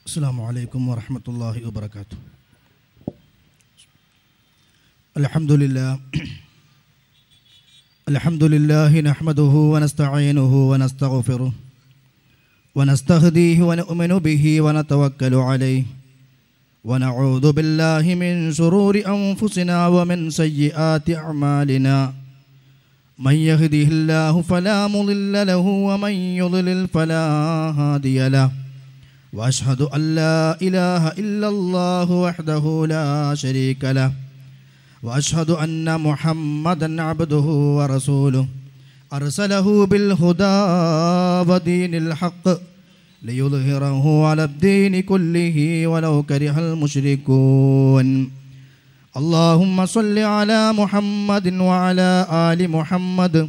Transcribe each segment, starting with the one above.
السلام عليكم ورحمة الله وبركاته الحمد لله الحمد لله نحمده ونستعينه ونستغفره ونستهديه ونؤمن به ونتوكل عليه ونعوذ بالله من شرور أنفسنا ومن سيئات أعمالنا من يهده الله فلا مضل له ومن يضلل فلا هادي له وأشهد أن لا إله إلا الله وحده لا شريك له وأشهد أن محمدا عبده ورسوله أرسله بالهدى ودين الحق ليظهره على الدين كله ولو كره المشركون اللهم صل على محمد وعلى آل محمد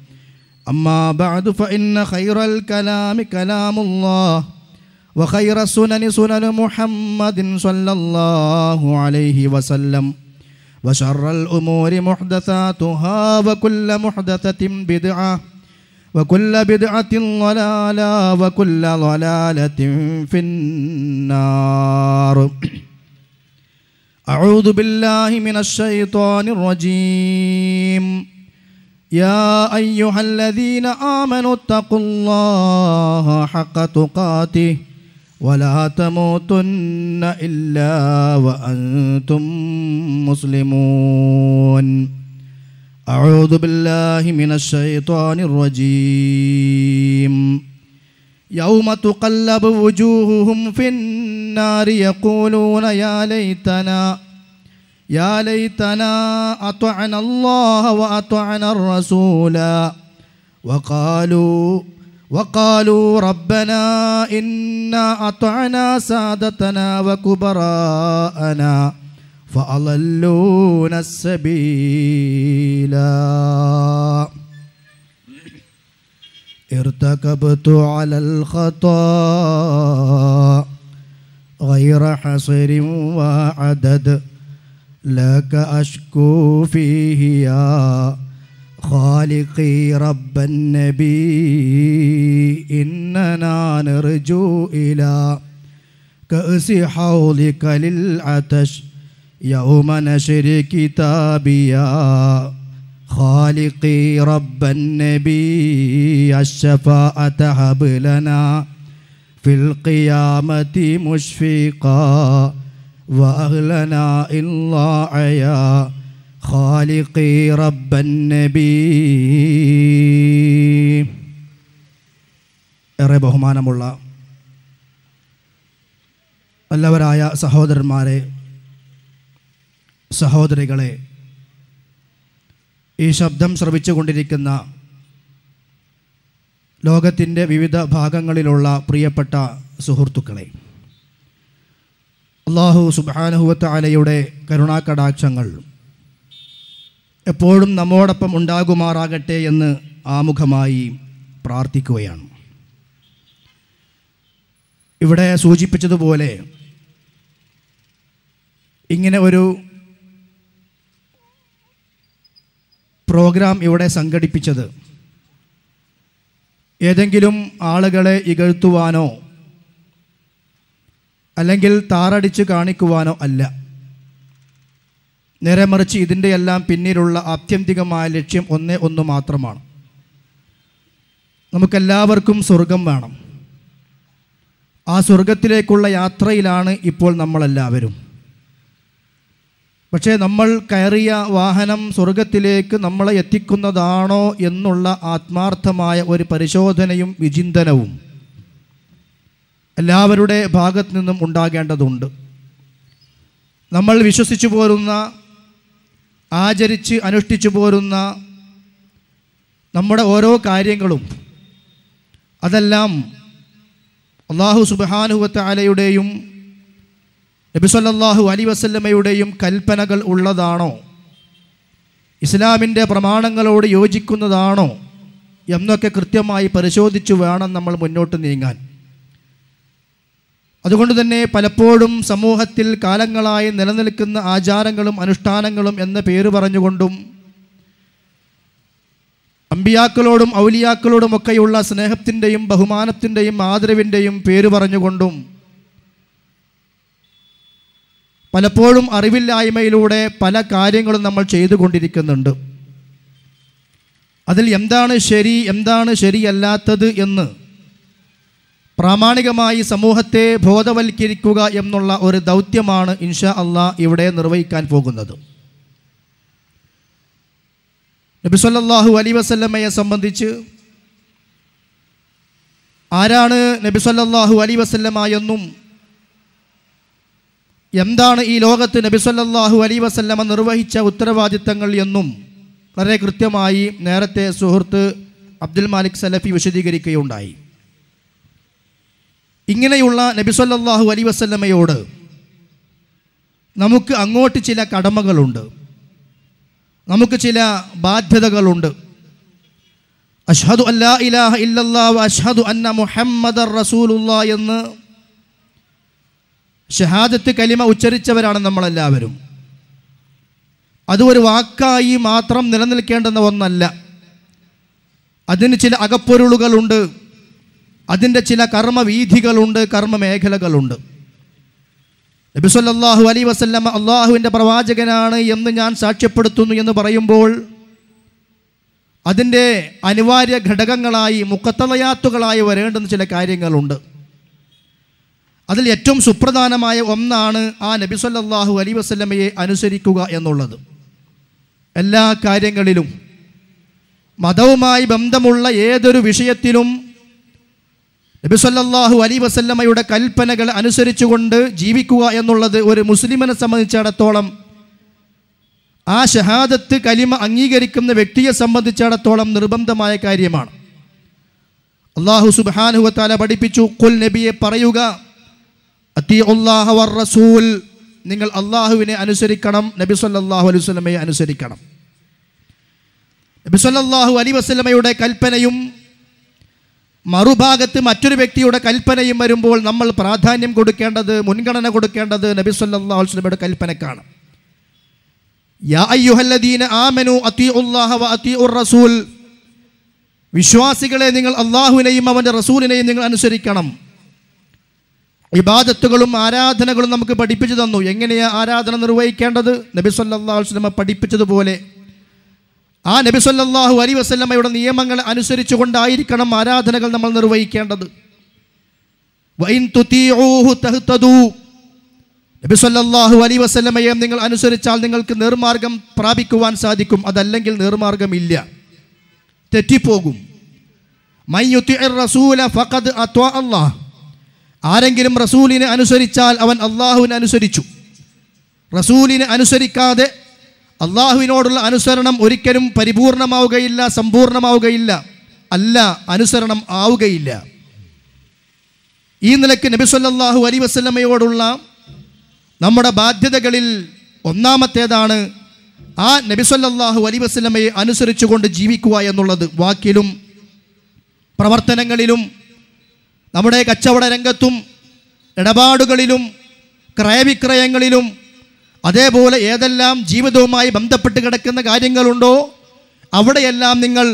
أما بعد فإن خير الكلام كلام الله وخير السنن سنن محمد صلى الله عليه وسلم وشر الأمور محدثاتها وكل محدثة بدعة وكل بدعة ضلالة وكل ضلالة في النار أعوذ بالله من الشيطان الرجيم يا أيها الذين آمنوا اتقوا الله حق تقاته ولا تموتن إلا وأنتم مسلمون أعوذ بالله من الشيطان الرجيم يوم تقلب وجوههم في النار يقولون يا ليتنا يا ليتنا أطعنا الله وأطعنا الرسولا وقالوا وقالوا ربنا إنا أطعنا سادتنا وكبراءنا فأضلونا السبيلا ارتكبت على الخطا غير حصر وعدد لك أشكو فيه يا خالقي رب النبي إننا نرجو إلى كأس حوضك للعتش يوم نشر كتابي يا خالقي رب النبي الشفاعة هب لنا في القيامة مشفقا وأغلنا إلا عيا خالقي رب النبي ഏറെ ബഹുമാനമുള്ള നല്ലവരായ സഹോദരന്മാരെ സഹോദരികളെ ഈ ശബ്ദം ശ്രവിച്ചുകൊണ്ടിരിക്കുന്ന ലോകത്തിൻ്റെ വിവിധ ഭാഗങ്ങളിലുള്ള പ്രിയപ്പെട്ട സുഹൃത്തുക്കളെ അള്ളാഹു സുബാനഹുവത്താലയുടെ കരുണാകടാക്ഷങ്ങൾ എപ്പോഴും നമ്മോടൊപ്പം ഉണ്ടാകുമാറാകട്ടെ എന്ന് ആമുഖമായി പ്രാർത്ഥിക്കുകയാണ് ഇവിടെ സൂചിപ്പിച്ചതുപോലെ ഇങ്ങനെ ഒരു പ്രോഗ്രാം ഇവിടെ സംഘടിപ്പിച്ചത് ഏതെങ്കിലും ആളുകളെ ഇകഴ്ത്തുവാനോ അല്ലെങ്കിൽ താറടിച്ച് കാണിക്കുവാനോ അല്ല നേരെ മറിച്ച് ഇതിൻ്റെ എല്ലാം പിന്നിലുള്ള ആത്യന്തികമായ ലക്ഷ്യം ഒന്നേ ഒന്ന് മാത്രമാണ് നമുക്കെല്ലാവർക്കും സ്വർഗം വേണം ആ സ്വർഗത്തിലേക്കുള്ള യാത്രയിലാണ് ഇപ്പോൾ നമ്മളെല്ലാവരും പക്ഷേ നമ്മൾ കയറിയ വാഹനം സ്വർഗത്തിലേക്ക് നമ്മളെ എത്തിക്കുന്നതാണോ എന്നുള്ള ആത്മാർത്ഥമായ ഒരു പരിശോധനയും വിചിന്തനവും എല്ലാവരുടെ ഭാഗത്തു നിന്നും ഉണ്ടാകേണ്ടതുണ്ട് നമ്മൾ വിശ്വസിച്ചു പോരുന്ന ആചരിച്ച് അനുഷ്ഠിച്ചു പോരുന്ന നമ്മുടെ ഓരോ കാര്യങ്ങളും അതെല്ലാം അള്ളാഹു സുബാനുഹത്താലയുടെയും നബിസല്ലാഹു അലി വസല്ലമ്മയുടെയും കൽപ്പനകൾ ഉള്ളതാണോ ഇസ്ലാമിൻ്റെ പ്രമാണങ്ങളോട് യോജിക്കുന്നതാണോ എന്നൊക്കെ കൃത്യമായി പരിശോധിച്ചു വേണം നമ്മൾ മുന്നോട്ട് നീങ്ങാൻ അതുകൊണ്ട് തന്നെ പലപ്പോഴും സമൂഹത്തിൽ കാലങ്ങളായി നിലനിൽക്കുന്ന ആചാരങ്ങളും അനുഷ്ഠാനങ്ങളും എന്ന പേര് പറഞ്ഞുകൊണ്ടും അമ്പിയാക്കളോടും ഔലിയാക്കളോടുമൊക്കെയുള്ള സ്നേഹത്തിൻ്റെയും ബഹുമാനത്തിൻ്റെയും ആദരവിൻ്റെയും പേര് പറഞ്ഞുകൊണ്ടും പലപ്പോഴും അറിവില്ലായ്മയിലൂടെ പല കാര്യങ്ങളും നമ്മൾ ചെയ്തുകൊണ്ടിരിക്കുന്നുണ്ട് അതിൽ എന്താണ് ശരി എന്താണ് ശരിയല്ലാത്തത് എന്ന് പ്രാമാണികമായി സമൂഹത്തെ ബോധവൽക്കരിക്കുക എന്നുള്ള ഒരു ദൗത്യമാണ് ഇൻഷാ അള്ളാ ഇവിടെ നിർവഹിക്കാൻ പോകുന്നത് നബി നബിസ്വല്ലാഹു അലി വസല്ലമ്മയെ സംബന്ധിച്ച് ആരാണ് നബി നബിസ്വല്ലാഹു അലി വസല്ലമ്മ എന്നും എന്താണ് ഈ ലോകത്ത് നബി നബിസ്വല്ലാഹു അലി വസല്ലമ്മ നിർവഹിച്ച ഉത്തരവാദിത്തങ്ങൾ എന്നും വളരെ കൃത്യമായി നേരത്തെ സുഹൃത്ത് അബ്ദുൽ മാലിക് സലഫി വിശദീകരിക്കുകയുണ്ടായി ഇങ്ങനെയുള്ള നബിസ്വല്ലാഹു അലി വസ്ല്ലമ്മയോട് നമുക്ക് അങ്ങോട്ട് ചില കടമകളുണ്ട് നമുക്ക് ചില ബാധ്യതകളുണ്ട് അഷ്ഹദു അല്ലാ ഇലാഹ ഇല്ലല്ലാഹു അഷ്ഹദു അന്ന മുഹമ്മദ് റസൂലുള്ള എന്ന് ഷഹാദത്ത് കലിമ ഉച്ചരിച്ചവരാണ് നമ്മളെല്ലാവരും അത് ഒരു വാക്കായി മാത്രം നിലനിൽക്കേണ്ടുന്ന ഒന്നല്ല അതിന് ചില അകപ്പൊരുളുകളുണ്ട് അതിൻ്റെ ചില കർമ്മവീഥികളുണ്ട് കർമ്മ മേഖലകളുണ്ട് നബിസ്വല്ലാഹു അലി വസ്ല്ലമ്മ അള്ളാഹുവിൻ്റെ പ്രവാചകനാണ് എന്ന് ഞാൻ സാക്ഷ്യപ്പെടുത്തുന്നു എന്ന് പറയുമ്പോൾ അതിൻ്റെ അനിവാര്യ ഘടകങ്ങളായി മുക്കത്തലയാത്തുകളായി വരേണ്ടുന്ന ചില കാര്യങ്ങളുണ്ട് അതിൽ ഏറ്റവും സുപ്രധാനമായ ഒന്നാണ് ആ നബി സല്ലാഹു അലൈ വസ്ലമയെ അനുസരിക്കുക എന്നുള്ളത് എല്ലാ കാര്യങ്ങളിലും മതവുമായി ബന്ധമുള്ള ഏതൊരു വിഷയത്തിലും നബിസ്വല്ലാഹു അലി വസല്ലമ്മയുടെ കൽപ്പനകൾ അനുസരിച്ചുകൊണ്ട് ജീവിക്കുക എന്നുള്ളത് ഒരു മുസ്ലിമിനെ സംബന്ധിച്ചിടത്തോളം ആ ഷഹാദത്ത് കലിമ അംഗീകരിക്കുന്ന വ്യക്തിയെ സംബന്ധിച്ചിടത്തോളം നിർബന്ധമായ കാര്യമാണ് അള്ളാഹു സുബാനുഹത്താല പഠിപ്പിച്ചു കുൽ നബിയെ പറയുക റസൂൽ നിങ്ങൾ അള്ളാഹുവിനെ അനുസരിക്കണം നബി സല്ലാഹു അലൈഹി വസ്ലമയെ അനുസരിക്കണം നബി സല്ലാഹു അലി വസ്ലമയുടെ കൽപ്പനയും മറുഭാഗത്ത് മറ്റൊരു വ്യക്തിയുടെ കൽപ്പനയും വരുമ്പോൾ നമ്മൾ പ്രാധാന്യം കൊടുക്കേണ്ടത് മുൻഗണന കൊടുക്കേണ്ടത് നബി സല്ലാസ്ലമിയുടെ കൽപ്പനക്കാണ് റസൂൽ വിശ്വാസികളെ നിങ്ങൾ അള്ളാഹുവിനെയും അവൻ്റെ റസൂലിനെയും നിങ്ങൾ അനുസരിക്കണം ഇബാദത്തുകളും ആരാധനകളും നമുക്ക് പഠിപ്പിച്ചു തന്നു എങ്ങനെയാണ് ആരാധന നിർവഹിക്കേണ്ടത് നബി സല്ലാസ്ലമ പഠിപ്പിച്ചതുപോലെ ആ നബി സല്ലാഹു അലി വസ്ല്ലമ്മയുടെ നിയമങ്ങൾ അനുസരിച്ചു കൊണ്ടായിരിക്കണം ആരാധനകൾ നമ്മൾ നിർവഹിക്കേണ്ടത് നബി അലി വസ്ല്ലമ്മയെ നിങ്ങൾ അനുസരിച്ചാൽ നിങ്ങൾക്ക് നേർമാർഗം പ്രാപിക്കുവാൻ സാധിക്കും അതല്ലെങ്കിൽ നേർമാർഗമില്ല തെറ്റിപ്പോകും ആരെങ്കിലും റസൂലിനെ അനുസരിച്ചാൽ അവൻ അള്ളാഹുവിനെ അനുസരിച്ചു റസൂലിനെ അനുസരിക്കാതെ അള്ളാഹുവിനോടുള്ള അനുസരണം ഒരിക്കലും പരിപൂർണമാവുകയില്ല സമ്പൂർണമാവുകയില്ല അല്ല അനുസരണം ആവുകയില്ല ഈ നിലയ്ക്ക് നബിസ്വല്ലാഹു അലി വസ്ലമയോടുള്ള നമ്മുടെ ബാധ്യതകളിൽ ഒന്നാമത്തേതാണ് ആ നബിസ്വല്ലാഹു അലി വസ്ലമയെ അനുസരിച്ചുകൊണ്ട് ജീവിക്കുക എന്നുള്ളത് വാക്കിലും പ്രവർത്തനങ്ങളിലും നമ്മുടെ കച്ചവട രംഗത്തും ഇടപാടുകളിലും ക്രയവിക്രയങ്ങളിലും അതേപോലെ ഏതെല്ലാം ജീവിതവുമായി ബന്ധപ്പെട്ട് കിടക്കുന്ന കാര്യങ്ങളുണ്ടോ അവിടെയെല്ലാം നിങ്ങൾ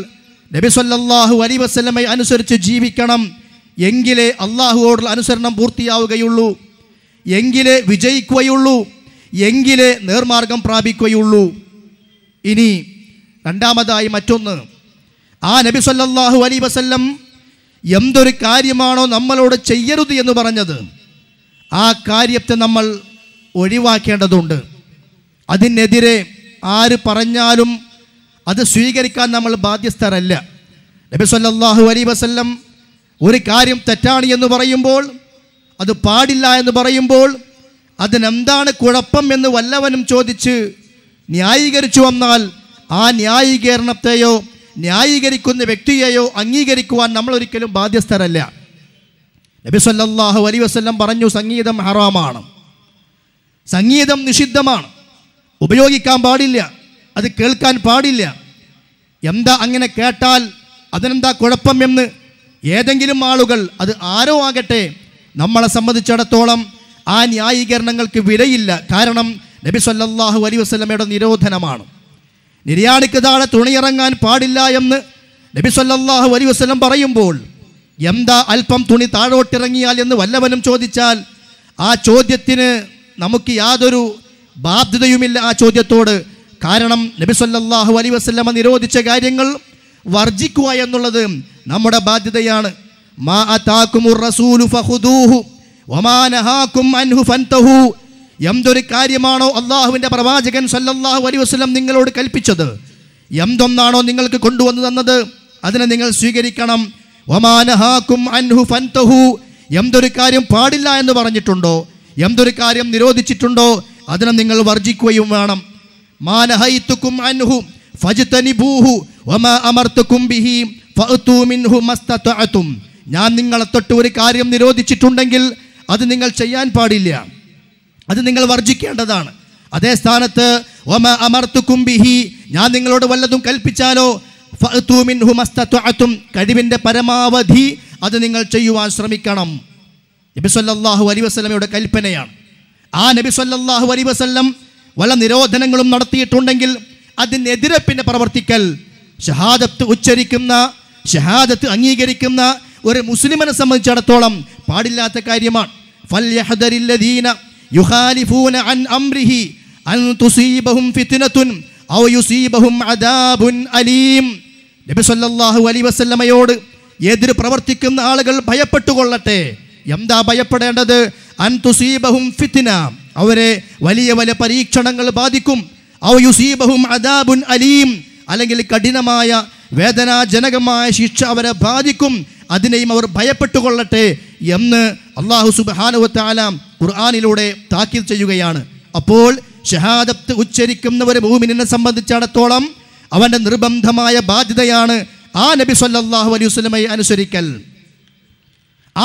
നബി സല്ലാഹു അലി വസ്ലമെ അനുസരിച്ച് ജീവിക്കണം എങ്കിലേ അള്ളാഹുവോടുള്ള അനുസരണം പൂർത്തിയാവുകയുള്ളൂ എങ്കിലേ വിജയിക്കുകയുള്ളൂ എങ്കിലേ നേർമാർഗം പ്രാപിക്കുകയുള്ളൂ ഇനി രണ്ടാമതായി മറ്റൊന്ന് ആ നബി സല്ലാഹു അലി വസ്ല്ലം എന്തൊരു കാര്യമാണോ നമ്മളോട് ചെയ്യരുത് എന്ന് പറഞ്ഞത് ആ കാര്യത്തെ നമ്മൾ ഒഴിവാക്കേണ്ടതുണ്ട് അതിനെതിരെ ആര് പറഞ്ഞാലും അത് സ്വീകരിക്കാൻ നമ്മൾ ബാധ്യസ്ഥരല്ല നബി സല്ലാഹു അലൈ വസല്ലം ഒരു കാര്യം തെറ്റാണ് എന്ന് പറയുമ്പോൾ അത് പാടില്ല എന്ന് പറയുമ്പോൾ അതിനെന്താണ് കുഴപ്പം എന്ന് വല്ലവനും ചോദിച്ച് ന്യായീകരിച്ചു വന്നാൽ ആ ന്യായീകരണത്തെയോ ന്യായീകരിക്കുന്ന വ്യക്തിയെയോ അംഗീകരിക്കുവാൻ നമ്മൾ ഒരിക്കലും ബാധ്യസ്ഥരല്ല നബി സല്ലാഹു അലൈ വസ്ല്ലം പറഞ്ഞു സംഗീതം ഹറാമാണ് സംഗീതം നിഷിദ്ധമാണ് ഉപയോഗിക്കാൻ പാടില്ല അത് കേൾക്കാൻ പാടില്ല എന്താ അങ്ങനെ കേട്ടാൽ അതിനെന്താ കുഴപ്പം എന്ന് ഏതെങ്കിലും ആളുകൾ അത് ആരോ ആകട്ടെ നമ്മളെ സംബന്ധിച്ചിടത്തോളം ആ ന്യായീകരണങ്ങൾക്ക് വിലയില്ല കാരണം നബി സല്ലാഹു അലി വസ്ലമയുടെ നിരോധനമാണ് നിര്യാണിക്ക് താഴെ തുണിയിറങ്ങാൻ പാടില്ല എന്ന് നബി സല്ലാഹു അലി വസ്ലം പറയുമ്പോൾ എന്താ അല്പം തുണി താഴോട്ടിറങ്ങിയാൽ എന്ന് വല്ലവനും ചോദിച്ചാൽ ആ ചോദ്യത്തിന് നമുക്ക് യാതൊരു ബാധ്യതയുമില്ല ആ ചോദ്യത്തോട് കാരണം നബി സല്ലാഹു അലൈ വസ്ലമ നിരോധിച്ച കാര്യങ്ങൾ വർജിക്കുക എന്നുള്ളത് നമ്മുടെ ബാധ്യതയാണ് എന്തൊരു കാര്യമാണോ അള്ളാഹുവിൻ്റെ പ്രവാചകൻ സല്ലാഹു അലൈ വസ്ലം നിങ്ങളോട് കൽപ്പിച്ചത് എന്തൊന്നാണോ നിങ്ങൾക്ക് കൊണ്ടുവന്നു തന്നത് അതിനെ നിങ്ങൾ സ്വീകരിക്കണം ഒമാനഹാക്കും അൻഹു ഫൻതഹു എന്തൊരു കാര്യം പാടില്ല എന്ന് പറഞ്ഞിട്ടുണ്ടോ എന്തൊരു കാര്യം നിരോധിച്ചിട്ടുണ്ടോ അതിനെ നിങ്ങൾ വർജിക്കുകയും വേണം മാനഹൈത്തുക്കും അൻഹു ഫജ്തനിബൂഹു വമാ ബിഹി മിൻഹു ഞാൻ നിങ്ങളെ തൊട്ട് ഒരു കാര്യം നിരോധിച്ചിട്ടുണ്ടെങ്കിൽ അത് നിങ്ങൾ ചെയ്യാൻ പാടില്ല അത് നിങ്ങൾ വർജിക്കേണ്ടതാണ് അതേ സ്ഥാനത്ത് ഒമ അമർത്തു ബിഹി ഞാൻ നിങ്ങളോട് വല്ലതും കൽപ്പിച്ചാലോ ഫുമിൻ മിൻഹു കഴിവിൻ്റെ പരമാവധി അത് നിങ്ങൾ ചെയ്യുവാൻ ശ്രമിക്കണം നബി സല്ലാഹു അലി വസ്ലമയുടെ കൽപ്പനയാണ് ആ നബി സല്ലാഹു അലി വസ്ല്ലം വല്ല നിരോധനങ്ങളും നടത്തിയിട്ടുണ്ടെങ്കിൽ അതിനെതിരെ പിന്നെ പ്രവർത്തിക്കൽ ഷഹാദത്ത് ഉച്ചരിക്കുന്ന ഷഹാദത്ത് അംഗീകരിക്കുന്ന ഒരു മുസ്ലിമിനെ സംബന്ധിച്ചിടത്തോളം പാടില്ലാത്ത കാര്യമാണ് നബി സല്ലല്ലാഹു അലൈഹി വസല്ലമയോട് എതിര് പ്രവർത്തിക്കുന്ന ആളുകൾ ഭയപ്പെട്ടുകൊള്ളട്ടെ എന്താ ഭയപ്പെടേണ്ടത് അൻതുസീബഹും ഫിത്തിന അവരെ വലിയ വലിയ പരീക്ഷണങ്ങൾ ബാധിക്കും അവ യുസീബഹും അദാബുൻ അലീം അല്ലെങ്കിൽ കഠിനമായ വേദനാജനകമായ ശിക്ഷ അവരെ ബാധിക്കും അതിനെയും അവർ ഭയപ്പെട്ടുകൊള്ളട്ടെ എന്ന് അള്ളാഹു സുബാനുവത്താലാം ഖുർആാനിലൂടെ താക്കീൽ ചെയ്യുകയാണ് അപ്പോൾ ഷഹാദത്ത് ഉച്ചരിക്കുന്ന ഒരു ഭൂമിനെ സംബന്ധിച്ചിടത്തോളം അവൻ്റെ നിർബന്ധമായ ബാധ്യതയാണ് ആ നബി സല്ലാഹു അലൈഹി അനുസരിക്കൽ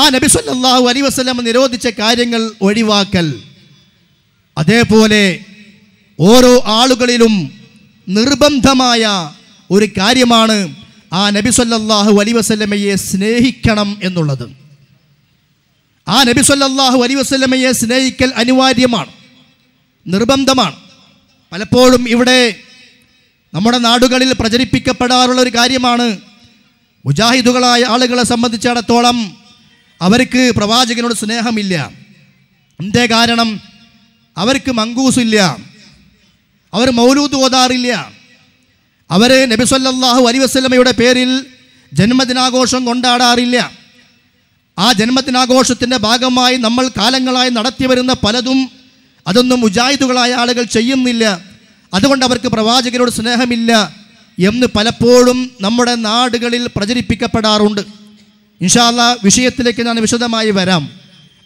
ആ നബി സല്ലാഹു അലി വസ്ലം നിരോധിച്ച കാര്യങ്ങൾ ഒഴിവാക്കൽ അതേപോലെ ഓരോ ആളുകളിലും നിർബന്ധമായ ഒരു കാര്യമാണ് ആ നബി സല്ലാഹു അലി വസ്ലമയെ സ്നേഹിക്കണം എന്നുള്ളത് ആ നബി സല്ലാഹു അലി വസ്ലമയെ സ്നേഹിക്കൽ അനിവാര്യമാണ് നിർബന്ധമാണ് പലപ്പോഴും ഇവിടെ നമ്മുടെ നാടുകളിൽ പ്രചരിപ്പിക്കപ്പെടാറുള്ള ഒരു കാര്യമാണ് മുജാഹിദുകളായ ആളുകളെ സംബന്ധിച്ചിടത്തോളം അവർക്ക് പ്രവാചകനോട് സ്നേഹമില്ല എന്തേ കാരണം അവർക്ക് മങ്കൂസില്ല അവർ മൗലൂദ് ഓതാറില്ല അവർ നബിസ്വല്ലാഹു അലി വസ്ലമയുടെ പേരിൽ ജന്മദിനാഘോഷം കൊണ്ടാടാറില്ല ആ ജന്മദിനാഘോഷത്തിൻ്റെ ഭാഗമായി നമ്മൾ കാലങ്ങളായി നടത്തി വരുന്ന പലതും അതൊന്നും മുജാഹിദുകളായ ആളുകൾ ചെയ്യുന്നില്ല അതുകൊണ്ട് അവർക്ക് പ്രവാചകരോട് സ്നേഹമില്ല എന്ന് പലപ്പോഴും നമ്മുടെ നാടുകളിൽ പ്രചരിപ്പിക്കപ്പെടാറുണ്ട് ഇൻഷാല്ല വിഷയത്തിലേക്ക് ഞാൻ വിശദമായി വരാം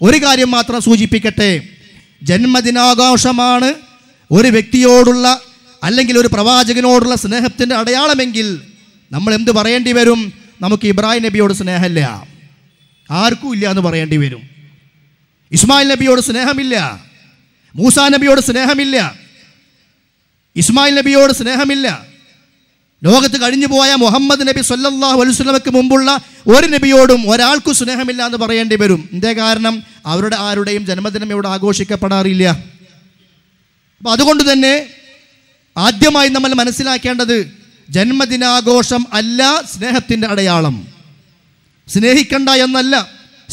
ഒരു കാര്യം മാത്രം സൂചിപ്പിക്കട്ടെ ജന്മദിനാഘോഷമാണ് ഒരു വ്യക്തിയോടുള്ള അല്ലെങ്കിൽ ഒരു പ്രവാചകനോടുള്ള സ്നേഹത്തിൻ്റെ അടയാളമെങ്കിൽ നമ്മൾ എന്ത് പറയേണ്ടി വരും നമുക്ക് ഇബ്രാഹിം നബിയോട് സ്നേഹമില്ല ആർക്കും ഇല്ല എന്ന് പറയേണ്ടി വരും ഇസ്മായിൽ നബിയോട് സ്നേഹമില്ല മൂസാ നബിയോട് സ്നേഹമില്ല ഇസ്മായിൽ നബിയോട് സ്നേഹമില്ല ലോകത്ത് കഴിഞ്ഞു പോയ മുഹമ്മദ് നബി സല്ലാഹു അലുസ്ലമയ്ക്ക് മുമ്പുള്ള ഒരു നബിയോടും ഒരാൾക്കും സ്നേഹമില്ല എന്ന് പറയേണ്ടി വരും ഇതേ കാരണം അവരുടെ ആരുടെയും ജന്മദിനം ഇവിടെ ആഘോഷിക്കപ്പെടാറില്ല അപ്പം അതുകൊണ്ട് തന്നെ ആദ്യമായി നമ്മൾ മനസ്സിലാക്കേണ്ടത് ജന്മദിനാഘോഷം അല്ല സ്നേഹത്തിൻ്റെ അടയാളം സ്നേഹിക്കണ്ട എന്നല്ല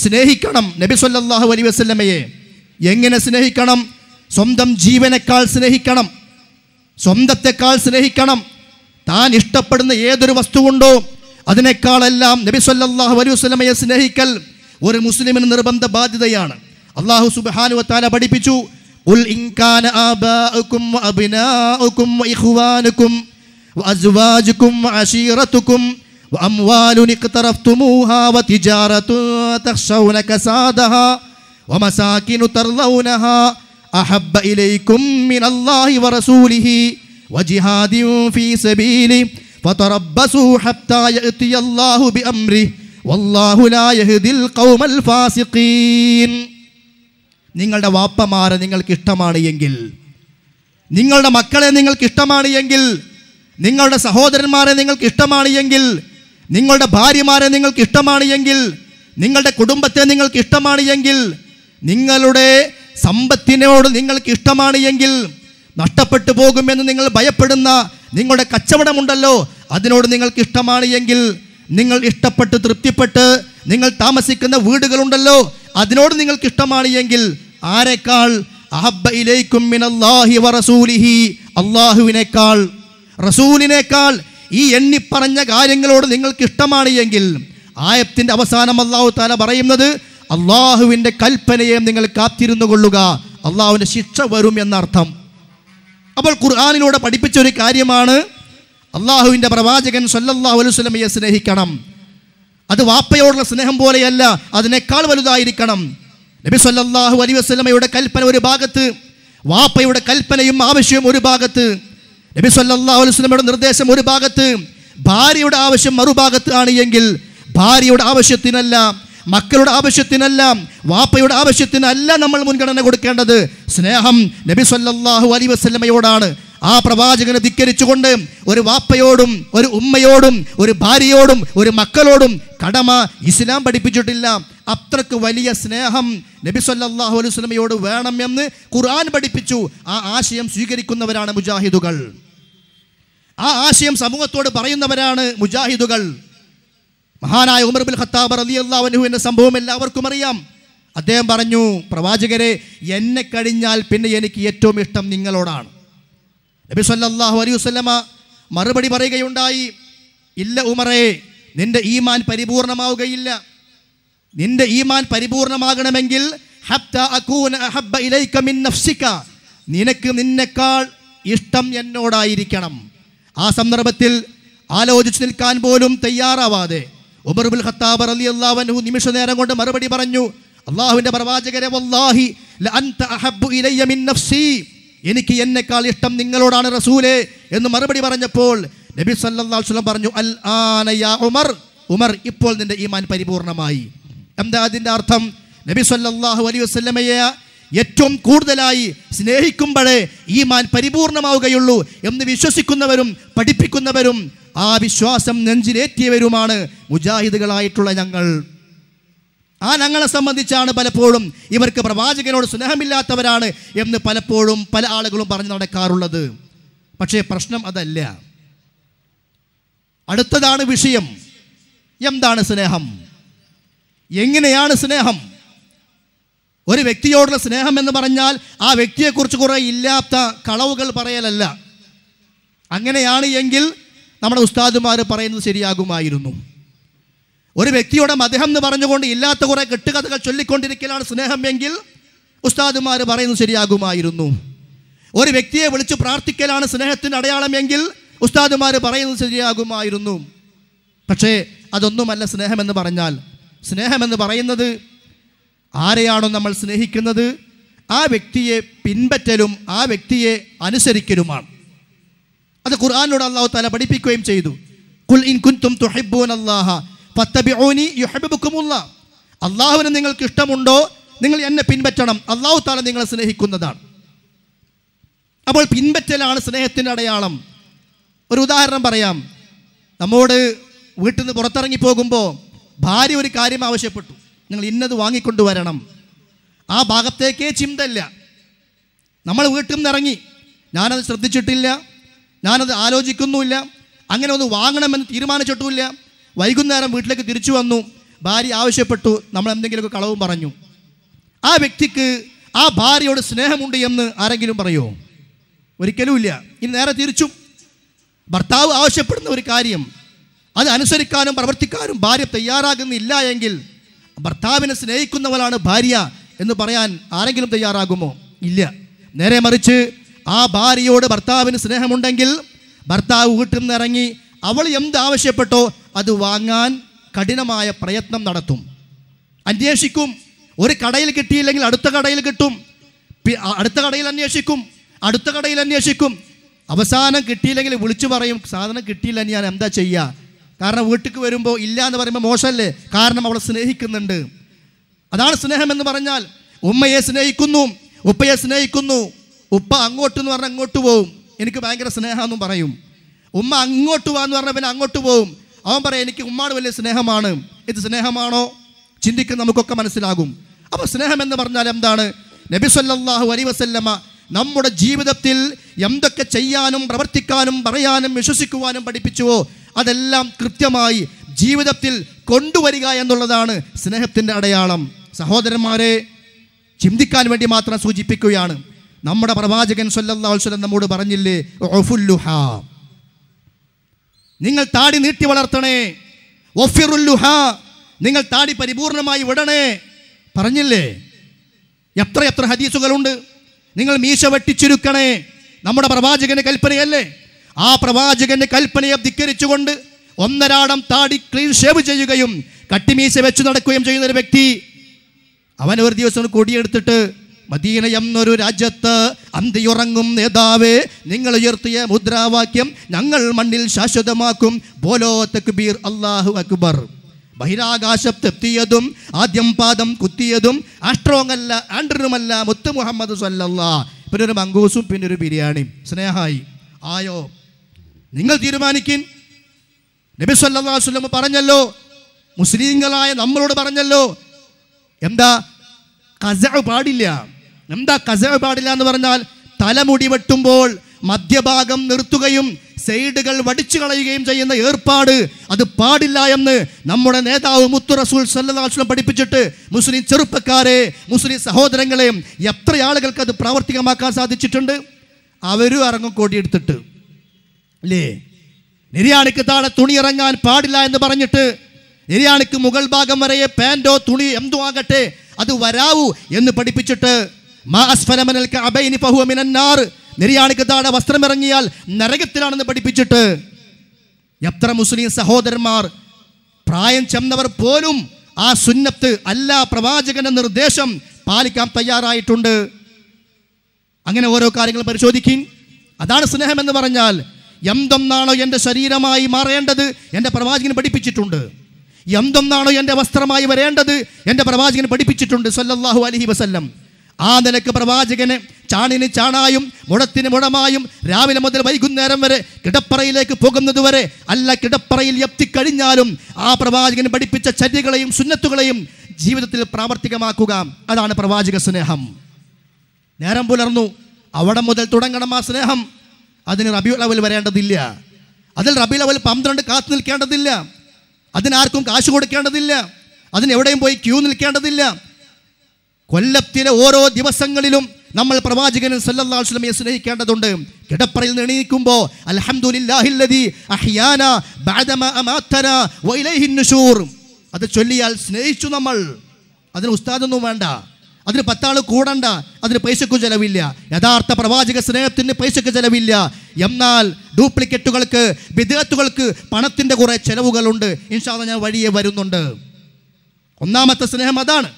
സ്നേഹിക്കണം നബി സല്ലാഹു അലൈ വസ്ലമയെ എങ്ങനെ സ്നേഹിക്കണം സ്വന്തം ജീവനേക്കാൾ സ്നേഹിക്കണം സ്വന്തത്തെക്കാൾ സ്നേഹിക്കണം താൻ ഇഷ്ടപ്പെടുന്ന ഏതൊരു ഉണ്ടോ അതിനേക്കാളെല്ലാം നബി സല്ലാഹു അലൈഹി വസ്ലമയെ സ്നേഹിക്കൽ ഒരു മുസ്ലിമിന് നിർബന്ധ ബാധ്യതയാണ് അള്ളാഹു സുബാനു താല പഠിപ്പിച്ചു ഉൽ ഇൻകാന ആബാഉക്കും വഅസ്വാജുക്കും وأموال اقترفتموها وتجارة تخشون كسادها ومساكن ترضونها أحب إليكم من الله ورسوله وجهاد في سبيله فتربصوا حتى يأتي الله بأمره والله لا يهدي القوم الفاسقين നിങ്ങളുടെ വാപ്പമാരെ നിങ്ങൾക്ക് ഇഷ്ടമാണ് എങ്കിൽ നിങ്ങളുടെ മക്കളെ നിങ്ങൾക്ക് ഇഷ്ടമാണ് എങ്കിൽ നിങ്ങളുടെ സഹോദരന്മാരെ നിങ്ങൾക്ക് ഇഷ്ടമാണ് എങ്കിൽ നിങ്ങളുടെ ഭാര്യമാരെ നിങ്ങൾക്ക് ഇഷ്ടമാണ് എങ്കിൽ നിങ്ങളുടെ കുടുംബത്തെ നിങ്ങൾക്ക് ഇഷ്ടമാണ് എങ്കിൽ നിങ്ങളുടെ സമ്പത്തിനോട് നിങ്ങൾക്ക് ഇഷ്ടമാണ് എങ്കിൽ നഷ്ടപ്പെട്ടു പോകുമെന്ന് നിങ്ങൾ ഭയപ്പെടുന്ന നിങ്ങളുടെ കച്ചവടമുണ്ടല്ലോ അതിനോട് നിങ്ങൾക്ക് ഇഷ്ടമാണ് എങ്കിൽ നിങ്ങൾ ഇഷ്ടപ്പെട്ട് തൃപ്തിപ്പെട്ട് നിങ്ങൾ താമസിക്കുന്ന വീടുകളുണ്ടല്ലോ അതിനോട് നിങ്ങൾക്ക് ഇഷ്ടമാണ് എങ്കിൽ ആരെക്കാൾ മിനല്ലാഹി വറസൂലിഹി അള്ളാഹുവിനേക്കാൾ റസൂലിനേക്കാൾ ഈ പറഞ്ഞ കാര്യങ്ങളോട് നിങ്ങൾക്ക് ഇഷ്ടമാണ് എങ്കിൽ ആയത്തിൻ്റെ അവസാനം അള്ളാഹു താല പറയുന്നത് അള്ളാഹുവിൻ്റെ കൽപ്പനയെ നിങ്ങൾ കാത്തിരുന്നു കൊള്ളുക അള്ളാഹുവിൻ്റെ ശിക്ഷ വരും എന്നർത്ഥം അപ്പോൾ ഖുർആാനിലൂടെ പഠിപ്പിച്ച ഒരു കാര്യമാണ് അള്ളാഹുവിൻ്റെ പ്രവാചകൻ സല്ലല്ലാഹു അലൈഹി സ്വലമയെ സ്നേഹിക്കണം അത് വാപ്പയോടുള്ള സ്നേഹം പോലെയല്ല അതിനേക്കാൾ വലുതായിരിക്കണം നബി സല്ലല്ലാഹു അലൈഹി വസ്ലമയുടെ കൽപ്പന ഒരു ഭാഗത്ത് വാപ്പയുടെ കൽപ്പനയും ആവശ്യവും ഒരു ഭാഗത്ത് നബി സല്ലല്ലാഹു അലൈഹി വസ്ലമയുടെ നിർദ്ദേശം ഒരു ഭാഗത്ത് ഭാര്യയുടെ ആവശ്യം മറുഭാഗത്ത് ആണ് എങ്കിൽ ഭാര്യയുടെ ആവശ്യത്തിനല്ല മക്കളുടെ ആവശ്യത്തിനല്ല വാപ്പയുടെ ആവശ്യത്തിനല്ല നമ്മൾ മുൻഗണന കൊടുക്കേണ്ടത് സ്നേഹം നബി സല്ലാഹു അലി വസ്ലമയോടാണ് ആ പ്രവാചകനെ ധിക്കരിച്ചുകൊണ്ട് ഒരു വാപ്പയോടും ഒരു ഉമ്മയോടും ഒരു ഭാര്യയോടും ഒരു മക്കളോടും കടമ ഇസ്ലാം പഠിപ്പിച്ചിട്ടില്ല അത്രക്ക് വലിയ സ്നേഹം നബി സല്ലാഹു അലൈഹി സ്വലമയോട് വേണം എന്ന് ഖുർആൻ പഠിപ്പിച്ചു ആ ആശയം സ്വീകരിക്കുന്നവരാണ് മുജാഹിദുകൾ ആ ആശയം സമൂഹത്തോട് പറയുന്നവരാണ് മുജാഹിദുകൾ മഹാനായ ബിൻ ഖത്താബ് അലി അള്ളാഹു എന്ന സംഭവം എല്ലാവർക്കും അറിയാം അദ്ദേഹം പറഞ്ഞു പ്രവാചകരെ എന്നെ കഴിഞ്ഞാൽ പിന്നെ എനിക്ക് ഏറ്റവും ഇഷ്ടം നിങ്ങളോടാണ് നബി സല്ലാഹു അലൈഹി വസ്ലമ മറുപടി പറയുകയുണ്ടായി ഇല്ല ഉമറേ നിന്റെ ഈമാൻ പരിപൂർണമാവുകയില്ല നിന്റെ ഈമാൻ പരിപൂർണമാകണമെങ്കിൽ നിനക്ക് നിന്നെക്കാൾ ഇഷ്ടം എന്നോടായിരിക്കണം ആ സന്ദർഭത്തിൽ ആലോചിച്ച് നിൽക്കാൻ പോലും തയ്യാറാവാതെ ഉമർബുൽ ഖത്താബ് അലി അള്ളാഹു നിമിഷ നേരം കൊണ്ട് മറുപടി പറഞ്ഞു അള്ളാഹുവിന്റെ പ്രവാചകരെ വല്ലാഹി എനിക്ക് എന്നെക്കാൾ ഇഷ്ടം നിങ്ങളോടാണ് റസൂലെ എന്ന് മറുപടി പറഞ്ഞപ്പോൾ നബി സല്ലാസ്ലം പറഞ്ഞു അൽ ആനയാ ഉമർ ഉമർ ഇപ്പോൾ നിന്റെ ഈമാൻ പരിപൂർണമായി എന്താ അതിൻ്റെ അർത്ഥം നബി സല്ലാഹു അലൈ വസ്ലമയെ ഏറ്റവും കൂടുതലായി സ്നേഹിക്കുമ്പോഴേ ഈ മാൻ പരിപൂർണമാവുകയുള്ളൂ എന്ന് വിശ്വസിക്കുന്നവരും പഠിപ്പിക്കുന്നവരും ആ വിശ്വാസം നെഞ്ചിലേറ്റിയവരുമാണ് മുജാഹിദുകളായിട്ടുള്ള ഞങ്ങൾ ആ ഞങ്ങളെ സംബന്ധിച്ചാണ് പലപ്പോഴും ഇവർക്ക് പ്രവാചകനോട് സ്നേഹമില്ലാത്തവരാണ് എന്ന് പലപ്പോഴും പല ആളുകളും പറഞ്ഞു നടക്കാറുള്ളത് പക്ഷേ പ്രശ്നം അതല്ല അടുത്തതാണ് വിഷയം എന്താണ് സ്നേഹം എങ്ങനെയാണ് സ്നേഹം ഒരു വ്യക്തിയോടുള്ള സ്നേഹം എന്ന് പറഞ്ഞാൽ ആ വ്യക്തിയെക്കുറിച്ച് കുറേ ഇല്ലാത്ത കളവുകൾ പറയലല്ല അങ്ങനെയാണ് എങ്കിൽ നമ്മുടെ ഉസ്താദുമാർ പറയുന്നത് ശരിയാകുമായിരുന്നു ഒരു വ്യക്തിയുടെ മദ്ദേഹം എന്ന് പറഞ്ഞുകൊണ്ട് ഇല്ലാത്ത കുറേ കെട്ടുകഥകൾ ചൊല്ലിക്കൊണ്ടിരിക്കലാണ് സ്നേഹം എങ്കിൽ ഉസ്താദുമാർ പറയുന്നത് ശരിയാകുമായിരുന്നു ഒരു വ്യക്തിയെ വിളിച്ച് പ്രാർത്ഥിക്കലാണ് സ്നേഹത്തിൻ്റെ അടയാളമെങ്കിൽ ഉസ്താദുമാർ പറയുന്നത് ശരിയാകുമായിരുന്നു പക്ഷേ അതൊന്നുമല്ല സ്നേഹമെന്ന് പറഞ്ഞാൽ സ്നേഹമെന്ന് പറയുന്നത് ആരെയാണോ നമ്മൾ സ്നേഹിക്കുന്നത് ആ വ്യക്തിയെ പിൻപറ്റലും ആ വ്യക്തിയെ അനുസരിക്കലുമാണ് അത് ഖുർആാനോട് അള്ളാഹു താല പഠിപ്പിക്കുകയും ചെയ്തു കുൽ ഇൻ കുൻതും തുഹിബൂൻ അള്ളാഹുവിന് നിങ്ങൾക്ക് ഇഷ്ടമുണ്ടോ നിങ്ങൾ എന്നെ പിൻപറ്റണം അള്ളാഹു താല നിങ്ങളെ സ്നേഹിക്കുന്നതാണ് അപ്പോൾ പിൻപറ്റലാണ് സ്നേഹത്തിൻ്റെ അടയാളം ഒരു ഉദാഹരണം പറയാം നമ്മോട് വീട്ടിൽ നിന്ന് പുറത്തിറങ്ങി പോകുമ്പോൾ ഭാര്യ ഒരു കാര്യം ആവശ്യപ്പെട്ടു നിങ്ങൾ ഇന്നത് വാങ്ങിക്കൊണ്ടുവരണം ആ ഭാഗത്തേക്കേ ചിന്തയില്ല നമ്മൾ വീട്ടിൽ നിന്ന് ഇറങ്ങി ഞാനത് ശ്രദ്ധിച്ചിട്ടില്ല ഞാനത് ആലോചിക്കുന്നുമില്ല അങ്ങനെ ഒന്ന് വാങ്ങണമെന്ന് തീരുമാനിച്ചിട്ടുമില്ല വൈകുന്നേരം വീട്ടിലേക്ക് തിരിച്ചു വന്നു ഭാര്യ ആവശ്യപ്പെട്ടു നമ്മൾ എന്തെങ്കിലുമൊക്കെ കളവും പറഞ്ഞു ആ വ്യക്തിക്ക് ആ ഭാര്യയോട് സ്നേഹമുണ്ട് എന്ന് ആരെങ്കിലും പറയുമോ ഒരിക്കലുമില്ല ഇനി നേരെ തിരിച്ചും ഭർത്താവ് ആവശ്യപ്പെടുന്ന ഒരു കാര്യം അത് അനുസരിക്കാനും പ്രവർത്തിക്കാനും ഭാര്യ തയ്യാറാകുന്നില്ല എങ്കിൽ ഭർത്താവിനെ സ്നേഹിക്കുന്നവളാണ് ഭാര്യ എന്ന് പറയാൻ ആരെങ്കിലും തയ്യാറാകുമോ ഇല്ല നേരെ മറിച്ച് ആ ഭാര്യയോട് ഭർത്താവിന് സ്നേഹമുണ്ടെങ്കിൽ ഭർത്താവ് വീട്ടിൽ നിന്നിറങ്ങി അവൾ എന്ത് ആവശ്യപ്പെട്ടോ അത് വാങ്ങാൻ കഠിനമായ പ്രയത്നം നടത്തും അന്വേഷിക്കും ഒരു കടയിൽ കിട്ടിയില്ലെങ്കിൽ അടുത്ത കടയിൽ കിട്ടും അടുത്ത കടയിൽ അന്വേഷിക്കും അടുത്ത കടയിൽ അന്വേഷിക്കും അവസാനം കിട്ടിയില്ലെങ്കിൽ വിളിച്ചു പറയും സാധനം കിട്ടിയില്ല ഞാൻ എന്താ ചെയ്യുക കാരണം വീട്ടിൽ വരുമ്പോൾ ഇല്ല എന്ന് പറയുമ്പോൾ മോശമല്ലേ കാരണം അവളെ സ്നേഹിക്കുന്നുണ്ട് അതാണ് സ്നേഹം എന്ന് പറഞ്ഞാൽ ഉമ്മയെ സ്നേഹിക്കുന്നു ഉപ്പയെ സ്നേഹിക്കുന്നു ഉപ്പ അങ്ങോട്ട് എന്ന് പറഞ്ഞാൽ അങ്ങോട്ട് പോവും എനിക്ക് ഭയങ്കര സ്നേഹമെന്നും പറയും ഉമ്മ അങ്ങോട്ട് പോകാന്ന് പറഞ്ഞാൽ പിന്നെ അങ്ങോട്ട് പോവും അവൻ പറയും എനിക്ക് ഉമ്മാട് വലിയ സ്നേഹമാണ് ഇത് സ്നേഹമാണോ ചിന്തിക്കുന്ന നമുക്കൊക്കെ മനസ്സിലാകും അപ്പോൾ സ്നേഹം എന്ന് പറഞ്ഞാൽ എന്താണ് നബി സല്ലാഹു അലൈ വസല്ലമ്മ നമ്മുടെ ജീവിതത്തിൽ എന്തൊക്കെ ചെയ്യാനും പ്രവർത്തിക്കാനും പറയാനും വിശ്വസിക്കുവാനും പഠിപ്പിച്ചുവോ അതെല്ലാം കൃത്യമായി ജീവിതത്തിൽ കൊണ്ടുവരിക എന്നുള്ളതാണ് സ്നേഹത്തിൻ്റെ അടയാളം സഹോദരന്മാരെ ചിന്തിക്കാൻ വേണ്ടി മാത്രം സൂചിപ്പിക്കുകയാണ് നമ്മുടെ പ്രവാചകൻ സ്വല്ലാസ്വലം നമ്മോട് പറഞ്ഞില്ലേ ഒഫുല്ലുഹ നിങ്ങൾ താടി നീട്ടി വളർത്തണേ ഒഫിറുല്ലുഹ നിങ്ങൾ താടി പരിപൂർണമായി വിടണേ പറഞ്ഞില്ലേ എത്ര എത്ര ഹദീസുകളുണ്ട് നിങ്ങൾ മീശ വെട്ടിച്ചുരുക്കണേ നമ്മുടെ പ്രവാചകന്റെ കൽപ്പനയല്ലേ ആ പ്രവാചകന്റെ കൽപ്പനയെ ധിക്കരിച്ചുകൊണ്ട് ഒന്നരാടം താടി ക്ലീൻ ഷേവ് ചെയ്യുകയും കട്ടിമീശ വെച്ച് നടക്കുകയും ചെയ്യുന്ന ഒരു വ്യക്തി അവൻ ഒരു ദിവസം കൊടിയെടുത്തിട്ട് മദീന എന്നൊരു രാജ്യത്ത് അന്തിയുറങ്ങും നേതാവേ നിങ്ങൾ ഉയർത്തിയ മുദ്രാവാക്യം ഞങ്ങൾ മണ്ണിൽ ശാശ്വതമാക്കും ബോലോ തക്ബീർ അള്ളാഹു അക്ബർ ബഹിരാകാശത്തെത്തിയതും ആദ്യം പാദം കുത്തിയതും ആഷ്ട്രോങ്ങല്ല ആൻഡ്രനുമല്ല മുത്തു മുഹമ്മദ് സല്ലല്ലാ പിന്നെ ഒരു മങ്കൂസും പിന്നെ ഒരു ബിരിയാണിയും സ്നേഹായി ആയോ നിങ്ങൾ തീരുമാനിക്കിൻ നബി സല്ലാ പറഞ്ഞല്ലോ മുസ്ലിങ്ങളായ നമ്മളോട് പറഞ്ഞല്ലോ എന്താ കസ പാടില്ല എന്താ കസ പാടില്ല എന്ന് പറഞ്ഞാൽ തലമുടി വെട്ടുമ്പോൾ മധ്യഭാഗം നിർത്തുകയും സൈഡുകൾ വടിച്ചു കളയുകയും ചെയ്യുന്ന ഏർപ്പാട് അത് പാടില്ല എന്ന് നമ്മുടെ നേതാവ് മുത്തു റസൂൽ സല്ലാസ്ലം പഠിപ്പിച്ചിട്ട് മുസ്ലിം ചെറുപ്പക്കാരെ മുസ്ലിം സഹോദരങ്ങളെ എത്ര ആളുകൾക്ക് അത് പ്രാവർത്തികമാക്കാൻ സാധിച്ചിട്ടുണ്ട് അവരും ഇറങ്ങും കോടിയെടുത്തിട്ട് അല്ലേ നിര്യാണിക്ക് താഴെ തുണി ഇറങ്ങാൻ പാടില്ല എന്ന് പറഞ്ഞിട്ട് നിര്യാണിക്ക് മുകൾ ഭാഗം വരെയെ പാൻറ്റോ തുണി എന്തോ ആകട്ടെ അത് വരാവൂ എന്ന് പഠിപ്പിച്ചിട്ട് മാ അസ്ഫലമനൽ അബൈനി പഹുവ മിനന്നാർ നിര്യാണിക്ക് താഴെ വസ്ത്രം ഇറങ്ങിയാൽ നരകത്തിലാണെന്ന് പഠിപ്പിച്ചിട്ട് എത്ര മുസ്ലിം സഹോദരന്മാർ പ്രായം ചെന്നവർ പോലും ആ സുന്നത്ത് അല്ല പ്രവാചകന്റെ നിർദ്ദേശം പാലിക്കാൻ തയ്യാറായിട്ടുണ്ട് അങ്ങനെ ഓരോ കാര്യങ്ങൾ പരിശോധിക്കും അതാണ് സ്നേഹം എന്ന് പറഞ്ഞാൽ എന്തൊന്നാണോ എൻ്റെ ശരീരമായി മാറേണ്ടത് എൻ്റെ പ്രവാചകൻ പഠിപ്പിച്ചിട്ടുണ്ട് എന്തൊന്നാണോ എൻ്റെ വസ്ത്രമായി വരേണ്ടത് എൻ്റെ പ്രവാചകൻ പഠിപ്പിച്ചിട്ടുണ്ട് സല്ലല്ലാഹു അലഹി വസല്ലം ആ നിലക്ക് പ്രവാചകന് ചാണിന് ചാണായും മുടത്തിന് മുടമായും രാവിലെ മുതൽ വൈകുന്നേരം വരെ കിടപ്പറയിലേക്ക് പോകുന്നതുവരെ അല്ല കിടപ്പറയിൽ എത്തിക്കഴിഞ്ഞാലും ആ പ്രവാചകൻ പഠിപ്പിച്ച ചര്യകളെയും സുന്നത്തുകളെയും ജീവിതത്തിൽ പ്രാവർത്തികമാക്കുക അതാണ് പ്രവാചക സ്നേഹം നേരം പുലർന്നു അവിടെ മുതൽ തുടങ്ങണം ആ സ്നേഹം അതിന് റബി അവൽ വരേണ്ടതില്ല അതിൽ റബി അവൽ പന്ത്രണ്ട് കാത്തു നിൽക്കേണ്ടതില്ല അതിനാർക്കും കാശ് കൊടുക്കേണ്ടതില്ല അതിന് എവിടെയും പോയി ക്യൂ നിൽക്കേണ്ടതില്ല കൊല്ലത്തിലെ ഓരോ ദിവസങ്ങളിലും നമ്മൾ പ്രവാചകൻ സല്ലല്ലാഹു അലൈഹി സ്നേഹിക്കേണ്ടതുണ്ട് കിടപ്പറയിൽ നിന്ന് അത് ചൊല്ലിയാൽ സ്നേഹിച്ചു നമ്മൾ അതിന് ഉസ്താദൊന്നും വേണ്ട അതിന് പത്താൾ കൂടണ്ട അതിന് പൈസക്ക് ചെലവില്ല യഥാർത്ഥ പ്രവാചക സ്നേഹത്തിന് പൈസക്ക് ചെലവില്ല എന്നാൽ ഡ്യൂപ്ലിക്കറ്റുകൾക്ക് വിദേത്തുകൾക്ക് പണത്തിൻ്റെ കുറേ ചെലവുകളുണ്ട് ഇൻഷാദ് ഞാൻ വഴിയെ വരുന്നുണ്ട് ഒന്നാമത്തെ സ്നേഹം അതാണ്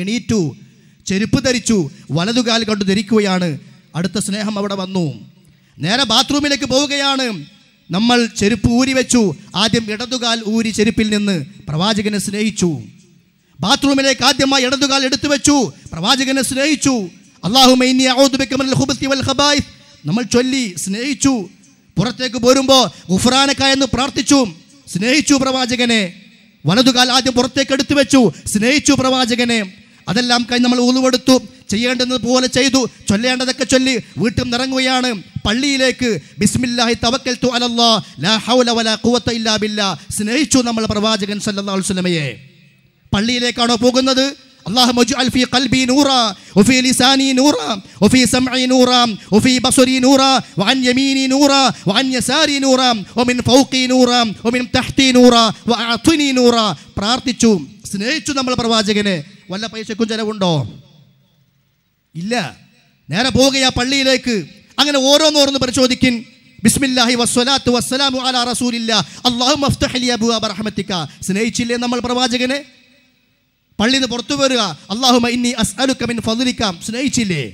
എണീറ്റു ചെരുപ്പ് ധരിച്ചു വലതുകാൽ കണ്ടു ധരിക്കുകയാണ് അടുത്ത സ്നേഹം അവിടെ വന്നു നേരെ ബാത്റൂമിലേക്ക് പോവുകയാണ് നമ്മൾ ചെരുപ്പ് ഊരി വെച്ചു ആദ്യം ഇടതുകാൽ ഊരി ചെരുപ്പിൽ നിന്ന് പ്രവാചകനെ സ്നേഹിച്ചു ബാത്റൂമിലേക്ക് ആദ്യമായി ഇടതുകാൽ എടുത്തു വെച്ചു പ്രവാചകനെ സ്നേഹിച്ചു നമ്മൾ ചൊല്ലി സ്നേഹിച്ചു പുറത്തേക്ക് പോരുമ്പോൾ ഗുഫ്രാനക്കായെന്ന് എന്ന് പ്രാർത്ഥിച്ചു സ്നേഹിച്ചു പ്രവാചകനെ വലതുകാൽ ആദ്യം പുറത്തേക്ക് എടുത്തു വെച്ചു സ്നേഹിച്ചു പ്രവാചകനെ അതെല്ലാം കൈ നമ്മൾ ഉളുവെടുത്തു ചെയ്യേണ്ടത് പോലെ ചെയ്തു ചൊല്ലേണ്ടതൊക്കെ ചൊല്ലി വീട്ടിൽ നിറങ്ങുകയാണ് പള്ളിയിലേക്ക് ബിസ്മില്ലാഹി തവക്കൽ തു അലല്ലാ ലാ ഹൗല വലാ ഖുവത ഇല്ലാ ബില്ലാ സ്നേഹിച്ചു നമ്മൾ പ്രവാചകൻ സല്ലല്ലാഹു അലൈഹി വസല്ലമയെ പള്ളിയിലേക്കാണോ പോകുന്നത് اللهم اجعل في قلبي نورا وفي لساني نورا وفي سمعي نورا وفي بصري نورا وعن يميني نورا وعن يساري نورا ومن فوقي نورا ومن تحتي نورا وأعطني نورا പ്രാർത്ഥിച്ചു സ്നേഹിച്ചു നമ്മൾ പ്രവാചകനെ വല്ല പൈസക്കും ചെലവുണ്ടോ ഇല്ല നേരെ പോവുക പള്ളിയിലേക്ക് അങ്ങനെ ഓരോന്നോരോന്ന് പരിശോധിക്കും ബിസ്മില്ലാഹി വസ്സലാത്തു വസ്സലാമു അലാ റസൂലില്ല അള്ളാഹു മഫ്തഹലി അബു അബ് റഹ്മത്തിക്ക സ്നേഹിച്ചില്ലേ നമ്മൾ പ്രവാചകനെ പള്ളിയിൽ നിന്ന് പുറത്തു വരിക അള്ളാഹുമ ഇന്നി അസ്അലുക്കമിൻ ഫതിലിക്കാം സ്നേഹിച്ചില്ലേ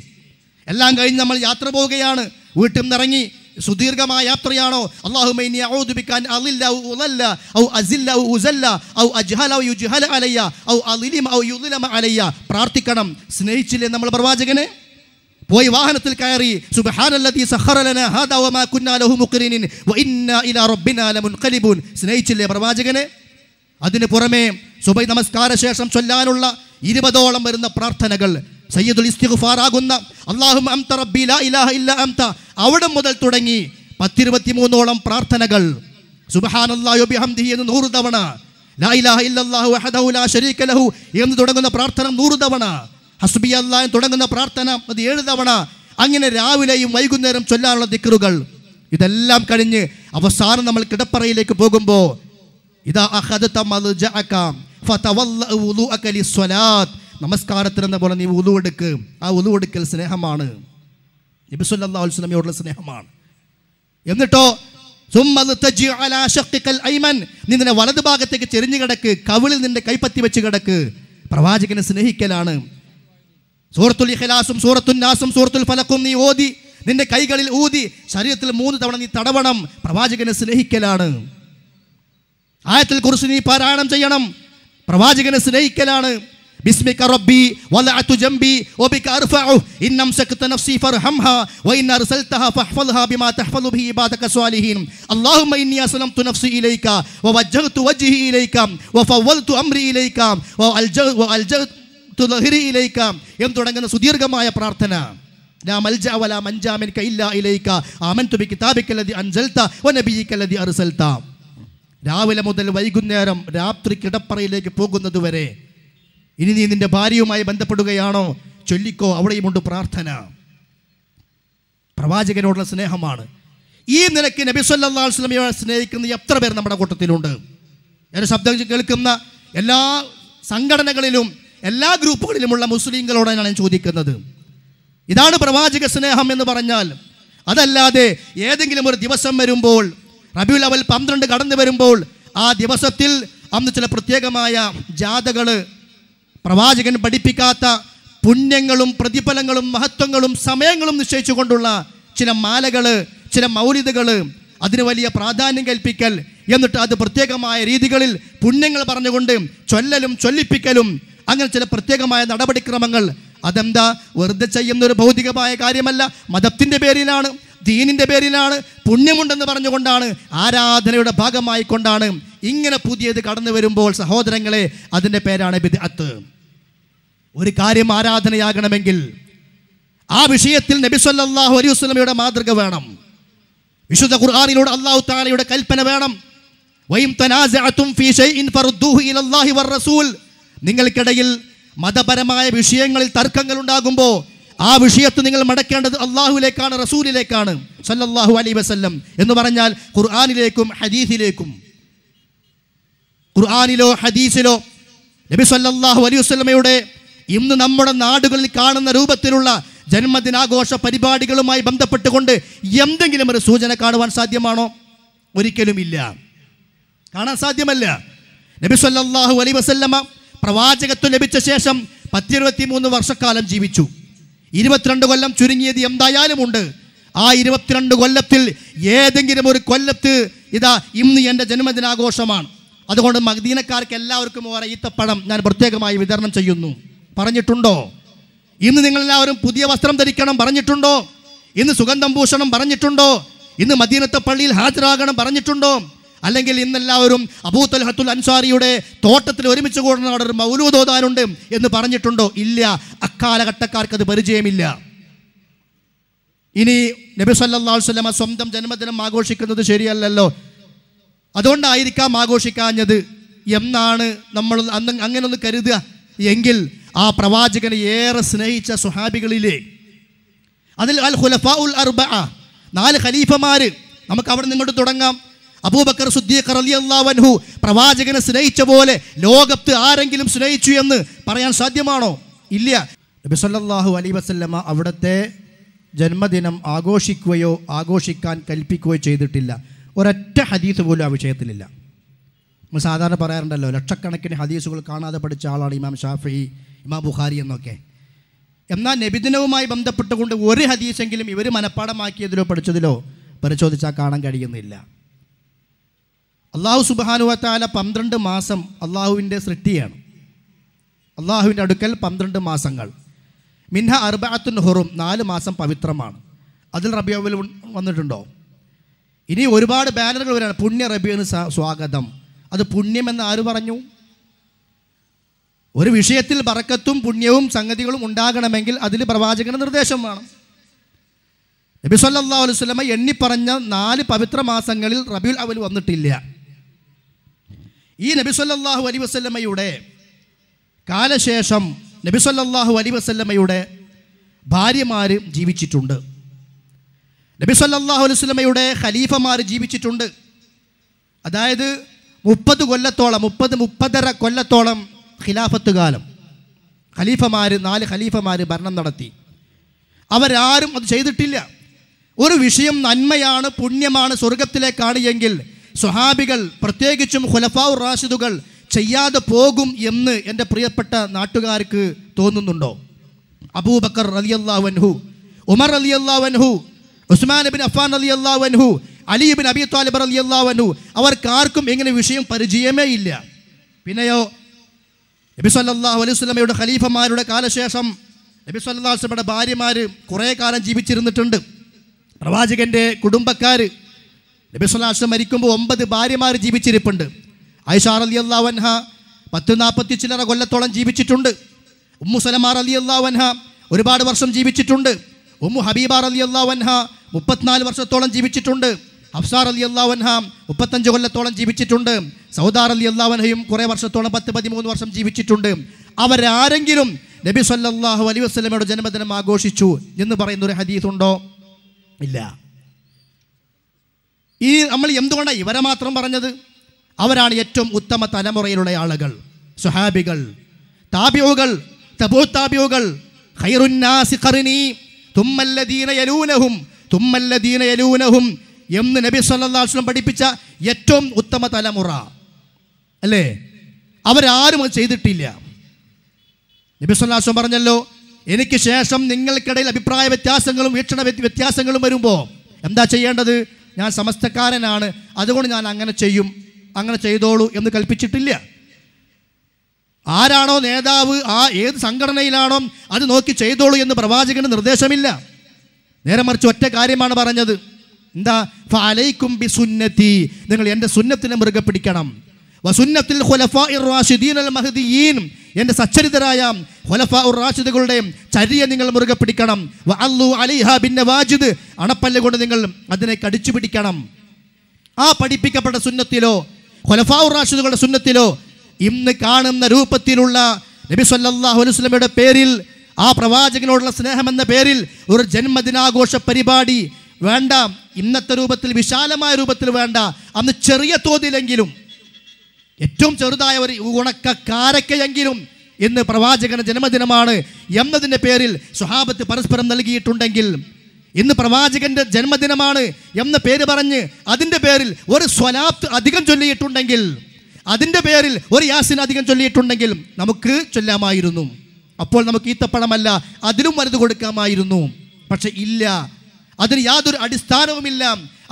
എല്ലാം കഴിഞ്ഞ് നമ്മൾ യാത്ര പോവുകയാണ് വീട്ടിൽ നിന്നിറങ്ങി സുദീർഘമായ യാത്രയാണോ അള്ളാഹു ഇന്നി ഔദുബിക്കാൻ അലില്ല ഔ ഉലല്ല ഔ അസില്ല ഉസല്ല ഔ അജ്ഹല യുജ്ഹല അലയ്യ ഔ അലിലിം ഔ യുലിലമ അലയ്യ പ്രാർത്ഥിക്കണം സ്നേഹിച്ചില്ലേ നമ്മൾ പ്രവാചകനെ പോയി വാഹനത്തിൽ കയറി സുബ്ഹാനല്ലദീ ഹാദാ വമാ ലഹു ഇലാ സ്നേഹിച്ചില്ലേ പ്രവാചകനെ അതിന് പുറമേ സുബൈ നമസ്കാര ശേഷം ചൊല്ലാനുള്ള ഇരുപതോളം വരുന്ന പ്രാർത്ഥനകൾ സയ്യദുൽ ഇസ്തിഖുഫാറാകുന്ന അള്ളാഹും അംത റബ്ബി ലാ ഇലാഹ ഇല്ല അംത അവിടെ മുതൽ തുടങ്ങി പത്തിരുപത്തിമൂന്നോളം പ്രാർത്ഥനകൾ സുബഹാനല്ലാഹുബിഹംദിഹി എന്ന് നൂറ് തവണ ലാ ഇലാഹ ഇല്ലല്ലാഹു വഹദഹു ലാ ശരീക ലഹു എന്ന് തുടങ്ങുന്ന പ്രാർത്ഥന നൂറ് തവണ ഹസ്ബി അല്ലാ എന്ന് തുടങ്ങുന്ന പ്രാർത്ഥന അത് ഏഴ് തവണ അങ്ങനെ രാവിലെയും വൈകുന്നേരം ചൊല്ലാനുള്ള ദിക്കറുകൾ ഇതെല്ലാം കഴിഞ്ഞ് അവസാനം നമ്മൾ കിടപ്പറയിലേക്ക് പോകുമ്പോൾ ഇതാ അഹദത്ത മൽജഅക ഫതവല്ല വുളുഅക ലിസ്സലാത്ത് നമസ്കാരത്തിന് എന്ന പോലെ നീ ഉലു എടുക്ക് ആ ഉലു എടുക്കൽ സ്നേഹമാണ് വസല്ലം അലുസ്ലമിയോടുള്ള സ്നേഹമാണ് എന്നിട്ടോ നിന്നെ വലതു ഭാഗത്തേക്ക് ചെരിഞ്ഞു കിടക്ക് കവിളിൽ നിന്റെ കൈപ്പത്തി വെച്ച് കിടക്ക് പ്രവാചകനെ സ്നേഹിക്കലാണ് സൂറത്തുൽ ഇഖലാസും സൂറത്തുൽ നാസും സൂറത്തുൽ ഫലക്കും നീ ഓതി നിന്റെ കൈകളിൽ ഊതി ശരീരത്തിൽ മൂന്ന് തവണ നീ തടവണം പ്രവാചകനെ സ്നേഹിക്കലാണ് ആയത്തിൽ കുറിച്ച് നീ പാരായണം ചെയ്യണം പ്രവാചകനെ സ്നേഹിക്കലാണ് റബ്ബി വലഅതു ജംബി വബിക അർഫഉ ഇന്നം സക്ത നഫ്സി ഫർഹംഹ വഇന്ന അർസൽതഹ ഫഹ്ഫൽഹ ബിമാ بما تحفظ ഇബാദക സ്വാലിഹീൻ അല്ലാഹുമ്മ ഇന്നി അസ്ലംതു നഫ്സി ഇലൈക إليك വജ്ഹി ഇലൈക വഫവൽതു അംരി ഇലൈക إليك وألجأت ظهري ഇലൈക എന്ന് തുടങ്ങുന്ന സുദീർഘമായ പ്രാർത്ഥന لا ملجأ ولا منجا منك إلا إليك آمنت بكتابك الذي أنزلت ونبيك الذي أرسلت രാവിലെ മുതൽ വൈകുന്നേരം രാത്രി കിടപ്പറയിലേക്ക് പോകുന്നത് വരെ ഇനി നീ നിന്റെ ഭാര്യയുമായി ബന്ധപ്പെടുകയാണോ ചൊല്ലിക്കോ അവിടെയുമുണ്ട് പ്രാർത്ഥന പ്രവാചകനോടുള്ള സ്നേഹമാണ് ഈ നിലയ്ക്ക് നബി സല്ലാ വസ്ലമിയെ സ്നേഹിക്കുന്ന എത്ര പേർ നമ്മുടെ കൂട്ടത്തിലുണ്ട് എൻ്റെ ശബ്ദം കേൾക്കുന്ന എല്ലാ സംഘടനകളിലും എല്ലാ ഗ്രൂപ്പുകളിലുമുള്ള മുസ്ലിങ്ങളോടാണ് ഞാൻ ചോദിക്കുന്നത് ഇതാണ് പ്രവാചക സ്നേഹം എന്ന് പറഞ്ഞാൽ അതല്ലാതെ ഏതെങ്കിലും ഒരു ദിവസം വരുമ്പോൾ റബിയുൽ അവൽ പന്ത്രണ്ട് കടന്നു വരുമ്പോൾ ആ ദിവസത്തിൽ അന്ന് ചില പ്രത്യേകമായ ജാഥകൾ പ്രവാചകൻ പഠിപ്പിക്കാത്ത പുണ്യങ്ങളും പ്രതിഫലങ്ങളും മഹത്വങ്ങളും സമയങ്ങളും നിശ്ചയിച്ചുകൊണ്ടുള്ള ചില മാലകൾ ചില മൗലിതകൾ അതിന് വലിയ പ്രാധാന്യം കൽപ്പിക്കൽ എന്നിട്ട് അത് പ്രത്യേകമായ രീതികളിൽ പുണ്യങ്ങൾ പറഞ്ഞുകൊണ്ട് ചൊല്ലലും ചൊല്ലിപ്പിക്കലും അങ്ങനെ ചില പ്രത്യേകമായ നടപടിക്രമങ്ങൾ അതെന്താ വെറുതെ ചെയ്യുന്ന ഒരു ഭൗതികമായ കാര്യമല്ല മതത്തിൻ്റെ പേരിലാണ് ദീനിൻ്റെ പേരിലാണ് പുണ്യമുണ്ടെന്ന് പറഞ്ഞുകൊണ്ടാണ് ആരാധനയുടെ ഭാഗമായി കൊണ്ടാണ് ഇങ്ങനെ പുതിയത് കടന്നു വരുമ്പോൾ സഹോദരങ്ങളെ അതിൻ്റെ പേരാണ് ബിദ്അത്ത് ഒരു കാര്യം ആരാധനയാകണമെങ്കിൽ ആ വിഷയത്തിൽ നബി സല്ലാഹു അലൈഹി മാതൃക വേണം വിശുദ്ധ ഖുർആാനിലൂടെ അള്ളാഹു താലയുടെ കൽപ്പന വേണം വൈം നിങ്ങൾക്കിടയിൽ മതപരമായ വിഷയങ്ങളിൽ തർക്കങ്ങൾ ഉണ്ടാകുമ്പോൾ ആ വിഷയത്ത് നിങ്ങൾ മടക്കേണ്ടത് അള്ളാഹുലേക്കാണ് റസൂലിലേക്കാണ് സല്ലല്ലാഹു അലൈ വസല്ലം എന്ന് പറഞ്ഞാൽ ഖുർആാനിലേക്കും ഹദീസിലേക്കും ഖുർആാനിലോ ഹദീസിലോ നബി സല്ലല്ലാഹു അലൈഹി വസ്ലമയുടെ ഇന്ന് നമ്മുടെ നാടുകളിൽ കാണുന്ന രൂപത്തിലുള്ള ജന്മദിനാഘോഷ പരിപാടികളുമായി ബന്ധപ്പെട്ടുകൊണ്ട് എന്തെങ്കിലും ഒരു സൂചന കാണുവാൻ സാധ്യമാണോ ഒരിക്കലും ഇല്ല കാണാൻ സാധ്യമല്ല നബി സല്ലല്ലാഹു അലൈഹി വസല്ലമ പ്രവാചകത്വം ലഭിച്ച ശേഷം പത്തിരുപത്തി മൂന്ന് വർഷക്കാലം ജീവിച്ചു ഇരുപത്തിരണ്ട് കൊല്ലം ചുരുങ്ങിയത് എന്തായാലും ഉണ്ട് ആ ഇരുപത്തിരണ്ട് കൊല്ലത്തിൽ ഏതെങ്കിലും ഒരു കൊല്ലത്ത് ഇതാ ഇന്ന് എൻ്റെ ജന്മദിനാഘോഷമാണ് അതുകൊണ്ട് മഗ്ദീനക്കാർക്ക് എല്ലാവർക്കും ഓരോ ഈത്തപ്പഴം ഞാൻ പ്രത്യേകമായി വിതരണം ചെയ്യുന്നു പറഞ്ഞിട്ടുണ്ടോ ഇന്ന് നിങ്ങളെല്ലാവരും പുതിയ വസ്ത്രം ധരിക്കണം പറഞ്ഞിട്ടുണ്ടോ ഇന്ന് സുഗന്ധം ഭൂഷണം പറഞ്ഞിട്ടുണ്ടോ ഇന്ന് മദീനത്തെ പള്ളിയിൽ ഹാജരാകണം പറഞ്ഞിട്ടുണ്ടോ അല്ലെങ്കിൽ ഇന്നെല്ലാവരും ഹത്തുൽ അൻസാരിയുടെ തോട്ടത്തിൽ ഒരുമിച്ച് കൂടുന്ന അവിടെ ഒരു മൗലൂദോദാനുണ്ട് എന്ന് പറഞ്ഞിട്ടുണ്ടോ ഇല്ല അക്കാലഘട്ടക്കാർക്ക് അത് പരിചയമില്ല ഇനി നബി സല്ലാ വല്ലമ സ്വന്തം ജന്മദിനം ആഘോഷിക്കുന്നത് ശരിയല്ലല്ലോ അതുകൊണ്ടായിരിക്കാം ആഘോഷിക്കാഞ്ഞത് എന്നാണ് നമ്മൾ അന്ന് അങ്ങനെ ഒന്ന് കരുതുക എങ്കിൽ ആ പ്രവാചകനെ ഏറെ സ്നേഹിച്ച സുഹാബികളിലെ അതിൽ അൽ ഹുലഫ ഉൽ അർബ നാല് ഖലീഫമാർ നമുക്ക് അവിടെ നിങ്ങോട്ട് തുടങ്ങാം അബൂബക്കർ സുദ്ദീഖർ അലി അള്ളാവൻഹു പ്രവാചകനെ സ്നേഹിച്ച പോലെ ലോകത്ത് ആരെങ്കിലും സ്നേഹിച്ചു എന്ന് പറയാൻ സാധ്യമാണോ ഇല്ല നബി സല്ലാഹു അലി വസല്ലമ്മ അവിടുത്തെ ജന്മദിനം ആഘോഷിക്കുകയോ ആഘോഷിക്കാൻ കൽപ്പിക്കുകയോ ചെയ്തിട്ടില്ല ഒരൊറ്റ ഹദീസ് പോലും ആ വിഷയത്തിലില്ല നമ്മൾ സാധാരണ പറയാറുണ്ടല്ലോ ലക്ഷക്കണക്കിന് ഹദീസുകൾ കാണാതെ പഠിച്ച ആളാണ് ഇമാം ഷാഫി ഇമാം ബുഖാരി എന്നൊക്കെ എന്നാൽ നബിദിനവുമായി ബന്ധപ്പെട്ടുകൊണ്ട് ഒരു ഹദീസെങ്കിലും ഇവർ മനഃപ്പാടമാക്കിയതിലോ പഠിച്ചതിലോ പരിശോധിച്ചാൽ കാണാൻ കഴിയുന്നില്ല അള്ളാഹു സുബാനുവത്താല പന്ത്രണ്ട് മാസം അള്ളാഹുവിൻ്റെ സൃഷ്ടിയാണ് അള്ളാഹുവിൻ്റെ അടുക്കൽ പന്ത്രണ്ട് മാസങ്ങൾ മിൻഹ അർബാത്തുൻ ഹുറും നാല് മാസം പവിത്രമാണ് അതിൽ അവൽ വന്നിട്ടുണ്ടോ ഇനി ഒരുപാട് ബാനറുകൾ വരാണ് പുണ്യ റബിയന് സ്വാഗതം അത് പുണ്യമെന്ന് ആര് പറഞ്ഞു ഒരു വിഷയത്തിൽ ബറക്കത്തും പുണ്യവും സംഗതികളും ഉണ്ടാകണമെങ്കിൽ അതിൽ പ്രവാചകന് നിർദ്ദേശം വേണം നബി സല്ലാ എണ്ണി പറഞ്ഞ നാല് പവിത്ര മാസങ്ങളിൽ റബിയുൽ അവൽ വന്നിട്ടില്ല ഈ നബിസ്വല്ലാഹു അലി വസ്ല്ലമ്മയുടെ കാലശേഷം നബിസ്വല്ലാഹു അലി വസ്ല്ലമ്മയുടെ ഭാര്യമാർ ജീവിച്ചിട്ടുണ്ട് നബിസ്വല്ലാഹു അലൈഹി വസ്ലമയുടെ ഖലീഫമാർ ജീവിച്ചിട്ടുണ്ട് അതായത് മുപ്പത് കൊല്ലത്തോളം മുപ്പത് മുപ്പതര കൊല്ലത്തോളം ഖിലാഫത്ത് കാലം ഖലീഫമാർ നാല് ഖലീഫമാർ ഭരണം നടത്തി അവരാരും അത് ചെയ്തിട്ടില്ല ഒരു വിഷയം നന്മയാണ് പുണ്യമാണ് സ്വർഗത്തിലേക്കാണ് എങ്കിൽ സ്വഹാബികൾ പ്രത്യേകിച്ചും ഖുലഫാവ് റാഷിദുകൾ ചെയ്യാതെ പോകും എന്ന് എൻ്റെ പ്രിയപ്പെട്ട നാട്ടുകാർക്ക് തോന്നുന്നുണ്ടോ അബൂബക്കർ അലി അള്ളാഹു ഉമർ അലി അള്ളാഹു ഉസ്മാൻ നബിൻ അഫാൻ അലി അള്ളാഹു അലിബിൻ അബി താലിബർ അലി അള്ളാഹു അവർക്കാർക്കും ഇങ്ങനെ വിഷയം പരിചയമേ ഇല്ല പിന്നെയോ നബി സല്ലാഹു അലൈഹി സ്വലമയുടെ ഖലീഫമാരുടെ കാലശേഷം നബി വസ്ലമയുടെ ഭാര്യമാർ കുറേ കാലം ജീവിച്ചിരുന്നിട്ടുണ്ട് പ്രവാചകൻ്റെ കുടുംബക്കാർ നബിസ്വലാശ്രം മരിക്കുമ്പോൾ ഒമ്പത് ഭാര്യമാർ ജീവിച്ചിരിപ്പുണ്ട് ഐഷാർ അലി അള്ളാവൻഹ പത്ത് നാൽപ്പത്തി ചില്ലറ കൊല്ലത്തോളം ജീവിച്ചിട്ടുണ്ട് ഉമ്മു സലമാർ അലി അള്ളാവൻഹ ഒരുപാട് വർഷം ജീവിച്ചിട്ടുണ്ട് ഉമ്മു ഹബീബാർ അലി അള്ളാവൻഹ മുപ്പത്തിനാല് വർഷത്തോളം ജീവിച്ചിട്ടുണ്ട് അഫ്സാർ അലി അള്ളാവൻഹ മുപ്പത്തഞ്ച് കൊല്ലത്തോളം ജീവിച്ചിട്ടുണ്ട് സൗദാർ അലി അള്ളാവൻഹയും കുറേ വർഷത്തോളം പത്ത് പതിമൂന്ന് വർഷം ജീവിച്ചിട്ടുണ്ട് അവരാരെങ്കിലും നബി സല്ലാഹു അലൈ വസ്ലമയുടെ ജന്മദിനം ആഘോഷിച്ചു എന്ന് പറയുന്ന ഒരു ഹദീസ് ഉണ്ടോ ഇല്ല ഈ നമ്മൾ എന്തുകൊണ്ടാണ് ഇവരെ മാത്രം പറഞ്ഞത് അവരാണ് ഏറ്റവും ഉത്തമ തലമുറയിലുള്ള ആളുകൾ സുഹാബികൾ താബിയുകൾ തബൂ ഖൈറുന്നാസി ഖർനി തുമ്മല്ലദീന യലൂനഹും തുമ്മല്ലദീന യലൂനഹും എന്ന് നബി സല്ലാസ്ലം പഠിപ്പിച്ച ഏറ്റവും ഉത്തമ തലമുറ അല്ലേ അവരാരും അത് ചെയ്തിട്ടില്ല നബി സല്ലാസ്ലം പറഞ്ഞല്ലോ എനിക്ക് ശേഷം നിങ്ങൾക്കിടയിൽ അഭിപ്രായ വ്യത്യാസങ്ങളും വീക്ഷണ വ്യത്യാസങ്ങളും വരുമ്പോൾ എന്താ ചെയ്യേണ്ടത് ഞാൻ സമസ്തക്കാരനാണ് അതുകൊണ്ട് ഞാൻ അങ്ങനെ ചെയ്യും അങ്ങനെ ചെയ്തോളൂ എന്ന് കൽപ്പിച്ചിട്ടില്ല ആരാണോ നേതാവ് ആ ഏത് സംഘടനയിലാണോ അത് നോക്കി ചെയ്തോളൂ എന്ന് പ്രവാചകന് നിർദ്ദേശമില്ല നേരെ മറിച്ച് ഒറ്റ കാര്യമാണ് പറഞ്ഞത് എന്താ ഫലൈക്കും ബി സുന്നത്തി നിങ്ങൾ എൻ്റെ സുന്നത്തിനെ മുറുകെ പിടിക്കണം എന്റെ സച്ചരിതരായ റാഷിദുകളുടെ ചരിയ നിങ്ങൾ മുറുകെ പിടിക്കണം വ അല്ലു അലിഹ ബിൻ വാജിദ് അണപ്പല്ല് കൊണ്ട് നിങ്ങൾ അതിനെ കടിച്ചു പിടിക്കണം ആ പഠിപ്പിക്കപ്പെട്ട സുന്നത്തിലോ ഖുലഫാ റാഷിദുകളുടെ സുന്നത്തിലോ ഇന്ന് കാണുന്ന രൂപത്തിലുള്ള നബി സല്ലല്ലാഹു അലൈഹി വസല്ലമയുടെ പേരിൽ ആ പ്രവാചകനോടുള്ള സ്നേഹം എന്ന പേരിൽ ഒരു ജന്മദിനാഘോഷ പരിപാടി വേണ്ട ഇന്നത്തെ രൂപത്തിൽ വിശാലമായ രൂപത്തിൽ വേണ്ട അന്ന് ചെറിയ തോതിലെങ്കിലും ഏറ്റവും ചെറുതായ ഒരു ഉണക്കക്കാരക്കയെങ്കിലും ഇന്ന് പ്രവാചകന ജന്മദിനമാണ് എന്നതിൻ്റെ പേരിൽ സ്വഹാബത്ത് പരസ്പരം നൽകിയിട്ടുണ്ടെങ്കിൽ ഇന്ന് പ്രവാചകന്റെ ജന്മദിനമാണ് എന്ന പേര് പറഞ്ഞ് അതിൻ്റെ പേരിൽ ഒരു സ്വലാത്ത് അധികം ചൊല്ലിയിട്ടുണ്ടെങ്കിൽ അതിൻ്റെ പേരിൽ ഒരു യാസിൻ അധികം ചൊല്ലിയിട്ടുണ്ടെങ്കിൽ നമുക്ക് ചൊല്ലാമായിരുന്നു അപ്പോൾ നമുക്ക് ഈത്തപ്പഴമല്ല അതിലും വലുത് കൊടുക്കാമായിരുന്നു പക്ഷെ ഇല്ല അതിന് യാതൊരു അടിസ്ഥാനവുമില്ല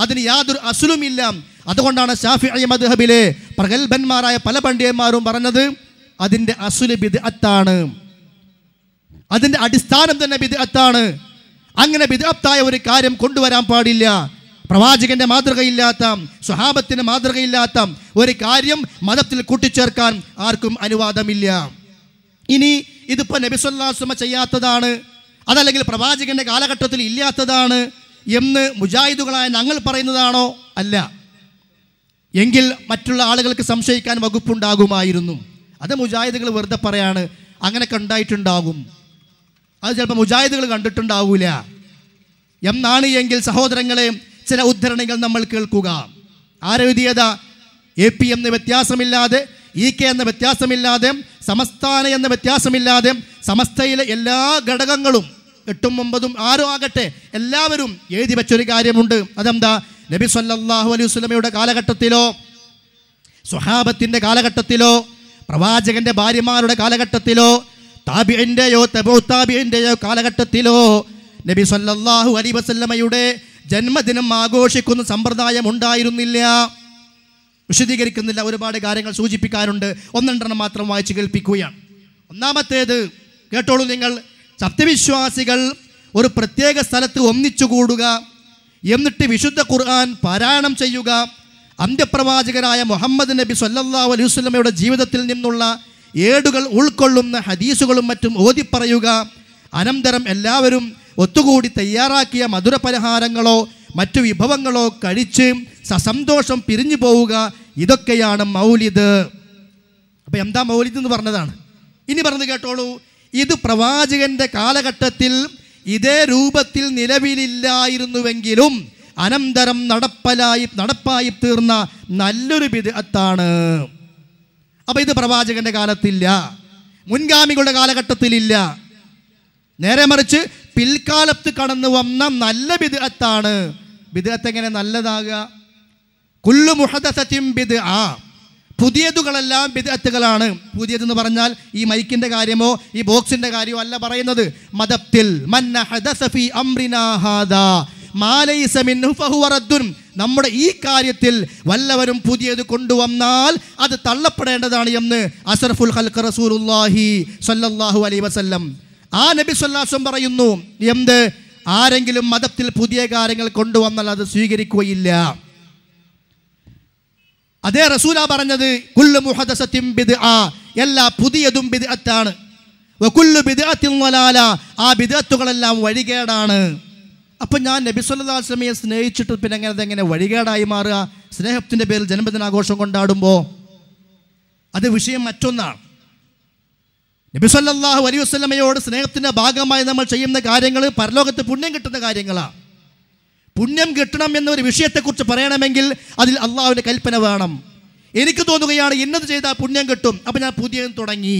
അതിന് യാതൊരു അസുലുമില്ല അതുകൊണ്ടാണ് ഷാഫി മദ്ഹബിലെ പ്രഗത്ഭന്മാരായ പല പണ്ഡിയന്മാരും പറഞ്ഞത് അതിൻ്റെ അസുല് ബിദ്അത്താണ് അതിൻ്റെ അടിസ്ഥാനം തന്നെ ബിദ്അത്താണ് അങ്ങനെ ബിദ്അത്തായ ഒരു കാര്യം കൊണ്ടുവരാൻ പാടില്ല പ്രവാചകന്റെ മാതൃകയില്ലാത്ത സ്വഹാബത്തിന് മാതൃകയില്ലാത്ത ഒരു കാര്യം മതത്തിൽ കൂട്ടിച്ചേർക്കാൻ ആർക്കും അനുവാദമില്ല ഇനി ഇതിപ്പോൾ നബിസ്വല്ലാസ്മ ചെയ്യാത്തതാണ് അതല്ലെങ്കിൽ പ്രവാചകന്റെ കാലഘട്ടത്തിൽ ഇല്ലാത്തതാണ് എന്ന് മുജാഹിദുകളായ ഞങ്ങൾ പറയുന്നതാണോ അല്ല എങ്കിൽ മറ്റുള്ള ആളുകൾക്ക് സംശയിക്കാൻ വകുപ്പുണ്ടാകുമായിരുന്നു അത് മുജാഹിദുകൾ വെറുതെ പറയാണ് അങ്ങനെ കണ്ടായിട്ടുണ്ടാകും അത് ചിലപ്പോൾ മുജാഹിദുകൾ കണ്ടിട്ടുണ്ടാവില്ല എന്നാണ് എങ്കിൽ സഹോദരങ്ങളെ ചില ഉദ്ധരണികൾ നമ്മൾ കേൾക്കുക ആരെഴുതിയത എ പി എന്ന വ്യത്യാസമില്ലാതെ ഇ കെ എന്ന വ്യത്യാസമില്ലാതെ സമസ്ഥാന എന്ന വ്യത്യാസമില്ലാതെ സമസ്തയിലെ എല്ലാ ഘടകങ്ങളും എട്ടും ഒമ്പതും ആരും ആകട്ടെ എല്ലാവരും എഴുതി വെച്ചൊരു കാര്യമുണ്ട് അതെന്താ നബി സല്ലാഹു അലൈഹി വസ്ലമയുടെ കാലഘട്ടത്തിലോ സുഹാബത്തിൻ്റെ കാലഘട്ടത്തിലോ പ്രവാചകന്റെ ഭാര്യമാരുടെ കാലഘട്ടത്തിലോ താബിയൻ്റെയോ തബോത്താബിയൻ്റെയോ കാലഘട്ടത്തിലോ നബി സല്ലാഹു അലി വസല്ലമയുടെ ജന്മദിനം ആഘോഷിക്കുന്ന സമ്പ്രദായം ഉണ്ടായിരുന്നില്ല വിശദീകരിക്കുന്നില്ല ഒരുപാട് കാര്യങ്ങൾ സൂചിപ്പിക്കാനുണ്ട് ഒന്നെണ്ണം മാത്രം വായിച്ചു കേൾപ്പിക്കുകയാണ് ഒന്നാമത്തേത് കേട്ടോളൂ നിങ്ങൾ സത്യവിശ്വാസികൾ ഒരു പ്രത്യേക സ്ഥലത്ത് ഒന്നിച്ചു കൂടുക എന്നിട്ട് വിശുദ്ധ ഖുർആൻ പാരായണം ചെയ്യുക അന്ത്യപ്രവാചകരായ മുഹമ്മദ് നബി സല്ലാ അലൈവല്ലമയുടെ ജീവിതത്തിൽ നിന്നുള്ള ഏടുകൾ ഉൾക്കൊള്ളുന്ന ഹദീസുകളും മറ്റും ഓതിപ്പറയുക അനന്തരം എല്ലാവരും ഒത്തുകൂടി തയ്യാറാക്കിയ മധുര പലഹാരങ്ങളോ മറ്റു വിഭവങ്ങളോ കഴിച്ച് സസന്തോഷം പിരിഞ്ഞു പോവുക ഇതൊക്കെയാണ് മൗലിദ് അപ്പം എന്താ മൗലിദ് എന്ന് പറഞ്ഞതാണ് ഇനി പറഞ്ഞു കേട്ടോളൂ ഇത് പ്രവാചകൻ്റെ കാലഘട്ടത്തിൽ ഇതേ രൂപത്തിൽ നിലവിലില്ലായിരുന്നുവെങ്കിലും അനന്തരം നടപ്പലായി നടപ്പായി തീർന്ന നല്ലൊരു വിധത്താണ് അപ്പൊ ഇത് പ്രവാചകന്റെ കാലത്തില്ല മുൻഗാമികളുടെ കാലഘട്ടത്തിലില്ല നേരെ മറിച്ച് പിൽക്കാലത്ത് കടന്നു വന്ന നല്ല വിധത്താണ് വിധത്തെങ്ങനെ എങ്ങനെ നല്ലതാകുക കുല്ലു മുഹദസത്തിൻ ബിദ്അ ആ പുതിയതുകളെല്ലാം ബിദത്തുകളാണ് പുതിയതെന്ന് പറഞ്ഞാൽ ഈ മൈക്കിൻ്റെ കാര്യമോ ഈ ബോക്സിൻ്റെ കാര്യമോ അല്ല പറയുന്നത് മതത്തിൽ നമ്മുടെ ഈ കാര്യത്തിൽ വല്ലവരും പുതിയത് കൊണ്ടുവന്നാൽ അത് തള്ളപ്പെടേണ്ടതാണ് എന്ന് അസർഫുൽ ഹൽഖ റസൂലുല്ലാഹി സല്ലല്ലാഹു അലൈ വസല്ലം ആ നബി സല്ലാസും പറയുന്നു എന്ത് ആരെങ്കിലും മതത്തിൽ പുതിയ കാര്യങ്ങൾ കൊണ്ടുവന്നാൽ അത് സ്വീകരിക്കുകയില്ല അതേ റസൂല പറഞ്ഞത് കുല്ല മുഹദസത്തിം ബിദ് ആ എല്ലാ പുതിയതും ബിദ്അത്താണ് വകുല്ലു ബിദ്അത്തിൻ വലാല ആ ബിദ്അത്തുകളെല്ലാം വഴികേടാണ് അപ്പം ഞാൻ നബി വസല്ലമയെ സ്നേഹിച്ചിട്ട് പിന്നെ എങ്ങനെ എങ്ങനെ വഴികേടായി മാറുക സ്നേഹത്തിൻ്റെ പേരിൽ ജന്മദിനാഘോഷം കൊണ്ടാടുമ്പോൾ അത് വിഷയം മറ്റൊന്നാണ് നബി സല്ലാഹു അലൈഹി വസല്ലമയോട് സ്നേഹത്തിൻ്റെ ഭാഗമായി നമ്മൾ ചെയ്യുന്ന കാര്യങ്ങൾ പരലോകത്ത് പുണ്യം കിട്ടുന്ന കാര്യങ്ങളാണ് പുണ്യം കിട്ടണം എന്നൊരു വിഷയത്തെക്കുറിച്ച് പറയണമെങ്കിൽ അതിൽ അള്ളാഹുവിൻ്റെ കൽപ്പന വേണം എനിക്ക് തോന്നുകയാണ് ഇന്നത് ചെയ്താൽ പുണ്യം കിട്ടും അപ്പം ഞാൻ പുതിയ തുടങ്ങി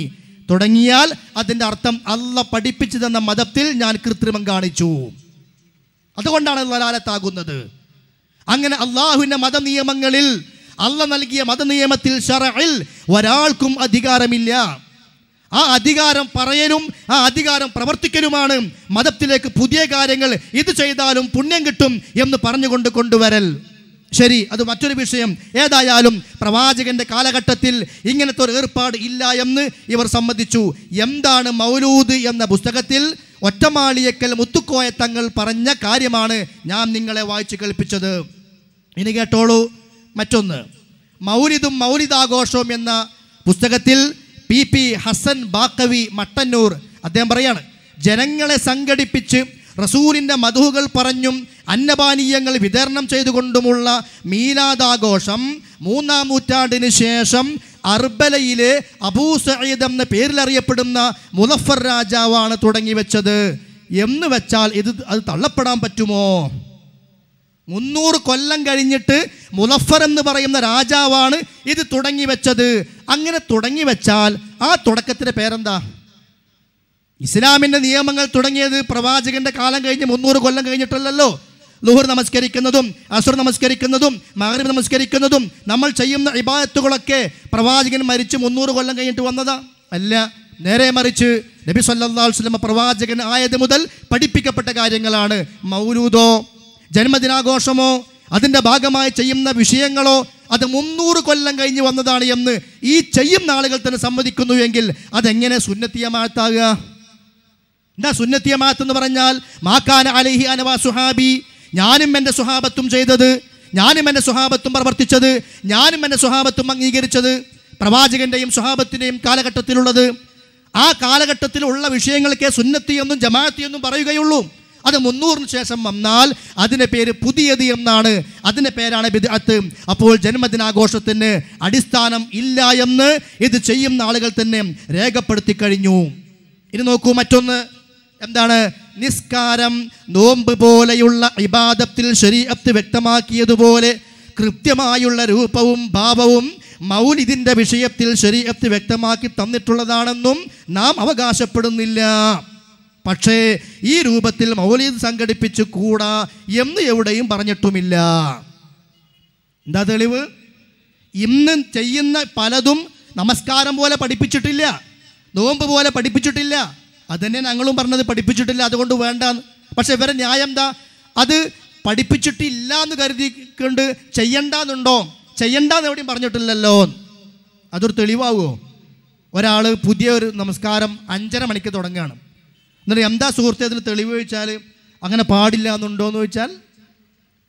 തുടങ്ങിയാൽ അതിൻ്റെ അർത്ഥം അല്ല പഠിപ്പിച്ചു തന്ന മതത്തിൽ ഞാൻ കൃത്രിമം കാണിച്ചു അതുകൊണ്ടാണ് ലലാലത്താകുന്നത് അങ്ങനെ അള്ളാഹുവിൻ്റെ മതനിയമങ്ങളിൽ അല്ല നൽകിയ മതനിയമത്തിൽ ഷറയിൽ ഒരാൾക്കും അധികാരമില്ല ആ അധികാരം പറയലും ആ അധികാരം പ്രവർത്തിക്കലുമാണ് മതത്തിലേക്ക് പുതിയ കാര്യങ്ങൾ ഇത് ചെയ്താലും പുണ്യം കിട്ടും എന്ന് പറഞ്ഞുകൊണ്ട് കൊണ്ടുവരൽ ശരി അത് മറ്റൊരു വിഷയം ഏതായാലും പ്രവാചകന്റെ കാലഘട്ടത്തിൽ ഇങ്ങനത്തെ ഒരു ഏർപ്പാട് ഇല്ല എന്ന് ഇവർ സമ്മതിച്ചു എന്താണ് മൗലൂദ് എന്ന പുസ്തകത്തിൽ ഒറ്റമാളിയക്കൽ മുത്തുക്കോയ തങ്ങൾ പറഞ്ഞ കാര്യമാണ് ഞാൻ നിങ്ങളെ വായിച്ചു കേൾപ്പിച്ചത് ഇനി കേട്ടോളൂ മറ്റൊന്ന് മൗലിദും മൗലിദാഘോഷവും എന്ന പുസ്തകത്തിൽ പി പി ഹസൻ ബാക്കവി മട്ടന്നൂർ അദ്ദേഹം പറയാണ് ജനങ്ങളെ സംഘടിപ്പിച്ച് റസൂലിൻ്റെ മധുകൾ പറഞ്ഞും അന്നപാനീയങ്ങൾ വിതരണം ചെയ്തുകൊണ്ടുമുള്ള മീലാദാഘോഷം മൂന്നാം നൂറ്റാണ്ടിന് ശേഷം അർബലയിലെ അബൂ സയ്യിദ് എന്ന പേരിലറിയപ്പെടുന്ന മുലഫർ രാജാവാണ് തുടങ്ങി വെച്ചത് എന്ന് വെച്ചാൽ ഇത് അത് തള്ളപ്പെടാൻ പറ്റുമോ മുന്നൂറ് കൊല്ലം കഴിഞ്ഞിട്ട് മുലഫർ എന്ന് പറയുന്ന രാജാവാണ് ഇത് തുടങ്ങി വെച്ചത് അങ്ങനെ തുടങ്ങി വെച്ചാൽ ആ തുടക്കത്തിൻ്റെ പേരെന്താ ഇസ്ലാമിൻ്റെ നിയമങ്ങൾ തുടങ്ങിയത് പ്രവാചകന്റെ കാലം കഴിഞ്ഞ് മുന്നൂറ് കൊല്ലം കഴിഞ്ഞിട്ടല്ലല്ലോ ലുഹർ നമസ്കരിക്കുന്നതും അസുർ നമസ്കരിക്കുന്നതും മഹറിബ് നമസ്കരിക്കുന്നതും നമ്മൾ ചെയ്യുന്ന ഇബാദത്തുകളൊക്കെ പ്രവാചകൻ മരിച്ച് മുന്നൂറ് കൊല്ലം കഴിഞ്ഞിട്ട് വന്നതാ അല്ല നേരെ മറിച്ച് നബി സല്ലാ വസ്ലമ പ്രവാചകൻ ആയത് മുതൽ പഠിപ്പിക്കപ്പെട്ട കാര്യങ്ങളാണ് മൗലൂദോ ജന്മദിനാഘോഷമോ അതിൻ്റെ ഭാഗമായി ചെയ്യുന്ന വിഷയങ്ങളോ അത് മുന്നൂറ് കൊല്ലം കഴിഞ്ഞ് വന്നതാണ് എന്ന് ഈ ചെയ്യുന്ന ആളുകൾ തന്നെ സമ്മതിക്കുന്നു എങ്കിൽ അതെങ്ങനെ സുന്നത്തിയമാത്താകുക എന്താ സുന്നത്തിയമാത്ത് എന്ന് പറഞ്ഞാൽ മാക്കാന അലഹി അനവാ സുഹാബി ഞാനും എൻ്റെ സുഹാബത്തും ചെയ്തത് ഞാനും എൻ്റെ സുഹാബത്തും പ്രവർത്തിച്ചത് ഞാനും എൻ്റെ സുഹാബത്തും അംഗീകരിച്ചത് പ്രവാചകൻ്റെയും സുഹാബത്തിൻ്റെയും കാലഘട്ടത്തിലുള്ളത് ആ കാലഘട്ടത്തിലുള്ള വിഷയങ്ങൾക്കേ സുന്നത്തിയെന്നും ജമാഅത്തിയെന്നും പറയുകയുള്ളൂ അത് മുന്നൂറിന് ശേഷം വന്നാൽ അതിൻ്റെ പേര് പുതിയതി എന്നാണ് അതിൻ്റെ പേരാണ് ബിദ്അത്ത് അപ്പോൾ ജന്മദിനാഘോഷത്തിന് അടിസ്ഥാനം ഇല്ല എന്ന് ഇത് ചെയ്യുന്ന ആളുകൾ തന്നെ രേഖപ്പെടുത്തി കഴിഞ്ഞു ഇനി നോക്കൂ മറ്റൊന്ന് എന്താണ് നിസ്കാരം നോമ്പ് പോലെയുള്ള ഇബാദത്തിൽ ശരീഅത്ത് വ്യക്തമാക്കിയതുപോലെ കൃത്യമായുള്ള രൂപവും ഭാവവും മൗലിദിൻ്റെ വിഷയത്തിൽ ശരീഅത്ത് വ്യക്തമാക്കി തന്നിട്ടുള്ളതാണെന്നും നാം അവകാശപ്പെടുന്നില്ല പക്ഷേ ഈ രൂപത്തിൽ മൗലീദ് സംഘടിപ്പിച്ചു കൂടാ എന്ന് എവിടെയും പറഞ്ഞിട്ടുമില്ല എന്താ തെളിവ് ഇന്ന് ചെയ്യുന്ന പലതും നമസ്കാരം പോലെ പഠിപ്പിച്ചിട്ടില്ല നോമ്പ് പോലെ പഠിപ്പിച്ചിട്ടില്ല അതന്നെ ഞങ്ങളും പറഞ്ഞത് പഠിപ്പിച്ചിട്ടില്ല അതുകൊണ്ട് വേണ്ട പക്ഷെ ഇവരെ ന്യായം എന്താ അത് പഠിപ്പിച്ചിട്ടില്ല എന്ന് കരുതിക്കൊണ്ട് ചെയ്യണ്ടെന്നുണ്ടോ ചെയ്യണ്ടെന്ന് എവിടെയും പറഞ്ഞിട്ടില്ലല്ലോ അതൊരു തെളിവാകുമോ ഒരാൾ പുതിയ ഒരു നമസ്കാരം അഞ്ചര മണിക്ക് തുടങ്ങുകയാണ് എന്നിട്ട് എന്താ സുഹൃത്തെ അതിന് തെളിവ് ചോദിച്ചാൽ അങ്ങനെ പാടില്ല എന്നുണ്ടോ എന്ന് ചോദിച്ചാൽ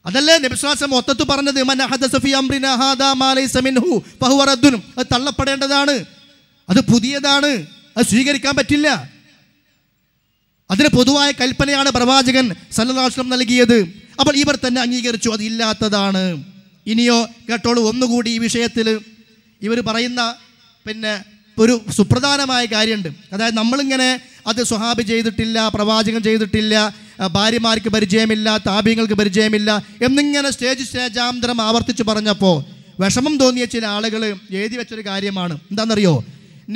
അതല്ലേ നബിസ്വാസം മൊത്തത്ത് പറഞ്ഞത് അത് തള്ളപ്പെടേണ്ടതാണ് അത് പുതിയതാണ് അത് സ്വീകരിക്കാൻ പറ്റില്ല അതിന് പൊതുവായ കൽപ്പനയാണ് പ്രവാചകൻ സല്ലാശ്രം നൽകിയത് അപ്പോൾ ഇവർ തന്നെ അംഗീകരിച്ചു അതില്ലാത്തതാണ് ഇനിയോ കേട്ടോളൂ ഒന്നുകൂടി ഈ വിഷയത്തിൽ ഇവർ പറയുന്ന പിന്നെ ഒരു സുപ്രധാനമായ കാര്യമുണ്ട് അതായത് നമ്മളിങ്ങനെ അത് സുഹാബ് ചെയ്തിട്ടില്ല പ്രവാചകൻ ചെയ്തിട്ടില്ല ഭാര്യമാർക്ക് പരിചയമില്ല താപ്യങ്ങൾക്ക് പരിചയമില്ല എന്നിങ്ങനെ സ്റ്റേജ് സ്റ്റേജാന്തരം ആവർത്തിച്ച് പറഞ്ഞപ്പോൾ വിഷമം തോന്നിയ ചില ആളുകൾ എഴുതി വെച്ചൊരു കാര്യമാണ് എന്താണെന്നറിയോ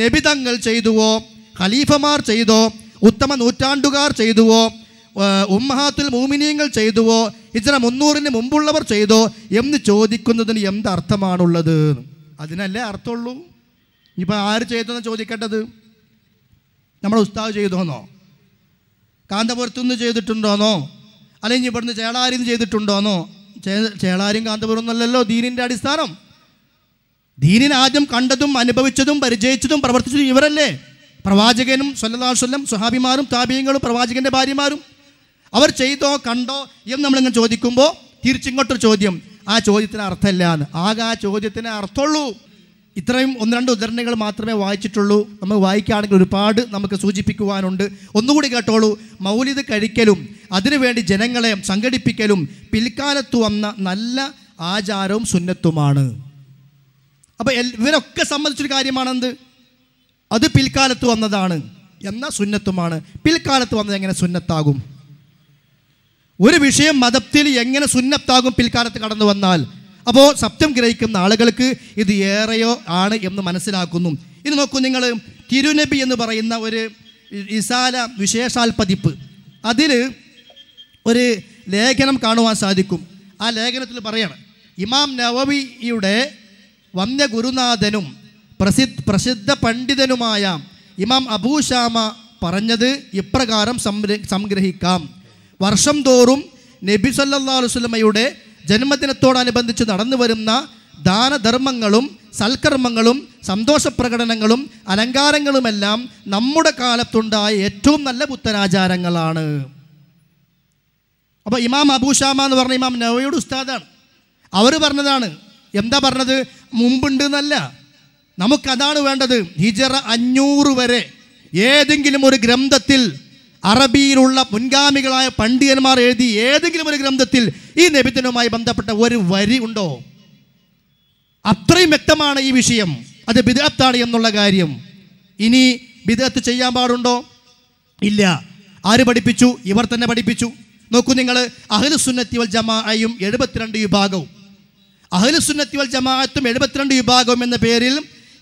നബിതങ്ങൾ ചെയ്തുവോ ഖലീഫമാർ ചെയ്തോ ഉത്തമ നൂറ്റാണ്ടുകാർ ചെയ്തുവോ ഉമ്മഹാത്തുൽ മൂമിനിയങ്ങൾ ചെയ്തുവോ ഇത്ര മുന്നൂറിന് മുമ്പുള്ളവർ ചെയ്തോ എന്ന് ചോദിക്കുന്നതിന് എന്ത് അർത്ഥമാണുള്ളത് അതിനല്ലേ അർത്ഥമുള്ളൂ ഇപ്പം ആര് ചെയ്തെന്ന് ചോദിക്കേണ്ടത് നമ്മുടെ ഉസ്താവ് ചെയ്തോന്നോ നിന്ന് ചെയ്തിട്ടുണ്ടോന്നോ അല്ലെങ്കിൽ ഇവിടുന്ന് ചേളാരിന്ന് ചെയ്തിട്ടുണ്ടോന്നോ ചേളാരിയും കാന്തപുരം എന്നല്ലല്ലോ ദീനിൻ്റെ അടിസ്ഥാനം ദീനിനെ ആദ്യം കണ്ടതും അനുഭവിച്ചതും പരിചയിച്ചതും പ്രവർത്തിച്ചതും ഇവരല്ലേ പ്രവാചകനും സല്ലാസ്വല്ലം സുഹാബിമാരും താപീയങ്ങളും പ്രവാചകൻ്റെ ഭാര്യമാരും അവർ ചെയ്തോ കണ്ടോ എന്ന് നമ്മളിങ്ങനെ ചോദിക്കുമ്പോൾ തിരിച്ചിങ്ങോട്ടൊരു ചോദ്യം ആ ചോദ്യത്തിന് അർത്ഥമില്ല ആകെ ആ ചോദ്യത്തിന് അർത്ഥമുള്ളൂ ഇത്രയും ഒന്ന് രണ്ട് ഉദാഹരണങ്ങൾ മാത്രമേ വായിച്ചിട്ടുള്ളൂ നമ്മൾ വായിക്കുകയാണെങ്കിൽ ഒരുപാട് നമുക്ക് സൂചിപ്പിക്കുവാനുണ്ട് ഒന്നുകൂടി കേട്ടോളൂ മൗലിത കഴിക്കലും അതിനുവേണ്ടി ജനങ്ങളെ സംഘടിപ്പിക്കലും പിൽക്കാലത്ത് വന്ന നല്ല ആചാരവും സുന്നത്തുമാണ് അപ്പോൾ ഇവരൊക്കെ സംബന്ധിച്ചൊരു കാര്യമാണെന്ത് അത് പിൽക്കാലത്ത് വന്നതാണ് എന്ന സുന്നത്തുമാണ് പിൽക്കാലത്ത് വന്നത് എങ്ങനെ സുന്നത്താകും ഒരു വിഷയം മതത്തിൽ എങ്ങനെ സുന്നത്താകും പിൽക്കാലത്ത് കടന്നു വന്നാൽ അപ്പോൾ സത്യം ഗ്രഹിക്കുന്ന ആളുകൾക്ക് ഇത് ഏറെയോ ആണ് എന്ന് മനസ്സിലാക്കുന്നു ഇത് നോക്കൂ നിങ്ങൾ തിരുനബി എന്ന് പറയുന്ന ഒരു വിശാല വിശേഷാൽ പതിപ്പ് അതിൽ ഒരു ലേഖനം കാണുവാൻ സാധിക്കും ആ ലേഖനത്തിൽ പറയാണ് ഇമാം നവവിയുടെ വന്യ ഗുരുനാഥനും പ്രസിദ്ധ പ്രസിദ്ധ പണ്ഡിതനുമായ ഇമാം അബൂഷാമ പറഞ്ഞത് ഇപ്രകാരം സംഗ്രഹിക്കാം വർഷം തോറും നബി സല്ലാ വസ്ലമയുടെ ജന്മദിനത്തോടനുബന്ധിച്ച് നടന്നു വരുന്ന ദാനധർമ്മങ്ങളും സൽക്കർമ്മങ്ങളും സന്തോഷപ്രകടനങ്ങളും അലങ്കാരങ്ങളുമെല്ലാം നമ്മുടെ കാലത്തുണ്ടായ ഏറ്റവും നല്ല പുത്തനാചാരങ്ങളാണ് അപ്പോൾ ഇമാം അബൂഷാമ എന്ന് പറഞ്ഞ ഇമാം നവയുടെ ഉസ്താദാണ് അവർ പറഞ്ഞതാണ് എന്താ പറഞ്ഞത് മുമ്പുണ്ട് എന്നല്ല നമുക്കതാണ് വേണ്ടത് ഹിജറ അഞ്ഞൂറ് വരെ ഏതെങ്കിലും ഒരു ഗ്രന്ഥത്തിൽ അറബിയിലുള്ള മുൻഗാമികളായ പണ്ഡിതന്മാർ എഴുതി ഏതെങ്കിലും ഒരു ഗ്രന്ഥത്തിൽ ഈ നബിദിനവുമായി ബന്ധപ്പെട്ട ഒരു വരി ഉണ്ടോ അത്രയും വ്യക്തമാണ് ഈ വിഷയം അത് ബിദത്താണ് എന്നുള്ള കാര്യം ഇനി ബിദത്ത് ചെയ്യാൻ പാടുണ്ടോ ഇല്ല ആര് പഠിപ്പിച്ചു ഇവർ തന്നെ പഠിപ്പിച്ചു നോക്കൂ നിങ്ങൾ സുന്നത്തി വൽ ജമാഅയും എഴുപത്തിരണ്ട് വിഭാഗവും സുന്നത്തി വൽ ജമാഅത്തും എഴുപത്തിരണ്ട് വിഭാഗവും എന്ന പേരിൽ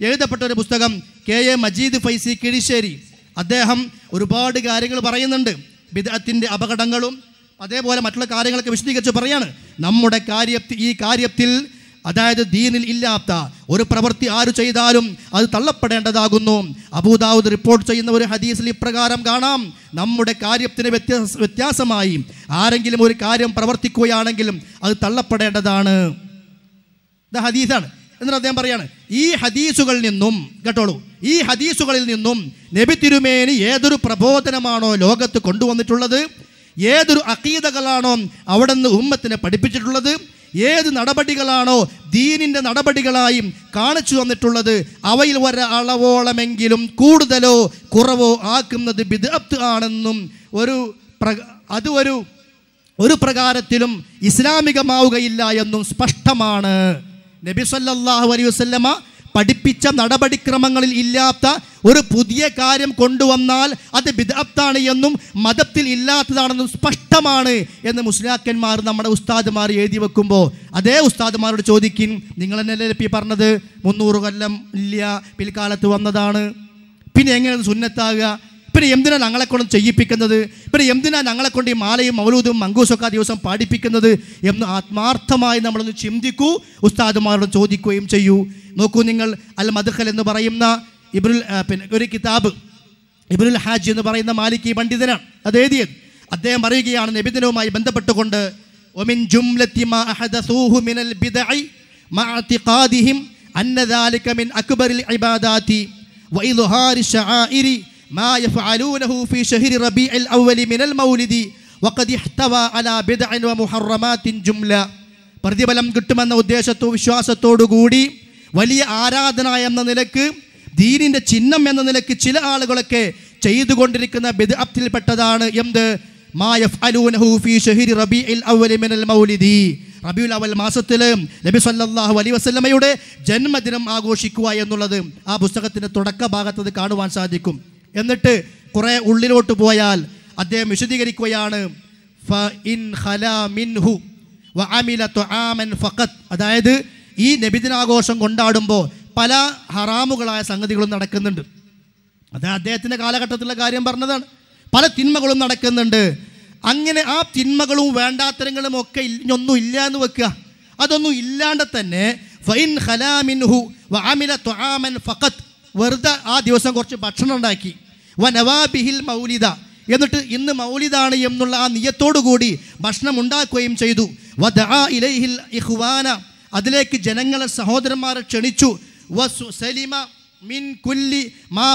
എഴുതപ്പെട്ട ഒരു പുസ്തകം കെ എ മജീദ് ഫൈസി കിഴിശ്ശേരി അദ്ദേഹം ഒരുപാട് കാര്യങ്ങൾ പറയുന്നുണ്ട് വിദഗ്ധത്തിൻ്റെ അപകടങ്ങളും അതേപോലെ മറ്റുള്ള കാര്യങ്ങളൊക്കെ വിശദീകരിച്ച് പറയാണ് നമ്മുടെ കാര്യ ഈ കാര്യത്തിൽ അതായത് ദീനിൽ ഇല്ലാത്ത ഒരു പ്രവൃത്തി ആര് ചെയ്താലും അത് തള്ളപ്പെടേണ്ടതാകുന്നു അബൂദാവൂദ് റിപ്പോർട്ട് ചെയ്യുന്ന ഒരു ഹദീസിൽ ഇപ്രകാരം കാണാം നമ്മുടെ കാര്യത്തിന് വ്യത്യാസ വ്യത്യാസമായി ആരെങ്കിലും ഒരു കാര്യം പ്രവർത്തിക്കുകയാണെങ്കിലും അത് തള്ളപ്പെടേണ്ടതാണ് ഇത് ഹദീസാണ് എന്നിട്ട് അദ്ദേഹം പറയാണ് ഈ ഹദീസുകളിൽ നിന്നും കേട്ടോളൂ ഈ ഹദീസുകളിൽ നിന്നും നബി തിരുമേനി ഏതൊരു പ്രബോധനമാണോ ലോകത്ത് കൊണ്ടുവന്നിട്ടുള്ളത് ഏതൊരു അക്കീതകളാണോ അവിടെ നിന്ന് ഉമ്മത്തിനെ പഠിപ്പിച്ചിട്ടുള്ളത് ഏത് നടപടികളാണോ ദീനിൻ്റെ നടപടികളായും കാണിച്ചു തന്നിട്ടുള്ളത് അവയിൽ ഒരളവോളമെങ്കിലും അളവോളമെങ്കിലും കൂടുതലോ കുറവോ ആക്കുന്നത് ബിദ്ത്ത് ആണെന്നും ഒരു പ്ര അത് ഒരു ഒരു പ്രകാരത്തിലും ഇസ്ലാമികമാവുകയില്ല എന്നും സ്പഷ്ടമാണ് നബി സല്ലാഹു അലൈ വസ്ലമ പഠിപ്പിച്ച നടപടിക്രമങ്ങളിൽ ഇല്ലാത്ത ഒരു പുതിയ കാര്യം കൊണ്ടുവന്നാൽ അത് ബിദാപ്താണ് എന്നും മതത്തിൽ ഇല്ലാത്തതാണെന്നും സ്പഷ്ടമാണ് എന്ന് മുസ്ലിയാക്കന്മാർ നമ്മുടെ ഉസ്താദ്മാർ എഴുതി വെക്കുമ്പോൾ അതേ ഉസ്താദ്മാരോട് ചോദിക്കും നിങ്ങൾ എന്നല്ലേ ലപ്പി പറഞ്ഞത് മുന്നൂറ് കൊല്ലം ഇല്ല പിൽക്കാലത്ത് വന്നതാണ് പിന്നെ എങ്ങനെയാണ് സുന്നത്താകുക പിന്നെ എന്തിനാണ് ഞങ്ങളെക്കൊണ്ട് ചെയ്യിപ്പിക്കുന്നത് പിന്നെ എന്തിനാണ് ഞങ്ങളെ കൊണ്ട് ഈ മാലയും മൗലൂദും മങ്കൂസൊക്കെ ദിവസം പാടിപ്പിക്കുന്നത് എന്ന് ആത്മാർത്ഥമായി നമ്മളൊന്ന് ചിന്തിക്കൂ ഉസ്താദുമാരോട് ചോദിക്കുകയും ചെയ്യൂ നോക്കൂ നിങ്ങൾ അൽ മദ്ഹൽ എന്ന് പറയുന്ന ഇബ്രുൽ പിന്നെ ഒരു കിതാബ് ഇബ്രുൽ ഹാജ് എന്ന് പറയുന്ന മാലിക് ഈ പണ്ഡിതനാണ് അത് എഴുതിയത് അദ്ദേഹം പറയുകയാണ് നബിദിനവുമായി ബന്ധപ്പെട്ടുകൊണ്ട് ഒമിൻ ജുംലത്തി മാ അഹദസൂഹു മിനൽ മിൻ അക്ബറിൽ ما يفعلونه في شهر ربيع الأول من المولد وقد احتوى على بدع ومحرمات جملة പ്രതിഫലം കിട്ടുമെന്ന ഉദ്ദേശത്തോ വിശ്വാസത്തോടുകൂടി വലിയ ആരാധന എന്ന നിലക്ക് ദീനിന്റെ ചിഹ്നം എന്ന നിലക്ക് ചില ആളുകളൊക്കെ ചെയ്തുകൊണ്ടിരിക്കുന്ന ബിദ്അത്തിൽപ്പെട്ടതാണ് എന്ത് മായഫ് അലൂനഹു ഫി ഷഹിരി റബി ഇൽ അവലി മിനൽ മൗലിദി റബിയുൽ അവൽ മാസത്തിൽ നബി സല്ലാഹു അലൈ വസ്ലമയുടെ ജന്മദിനം ആഘോഷിക്കുക എന്നുള്ളത് ആ പുസ്തകത്തിൻ്റെ തുടക്ക ഭാഗത്തത് കാണുവാൻ സാധിക്കും എന്നിട്ട് കുറേ ഉള്ളിലോട്ട് പോയാൽ അദ്ദേഹം വിശദീകരിക്കുകയാണ് അതായത് ഈ നബിദിനാഘോഷം കൊണ്ടാടുമ്പോൾ പല ഹറാമുകളായ സംഗതികളും നടക്കുന്നുണ്ട് അത് അദ്ദേഹത്തിൻ്റെ കാലഘട്ടത്തിലുള്ള കാര്യം പറഞ്ഞതാണ് പല തിന്മകളും നടക്കുന്നുണ്ട് അങ്ങനെ ആ തിന്മകളും വേണ്ടാത്തരങ്ങളും ഒക്കെ ഒന്നും ഇല്ല എന്ന് വെക്കുക അതൊന്നും ഇല്ലാണ്ട് തന്നെ ഫൈൻ ഹലാമിൻഹു വഅമില തുആമൻ ഫക്കത്ത് വെറുതെ ആ ദിവസം കുറച്ച് ഭക്ഷണം ഉണ്ടാക്കി വനവാബിഹിൽ മൗലിദ എന്നിട്ട് ഇന്ന് മൗലിദാണ് എന്നുള്ള ആ നിയത്തോടുകൂടി ഭക്ഷണം ഉണ്ടാക്കുകയും ചെയ്തു വദ ഇലൈഹിൽ ഇഹ്വാന അതിലേക്ക് ജനങ്ങളെ സഹോദരന്മാരെ ക്ഷണിച്ചു വസലിമ മിൻ കുല്ലി മാ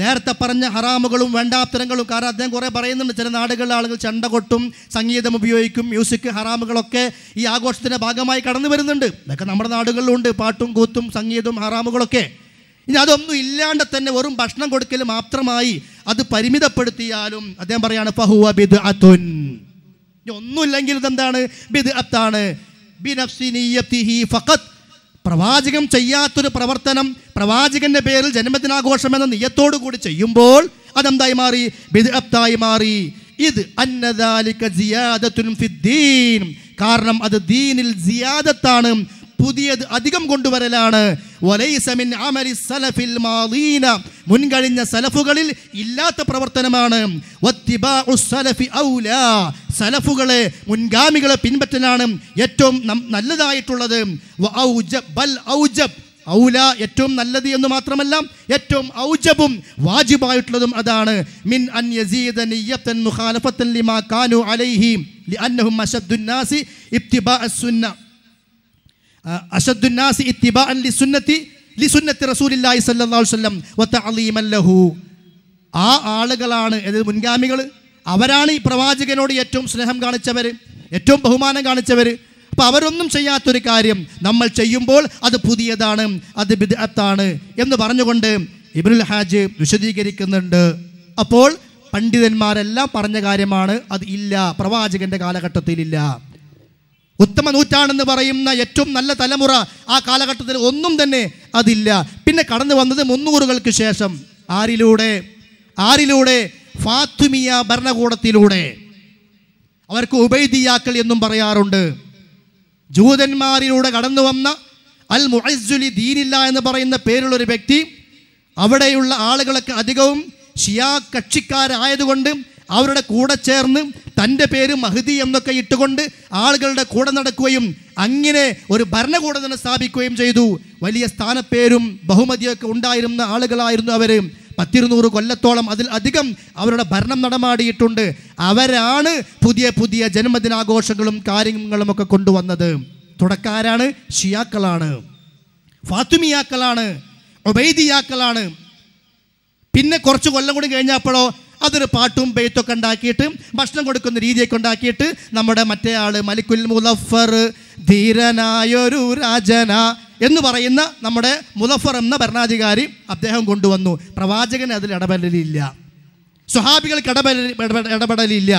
നേരത്തെ പറഞ്ഞ ഹറാമുകളും വേണ്ടാത്തരങ്ങളും കാരണം അദ്ദേഹം കുറേ പറയുന്നുണ്ട് ചില നാടുകളിലെ ആളുകൾ ചണ്ട കൊട്ടും സംഗീതം ഉപയോഗിക്കും മ്യൂസിക് ഹറാമുകളൊക്കെ ഈ ആഘോഷത്തിൻ്റെ ഭാഗമായി കടന്നു വരുന്നുണ്ട് ഇതൊക്കെ നമ്മുടെ നാടുകളിലുണ്ട് പാട്ടും കൂത്തും സംഗീതവും ഹറാമുകളൊക്കെ ഇനി അതൊന്നും ഇല്ലാണ്ട് തന്നെ വെറും ഭക്ഷണം കൊടുക്കൽ മാത്രമായി അത് പരിമിതപ്പെടുത്തിയാലും അദ്ദേഹം പറയാണ് ഫഹുവ ബിദ് അതുൻ ഒന്നുമില്ലെങ്കിൽ ഇതെന്താണ് ബിദ് അത്താണ് ബിനഫ്സി ഫഖത്ത് പ്രവാചകം ചെയ്യാത്തൊരു പ്രവർത്തനം പ്രവാചകന്റെ പേരിൽ ജന്മദിനാഘോഷം എന്ന നിയത്തോടു കൂടി ചെയ്യുമ്പോൾ അതെന്തായി മാറി ബിദ്അത്തായി മാറി ഇത് അന്നദാലിക ഫിദ്ദീൻ കാരണം അത് ദീനിൽ സിയാദത്താണ് പുതിയത് അധികം കൊണ്ടുവരലാണ് മുൻകഴിഞ്ഞ സലഫുകളിൽ ഇല്ലാത്ത പ്രവർത്തനമാണ് സലഫുകളെ മുൻഗാമികളെ പിൻപറ്റലാണ് ഏറ്റവും നല്ലതായിട്ടുള്ളത് ഔല ഏറ്റവും നല്ലത് എന്ന് മാത്രമല്ല ഏറ്റവും ഔജബും വാജിബായിട്ടുള്ളതും അതാണ് മിൻ അൻ യസീദ മുഖാലഫത്തൻ ലിമാ കാനു അലൈഹി ലിഅന്നഹും സുന്ന അഷദ്ദുന്നാസി ഇത്തിബാൻ ലി സുന്നത്തി ലി സുന്നത്തി റസൂലില്ലാഹി സല്ലല്ലാഹു വസല്ലം വതഅലീമൻ ലഹു ആ ആളുകളാണ് അതായത് മുൻഗാമികൾ അവരാണ് ഈ പ്രവാചകനോട് ഏറ്റവും സ്നേഹം കാണിച്ചവർ ഏറ്റവും ബഹുമാനം കാണിച്ചവർ അപ്പോൾ അവരൊന്നും ചെയ്യാത്തൊരു കാര്യം നമ്മൾ ചെയ്യുമ്പോൾ അത് പുതിയതാണ് അത് ബിദത്താണ് എന്ന് പറഞ്ഞുകൊണ്ട് ഇബ്രുൽ ഹാജ് വിശദീകരിക്കുന്നുണ്ട് അപ്പോൾ പണ്ഡിതന്മാരെല്ലാം പറഞ്ഞ കാര്യമാണ് അത് ഇല്ല പ്രവാചകൻ്റെ കാലഘട്ടത്തിലില്ല ഉത്തമ നൂറ്റാണെന്ന് പറയുന്ന ഏറ്റവും നല്ല തലമുറ ആ കാലഘട്ടത്തിൽ ഒന്നും തന്നെ അതില്ല പിന്നെ കടന്നു വന്നത് മുന്നൂറുകൾക്ക് ശേഷം ആരിലൂടെ ആരിലൂടെ ഫാത്തുമിയ ഭരണകൂടത്തിലൂടെ അവർക്ക് ഉബൈദിയാക്കൾ എന്നും പറയാറുണ്ട് ജൂതന്മാരിലൂടെ കടന്നു വന്ന അൽ മുഅസുലി ദീനില്ല എന്ന് പറയുന്ന പേരുള്ള ഒരു വ്യക്തി അവിടെയുള്ള ആളുകളൊക്കെ അധികവും ഷിയാ കക്ഷിക്കാരായതുകൊണ്ടും അവരുടെ കൂടെ ചേർന്ന് തൻ്റെ പേര് മഹദി എന്നൊക്കെ ഇട്ടുകൊണ്ട് ആളുകളുടെ കൂടെ നടക്കുകയും അങ്ങനെ ഒരു ഭരണകൂടം തന്നെ സ്ഥാപിക്കുകയും ചെയ്തു വലിയ സ്ഥാനപ്പേരും ബഹുമതിയൊക്കെ ഉണ്ടായിരുന്ന ആളുകളായിരുന്നു അവർ പത്തിരുന്നൂറ് കൊല്ലത്തോളം അതിൽ അധികം അവരുടെ ഭരണം നടമാടിയിട്ടുണ്ട് അവരാണ് പുതിയ പുതിയ ജന്മദിനാഘോഷങ്ങളും കാര്യങ്ങളും ഒക്കെ കൊണ്ടുവന്നത് തുടക്കാരാണ് ഷിയാക്കളാണ് ഫാത്തുമിയാക്കളാണ് ഒബൈദിയാക്കളാണ് പിന്നെ കുറച്ച് കൊല്ലം കൂടി കഴിഞ്ഞപ്പോഴോ അതൊരു പാട്ടും ബെയ്ത്തൊക്കെ ഉണ്ടാക്കിയിട്ട് ഭക്ഷണം കൊടുക്കുന്ന രീതിയൊക്കെ ഉണ്ടാക്കിയിട്ട് നമ്മുടെ മറ്റേ ആള് മലിക്കുൽ മുലഫർ ധീരനായൊരു രാജന എന്ന് പറയുന്ന നമ്മുടെ മുലഫർ എന്ന ഭരണാധികാരി അദ്ദേഹം കൊണ്ടുവന്നു പ്രവാചകന് അതിൽ ഇടപെടലില്ല സുഹാബികൾക്ക് ഇടപെടൽ ഇടപെടലില്ല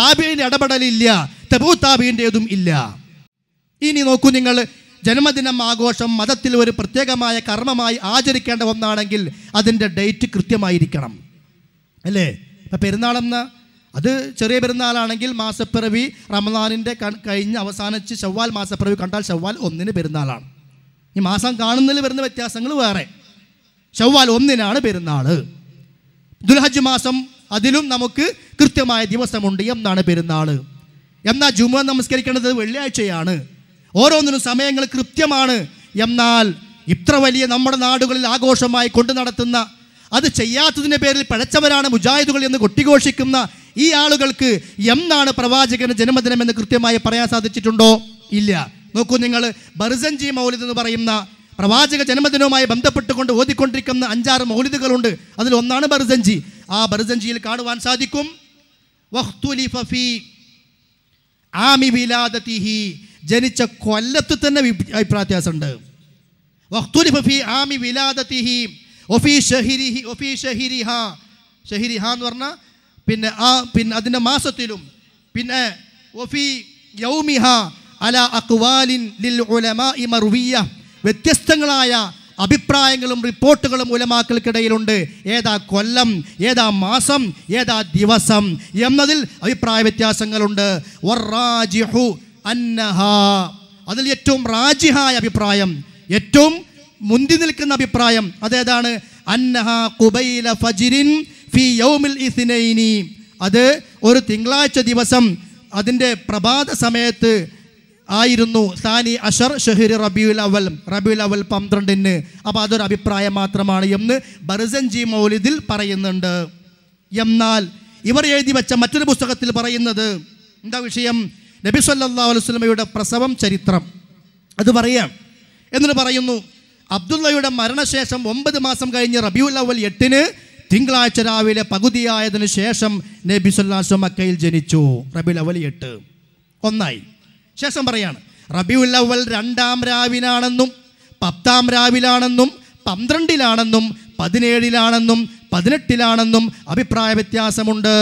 താബിയുടെ ഇടപെടലില്ല തബൂ താബിയൻ്റേതും ഇല്ല ഇനി നോക്കൂ നിങ്ങൾ ജന്മദിനം ആഘോഷം മതത്തിൽ ഒരു പ്രത്യേകമായ കർമ്മമായി ആചരിക്കേണ്ട ഒന്നാണെങ്കിൽ അതിൻ്റെ ഡേറ്റ് കൃത്യമായിരിക്കണം അല്ലേ ഇപ്പം പെരുന്നാളെന്ന് അത് ചെറിയ പെരുന്നാളാണെങ്കിൽ മാസപ്പിറവി റമദാനിൻ്റെ കഴിഞ്ഞ് അവസാനിച്ച് ചവ്വാൽ മാസപ്പിറവി കണ്ടാൽ ചവ്വാൽ ഒന്നിന് പെരുന്നാളാണ് ഈ മാസം കാണുന്നതിൽ വരുന്ന വ്യത്യാസങ്ങൾ വേറെ ചവ്വാൽ ഒന്നിനാണ് പെരുന്നാൾ ദുൽഹജ് മാസം അതിലും നമുക്ക് കൃത്യമായ ദിവസമുണ്ട് എന്നാണ് പെരുന്നാൾ എന്നാൽ ജുമ നമസ്കരിക്കേണ്ടത് വെള്ളിയാഴ്ചയാണ് ഓരോന്നിനും സമയങ്ങൾ കൃത്യമാണ് എന്നാൽ ഇത്ര വലിയ നമ്മുടെ നാടുകളിൽ ആഘോഷമായി കൊണ്ടു നടത്തുന്ന അത് ചെയ്യാത്തതിൻ്റെ പേരിൽ പഴച്ചവരാണ് മുജാഹിദുകൾ എന്ന് കൊട്ടിഘോഷിക്കുന്ന ഈ ആളുകൾക്ക് എന്നാണ് പ്രവാചകന് ജന്മദിനം എന്ന് കൃത്യമായി പറയാൻ സാധിച്ചിട്ടുണ്ടോ ഇല്ല നോക്കൂ നിങ്ങൾ ബർസഞ്ചി മൗലിദ് എന്ന് പറയുന്ന പ്രവാചക ജന്മദിനവുമായി ബന്ധപ്പെട്ടുകൊണ്ട് ഓതിക്കൊണ്ടിരിക്കുന്ന അഞ്ചാറ് മൗലിദുകളുണ്ട് അതിൽ ഒന്നാണ് ബർസഞ്ചി ആ ബർസഞ്ചിയിൽ കാണുവാൻ സാധിക്കും ജനിച്ച കൊല്ലത്ത് തന്നെ അഭിപ്രായത്യാസമുണ്ട് എന്ന് പിന്നെ ആ പിന്നെ അതിൻ്റെ മാസത്തിലും പിന്നെ ഒഫി യൗമിഹ അല അക്വാലിൻ ലിൽ ഉലമ ഇ മറുവിയ വ്യത്യസ്തങ്ങളായ അഭിപ്രായങ്ങളും റിപ്പോർട്ടുകളും ഉലമാക്കൾക്കിടയിലുണ്ട് ഏതാ കൊല്ലം ഏതാ മാസം ഏതാ ദിവസം എന്നതിൽ അഭിപ്രായ വ്യത്യാസങ്ങളുണ്ട് അതിൽ ഏറ്റവും റാജിഹായ അഭിപ്രായം ഏറ്റവും മുന്തി നിൽക്കുന്ന അഭിപ്രായം അതേതാണ് ഫജിരിൻ ഫി യൗമിൽ അത് ഒരു തിങ്കളാഴ്ച ദിവസം അതിൻ്റെ പ്രഭാത സമയത്ത് ആയിരുന്നു സാനി അഷർ ഷഹിർ റബിയുൽ അവൽ റബിയുൽ അവൽ പന്ത്രണ്ടിന് അപ്പോൾ അതൊരു അഭിപ്രായം മാത്രമാണ് എന്ന് ബർസൻജി മൗലിദിൽ പറയുന്നുണ്ട് എന്നാൽ ഇവർ എഴുതി വെച്ച മറ്റൊരു പുസ്തകത്തിൽ പറയുന്നത് എന്താ വിഷയം നബി സല്ലാ അലുസ്ലമയുടെ പ്രസവം ചരിത്രം അത് പറയാം എന്നിട്ട് പറയുന്നു അബ്ദുള്ളയുടെ മരണശേഷം ഒമ്പത് മാസം കഴിഞ്ഞ് റബിയുൽ അവൽ എട്ടിന് തിങ്കളാഴ്ച രാവിലെ പകുതിയായതിനു ശേഷം നബി സുല്ലാസ് മക്കയിൽ ജനിച്ചു റബിയുൽ അവൽ എട്ട് ഒന്നായി ശേഷം പറയാണ് റബിയുൽ അവൽ രണ്ടാം രാവിലാണെന്നും പത്താം രാവിലാണെന്നും പന്ത്രണ്ടിലാണെന്നും പതിനേഴിലാണെന്നും പതിനെട്ടിലാണെന്നും അഭിപ്രായ വ്യത്യാസമുണ്ട്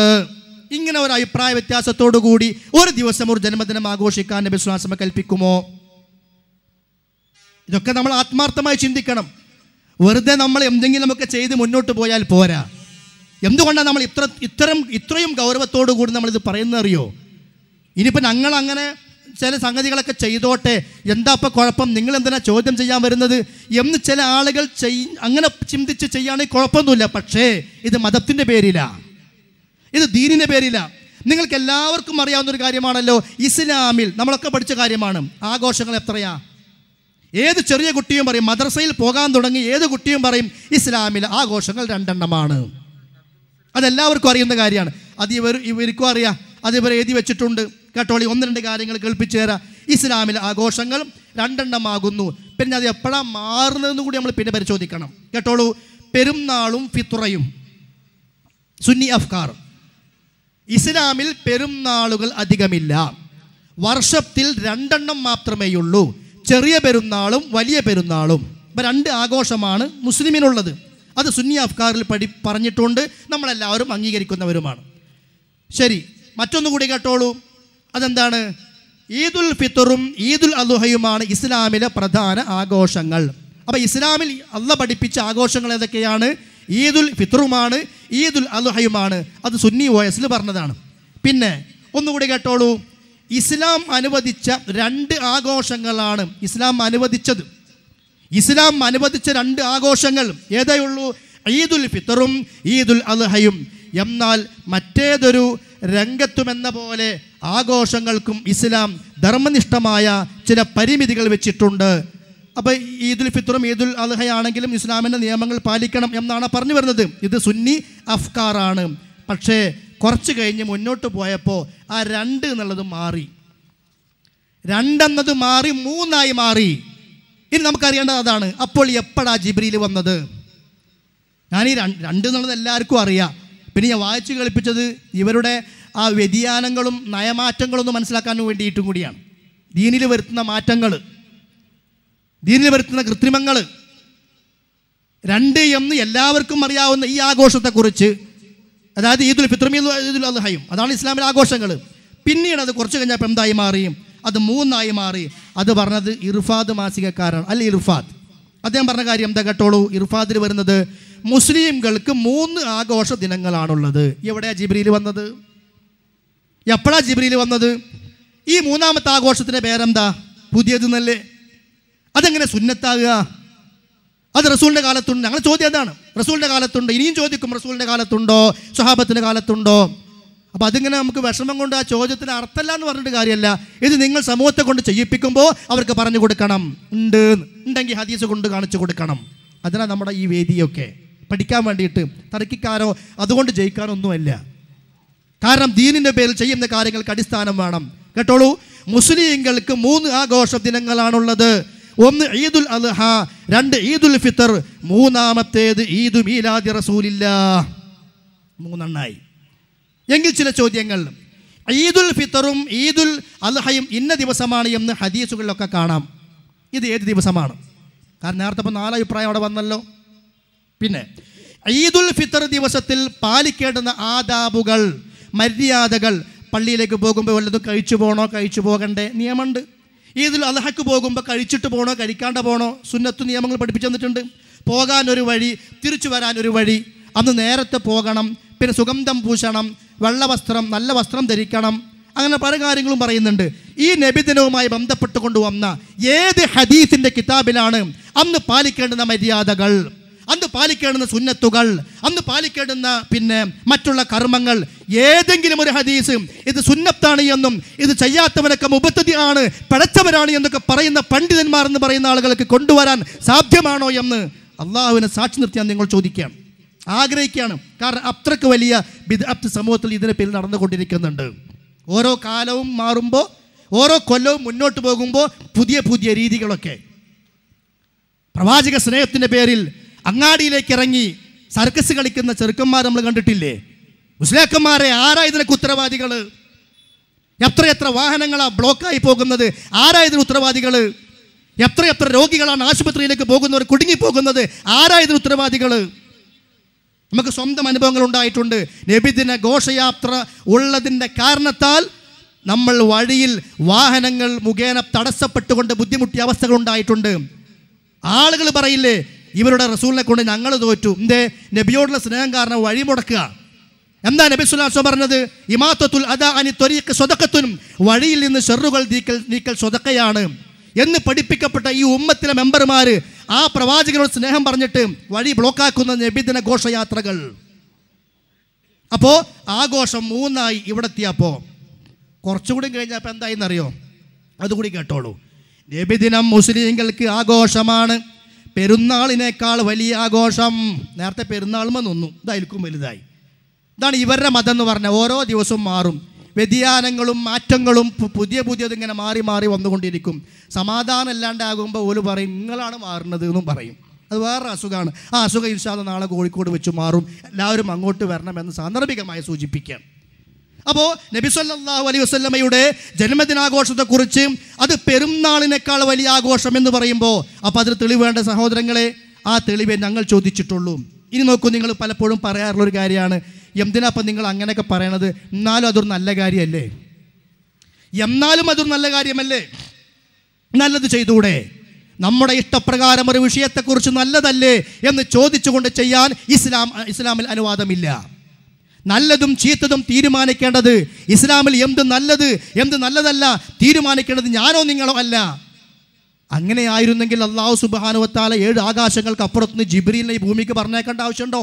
ഇങ്ങനെ ഒരു അഭിപ്രായ വ്യത്യാസത്തോടു കൂടി ഒരു ദിവസം ഒരു ജന്മദിനം ആഘോഷിക്കാൻ നബി സുല്ലാസ്മ കൽപ്പിക്കുമോ ഇതൊക്കെ നമ്മൾ ആത്മാർത്ഥമായി ചിന്തിക്കണം വെറുതെ നമ്മൾ എന്തെങ്കിലും ഒക്കെ ചെയ്ത് മുന്നോട്ട് പോയാൽ പോരാ എന്തുകൊണ്ടാണ് നമ്മൾ ഇത്ര ഇത്രയും ഇത്രയും ഗൗരവത്തോടു കൂടി നമ്മളിത് പറയുന്നറിയോ ഇനിയിപ്പോൾ ഞങ്ങൾ അങ്ങനെ ചില സംഗതികളൊക്കെ ചെയ്തോട്ടെ എന്താ ഇപ്പം കുഴപ്പം നിങ്ങൾ എന്തിനാ ചോദ്യം ചെയ്യാൻ വരുന്നത് എന്ന് ചില ആളുകൾ ചെയ് അങ്ങനെ ചിന്തിച്ച് ചെയ്യുകയാണെങ്കിൽ കുഴപ്പമൊന്നുമില്ല പക്ഷേ ഇത് മതത്തിൻ്റെ പേരിലാണ് ഇത് ദീനിൻ്റെ പേരിലാണ് നിങ്ങൾക്ക് എല്ലാവർക്കും അറിയാവുന്ന ഒരു കാര്യമാണല്ലോ ഇസ്ലാമിൽ നമ്മളൊക്കെ പഠിച്ച കാര്യമാണ് ആഘോഷങ്ങൾ എത്രയാണ് ഏത് ചെറിയ കുട്ടിയും പറയും മദ്രസയിൽ പോകാൻ തുടങ്ങി ഏത് കുട്ടിയും പറയും ഇസ്ലാമിലെ ആഘോഷങ്ങൾ രണ്ടെണ്ണമാണ് അതെല്ലാവർക്കും അറിയുന്ന കാര്യമാണ് അത് ഇവർ ഇവർക്കും അറിയാം അത് ഇവർ എഴുതി വെച്ചിട്ടുണ്ട് കേട്ടോളി ഒന്ന് രണ്ട് കാര്യങ്ങൾ കേൾപ്പിച്ചു തരാം ഇസ്ലാമിലെ ആഘോഷങ്ങൾ രണ്ടെണ്ണമാകുന്നു പിന്നെ അത് എപ്പോഴാണ് മാറുന്നതെന്ന് കൂടി നമ്മൾ പിന്നെ പരിശോധിക്കണം കേട്ടോളൂ പെരുന്നാളും ഫിത്തുറയും സുന്നി അഫ്കാർ ഇസ്ലാമിൽ പെരുന്നാളുകൾ അധികമില്ല വർഷത്തിൽ രണ്ടെണ്ണം മാത്രമേയുള്ളൂ ചെറിയ പെരുന്നാളും വലിയ പെരുന്നാളും ഇപ്പം രണ്ട് ആഘോഷമാണ് മുസ്ലിമിനുള്ളത് അത് സുന്നി അഫ്കാറിൽ പഠി പറഞ്ഞിട്ടുണ്ട് നമ്മളെല്ലാവരും അംഗീകരിക്കുന്നവരുമാണ് ശരി മറ്റൊന്നു കൂടി കേട്ടോളൂ അതെന്താണ് ഈദുൽ ഫിത്തറും ഈദുൽ അലുഹയുമാണ് ഇസ്ലാമിലെ പ്രധാന ആഘോഷങ്ങൾ അപ്പോൾ ഇസ്ലാമിൽ അല്ല പഠിപ്പിച്ച ആഘോഷങ്ങൾ ഏതൊക്കെയാണ് ഈദുൽ ഫിത്തറുമാണ് ഈദുൽ അലുഹയുമാണ് അത് സുന്നി വോയസിൽ പറഞ്ഞതാണ് പിന്നെ ഒന്നുകൂടി കേട്ടോളൂ ഇസ്ലാം അനുവദിച്ച രണ്ട് ആഘോഷങ്ങളാണ് ഇസ്ലാം അനുവദിച്ചത് ഇസ്ലാം അനുവദിച്ച രണ്ട് ആഘോഷങ്ങൾ ഏതേയുള്ളൂ ഈദുൽ ഫിത്തറും ഈദുൽ അൽഹയും എന്നാൽ മറ്റേതൊരു രംഗത്തുമെന്ന പോലെ ആഘോഷങ്ങൾക്കും ഇസ്ലാം ധർമ്മനിഷ്ഠമായ ചില പരിമിതികൾ വെച്ചിട്ടുണ്ട് അപ്പോൾ ഈദുൽ ഫിത്തറും ഈദുൽ അൽഹയാണെങ്കിലും ഇസ്ലാമിൻ്റെ നിയമങ്ങൾ പാലിക്കണം എന്നാണ് പറഞ്ഞു വരുന്നത് ഇത് സുന്നി അഫ്കാറാണ് പക്ഷേ കുറച്ച് കഴിഞ്ഞ് മുന്നോട്ട് പോയപ്പോൾ ആ രണ്ട് എന്നുള്ളത് മാറി രണ്ടെന്നത് മാറി മൂന്നായി മാറി ഇനി നമുക്കറിയേണ്ടത് അതാണ് അപ്പോൾ എപ്പോഴാ ജിബ്രിയിൽ വന്നത് ഞാൻ ഈ രണ്ട് എന്നുള്ളത് എല്ലാവർക്കും അറിയാം പിന്നെ ഞാൻ വായിച്ചു കളിപ്പിച്ചത് ഇവരുടെ ആ വ്യതിയാനങ്ങളും ഒന്ന് മനസ്സിലാക്കാൻ വേണ്ടിയിട്ടും കൂടിയാണ് ദീനിൽ വരുത്തുന്ന മാറ്റങ്ങൾ ദീനിൽ വരുത്തുന്ന കൃത്രിമങ്ങൾ രണ്ട് എന്ന് എല്ലാവർക്കും അറിയാവുന്ന ഈ ആഘോഷത്തെക്കുറിച്ച് അതായത് ഈദുൽ ഫിത്രമി ഈദുൽ അദ്ഹയും അതാണ് ഇസ്ലാമിലെ ആഘോഷങ്ങൾ പിന്നീട് അത് കുറച്ച് കഴിഞ്ഞപ്പോൾ എന്തായി മാറി അത് മൂന്നായി മാറി അത് പറഞ്ഞത് ഇർഫാദ് മാസികക്കാരാണ് അല്ല ഇർഫാദ് അദ്ദേഹം പറഞ്ഞ കാര്യം എന്താ കേട്ടോളൂ ഇർഫാദിൽ വരുന്നത് മുസ്ലിംകൾക്ക് മൂന്ന് ആഘോഷ ദിനങ്ങളാണുള്ളത് എവിടെയാണ് ജിബ്രിയിൽ വന്നത് എപ്പോഴാണ് ജിബ്രിയിൽ വന്നത് ഈ മൂന്നാമത്തെ ആഘോഷത്തിൻ്റെ പേരെന്താ പുതിയതെന്നല്ലേ അതെങ്ങനെ സുന്നത്താകുക അത് റസൂലിൻ്റെ കാലത്തുണ്ട് അങ്ങനെ ചോദ്യം അതാണ് റസൂലിൻ്റെ കാലത്തുണ്ട് ഇനിയും ചോദിക്കും റസൂലിൻ്റെ കാലത്തുണ്ടോ സ്വഹാബത്തിൻ്റെ കാലത്തുണ്ടോ അപ്പോൾ അതിങ്ങനെ നമുക്ക് വിഷമം കൊണ്ട് ആ ചോദ്യത്തിന് അർത്ഥമല്ല എന്ന് പറഞ്ഞിട്ട് കാര്യമല്ല ഇത് നിങ്ങൾ സമൂഹത്തെ കൊണ്ട് ചെയ്യിപ്പിക്കുമ്പോൾ അവർക്ക് പറഞ്ഞു കൊടുക്കണം ഉണ്ട് ഉണ്ടെങ്കിൽ ഹദീസ് കൊണ്ട് കാണിച്ചു കൊടുക്കണം അതിനാണ് നമ്മുടെ ഈ വേദിയൊക്കെ പഠിക്കാൻ വേണ്ടിയിട്ട് തർക്കിക്കാനോ അതുകൊണ്ട് ജയിക്കാനോ ഒന്നുമല്ല കാരണം ദീനിൻ്റെ പേരിൽ ചെയ്യുന്ന കാര്യങ്ങൾക്ക് അടിസ്ഥാനം വേണം കേട്ടോളൂ മുസ്ലിങ്ങൾക്ക് മൂന്ന് ആഘോഷ ദിനങ്ങളാണുള്ളത് ഒന്ന് ഈദുൽ അദ്ഹ രണ്ട് ഈദുൽ ഫിത്തർ മൂന്നാമത്തേത് ഈദു മീലാദി റസൂലില്ല മൂന്നെണ്ണായി എങ്കിൽ ചില ചോദ്യങ്ങൾ ഈദുൽ ഫിത്തറും ഈദുൽ അദ്ഹയും ഇന്ന ദിവസമാണ് എന്ന് ഹദീസുകളിലൊക്കെ കാണാം ഇത് ഏത് ദിവസമാണ് കാരണം നേരത്തെ ഇപ്പോൾ നാലഭിപ്രായം അവിടെ വന്നല്ലോ പിന്നെ ഈദുൽ ഫിത്തർ ദിവസത്തിൽ പാലിക്കേണ്ടുന്ന ആദാബുകൾ മര്യാദകൾ പള്ളിയിലേക്ക് പോകുമ്പോൾ വല്ലതും കഴിച്ചു പോകണോ കഴിച്ചു പോകണ്ടേ നിയമമുണ്ട് ഇതിൽ അലഹക്ക് പോകുമ്പോൾ കഴിച്ചിട്ട് പോകണോ കഴിക്കാണ്ട് പോകണോ സുന്നത്ത് നിയമങ്ങൾ പഠിപ്പിച്ചു തന്നിട്ടുണ്ട് പോകാനൊരു വഴി തിരിച്ചു വരാനൊരു വഴി അന്ന് നേരത്തെ പോകണം പിന്നെ സുഗന്ധം പൂശണം വെള്ള വസ്ത്രം നല്ല വസ്ത്രം ധരിക്കണം അങ്ങനെ പല കാര്യങ്ങളും പറയുന്നുണ്ട് ഈ നബിദിനവുമായി ബന്ധപ്പെട്ട് കൊണ്ടുവന്ന ഏത് ഹദീസിൻ്റെ കിതാബിലാണ് അന്ന് പാലിക്കേണ്ടുന്ന മര്യാദകൾ അന്ന് പാലിക്കേണ്ടുന്ന സുന്നത്തുകൾ അന്ന് പാലിക്കേണ്ടുന്ന പിന്നെ മറ്റുള്ള കർമ്മങ്ങൾ ഏതെങ്കിലും ഒരു ഹദീസ് ഇത് സുന്നത്താണ് എന്നും ഇത് ചെയ്യാത്തവനൊക്കെ മുബത്തതി ആണ് പിഴച്ചവരാണ് എന്നൊക്കെ പറയുന്ന പണ്ഡിതന്മാർ എന്ന് പറയുന്ന ആളുകൾക്ക് കൊണ്ടുവരാൻ സാധ്യമാണോ എന്ന് അള്ളാഹുവിനെ സാക്ഷി നിർത്തിയാൽ നിങ്ങൾ ചോദിക്കുകയാണ് ആഗ്രഹിക്കുകയാണ് കാരണം അത്രയ്ക്ക് വലിയ ബിദ്അത്ത് സമൂഹത്തിൽ ഇതിനെ പേരിൽ നടന്നുകൊണ്ടിരിക്കുന്നുണ്ട് ഓരോ കാലവും മാറുമ്പോൾ ഓരോ കൊല്ലവും മുന്നോട്ട് പോകുമ്പോൾ പുതിയ പുതിയ രീതികളൊക്കെ പ്രവാചക സ്നേഹത്തിൻ്റെ പേരിൽ അങ്ങാടിയിലേക്ക് ഇറങ്ങി സർക്കസ് കളിക്കുന്ന ചെറുക്കന്മാർ നമ്മൾ കണ്ടിട്ടില്ലേ മുസ്ലിയാക്കന്മാരെ ആരാ ഇതിനൊക്കെ ഉത്തരവാദികൾ എത്ര എത്ര വാഹനങ്ങളാണ് ബ്ലോക്കായി പോകുന്നത് ആരാ ഇതിന് ഉത്തരവാദികൾ എത്ര എത്ര രോഗികളാണ് ആശുപത്രിയിലേക്ക് പോകുന്നവർ കുടുങ്ങിപ്പോകുന്നത് ആരാ ഇതിന് ഉത്തരവാദികൾ നമുക്ക് സ്വന്തം അനുഭവങ്ങൾ ഉണ്ടായിട്ടുണ്ട് നബിദിന ഘോഷയാത്ര ഉള്ളതിൻ്റെ കാരണത്താൽ നമ്മൾ വഴിയിൽ വാഹനങ്ങൾ മുഖേന തടസ്സപ്പെട്ടുകൊണ്ട് ബുദ്ധിമുട്ടിയ അവസ്ഥകൾ ഉണ്ടായിട്ടുണ്ട് ആളുകൾ പറയില്ലേ ഇവരുടെ റസൂലിനെ കൊണ്ട് ഞങ്ങൾ തോറ്റു എൻ്റെ നബിയോടുള്ള സ്നേഹം കാരണം വഴിമുടക്കുക എന്താ നബി സുലാസോ പറഞ്ഞത് ഇമാത്തത്തുൽ അദാ അനി ത്വരീക്ക് സ്വതക്കത്തിനും വഴിയിൽ നിന്ന് ഷെറുകൾ നീക്കൽ നീക്കൽ സ്വതക്കയാണ് എന്ന് പഠിപ്പിക്കപ്പെട്ട ഈ ഉമ്മത്തിലെ മെമ്പർമാർ ആ പ്രവാചകനോട് സ്നേഹം പറഞ്ഞിട്ട് വഴി ബ്ലോക്കാക്കുന്ന നബിദിന ഘോഷയാത്രകൾ അപ്പോൾ ആഘോഷം മൂന്നായി ഇവിടെ എത്തിയപ്പോൾ കുറച്ചുകൂടി കഴിഞ്ഞപ്പോൾ അപ്പോൾ അതുകൂടി കേട്ടോളൂ നബിദിനം മുസ്ലിങ്ങൾക്ക് ആഘോഷമാണ് പെരുന്നാളിനേക്കാൾ വലിയ ആഘോഷം നേരത്തെ പെരുന്നാളും നിന്നു ഇതായിരിക്കും വലുതായി ഇതാണ് ഇവരുടെ മതം എന്ന് പറഞ്ഞ ഓരോ ദിവസവും മാറും വ്യതിയാനങ്ങളും മാറ്റങ്ങളും പുതിയ ഇങ്ങനെ മാറി മാറി വന്നുകൊണ്ടിരിക്കും സമാധാനം ഇല്ലാണ്ടാകുമ്പോൾ ഓല് പറയും നിങ്ങളാണ് മാറുന്നത് എന്നും പറയും അത് വേറൊരു അസുഖമാണ് ആ അസുഖം ഇൻഷാദ് നാളെ കോഴിക്കോട് വെച്ച് മാറും എല്ലാവരും അങ്ങോട്ട് വരണമെന്ന് സാന്ദർഭികമായി സൂചിപ്പിക്കാം അപ്പോൾ നബിസ്വല്ലാഹു അലൈഹി വസ്ലമയുടെ ജന്മദിനാഘോഷത്തെക്കുറിച്ച് അത് പെരുന്നാളിനേക്കാൾ വലിയ ആഘോഷം എന്ന് പറയുമ്പോൾ അപ്പോൾ അതിൽ തെളിവേണ്ട സഹോദരങ്ങളെ ആ തെളിവേ ഞങ്ങൾ ചോദിച്ചിട്ടുള്ളൂ ഇനി നോക്കൂ നിങ്ങൾ പലപ്പോഴും പറയാറുള്ള ഒരു കാര്യമാണ് എന്തിനാ അപ്പം നിങ്ങൾ അങ്ങനെയൊക്കെ പറയണത് എന്നാലും അതൊരു നല്ല കാര്യമല്ലേ എന്നാലും അതൊരു നല്ല കാര്യമല്ലേ നല്ലത് ചെയ്തുകൂടെ നമ്മുടെ ഇഷ്ടപ്രകാരം ഒരു വിഷയത്തെക്കുറിച്ച് നല്ലതല്ലേ എന്ന് ചോദിച്ചുകൊണ്ട് ചെയ്യാൻ ഇസ്ലാം ഇസ്ലാമിൽ അനുവാദമില്ല നല്ലതും ചീത്തതും തീരുമാനിക്കേണ്ടത് ഇസ്ലാമിൽ എന്ത് നല്ലത് എന്ത് നല്ലതല്ല തീരുമാനിക്കേണ്ടത് ഞാനോ നിങ്ങളോ അല്ല അങ്ങനെയായിരുന്നെങ്കിൽ അള്ളാഹു സുബാനുവത്താല ഏഴ് ആകാശങ്ങൾക്ക് അപ്പുറത്തുനിന്ന് ജിബ്രീലിനെ ഈ ഭൂമിക്ക് പറഞ്ഞേക്കേണ്ട ആവശ്യമുണ്ടോ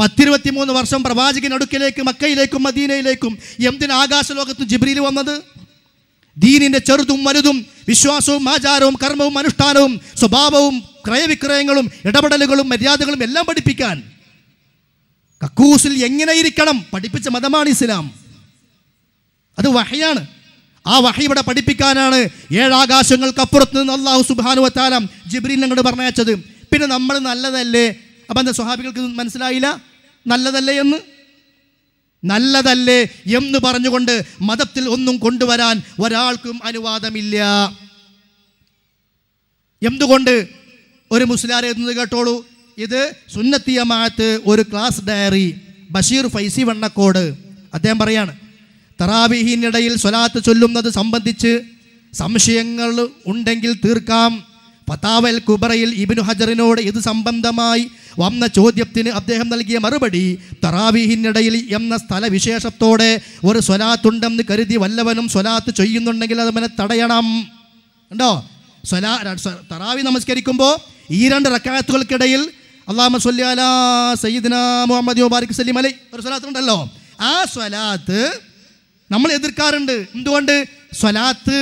പത്തിരുപത്തിമൂന്ന് വർഷം പ്രവാചകനടുക്കിലേക്ക് മക്കയിലേക്കും മദീനയിലേക്കും എന്തിന് ആകാശലോകത്ത് ജിബ്രീൽ വന്നത് ദീനിന്റെ ചെറുതും വലുതും വിശ്വാസവും ആചാരവും കർമ്മവും അനുഷ്ഠാനവും സ്വഭാവവും ക്രയവിക്രയങ്ങളും ഇടപെടലുകളും മര്യാദകളും എല്ലാം പഠിപ്പിക്കാൻ കക്കൂസിൽ എങ്ങനെ ഇരിക്കണം പഠിപ്പിച്ച മതമാണ് ഇസ്ലാം അത് വഹയാണ് ആ വഹി ഇവിടെ പഠിപ്പിക്കാനാണ് ഏഴാകാശങ്ങൾക്കപ്പുറത്ത് നിന്ന് അള്ളാഹു വത്താലം ജിബ്രീൻ അങ്ങോട്ട് പറഞ്ഞയച്ചത് പിന്നെ നമ്മൾ നല്ലതല്ലേ അപ്പം എന്താ സ്വഹാബികൾക്ക് മനസ്സിലായില്ല നല്ലതല്ലേ എന്ന് നല്ലതല്ലേ എന്ന് പറഞ്ഞുകൊണ്ട് മതത്തിൽ ഒന്നും കൊണ്ടുവരാൻ ഒരാൾക്കും അനുവാദമില്ല എന്തുകൊണ്ട് ഒരു മുസ്ലാരെ എന്ന് കേട്ടോളൂ ഇത് സുന്നത്തിയമാത്ത് ഒരു ക്ലാസ് ഡയറി ബഷീർ ഫൈസി വണ്ണക്കോട് അദ്ദേഹം പറയാണ് തറാവിഹീനിടയിൽ സ്വലാത്ത് ചൊല്ലുന്നത് സംബന്ധിച്ച് സംശയങ്ങൾ ഉണ്ടെങ്കിൽ തീർക്കാം ഫതാവൽ കുബറയിൽ ഇബിനു ഹജറിനോട് ഇത് സംബന്ധമായി വന്ന ചോദ്യത്തിന് അദ്ദേഹം നൽകിയ മറുപടി തറാവീഹിനിടയിൽ എന്ന സ്ഥലവിശേഷത്തോടെ ഒരു സ്വലാത്തുണ്ടെന്ന് കരുതി വല്ലവനും സ്വലാത്ത് ചെയ്യുന്നുണ്ടെങ്കിൽ അതവനെ തടയണം ഉണ്ടോ സ്വലാ തറാവി നമസ്കരിക്കുമ്പോൾ ഈ രണ്ട് റക്കാത്തുകൾക്കിടയിൽ അള്ളാഹു സൊല്ലി അലാ സയ്യിദിന മുഹമ്മദ് മുബാരിക് സലീം അലൈ ഒരു സ്വലാത്ത് ഉണ്ടല്ലോ ആ സ്വലാത്ത് നമ്മൾ എതിർക്കാറുണ്ട് എന്തുകൊണ്ട് സ്വലാത്ത്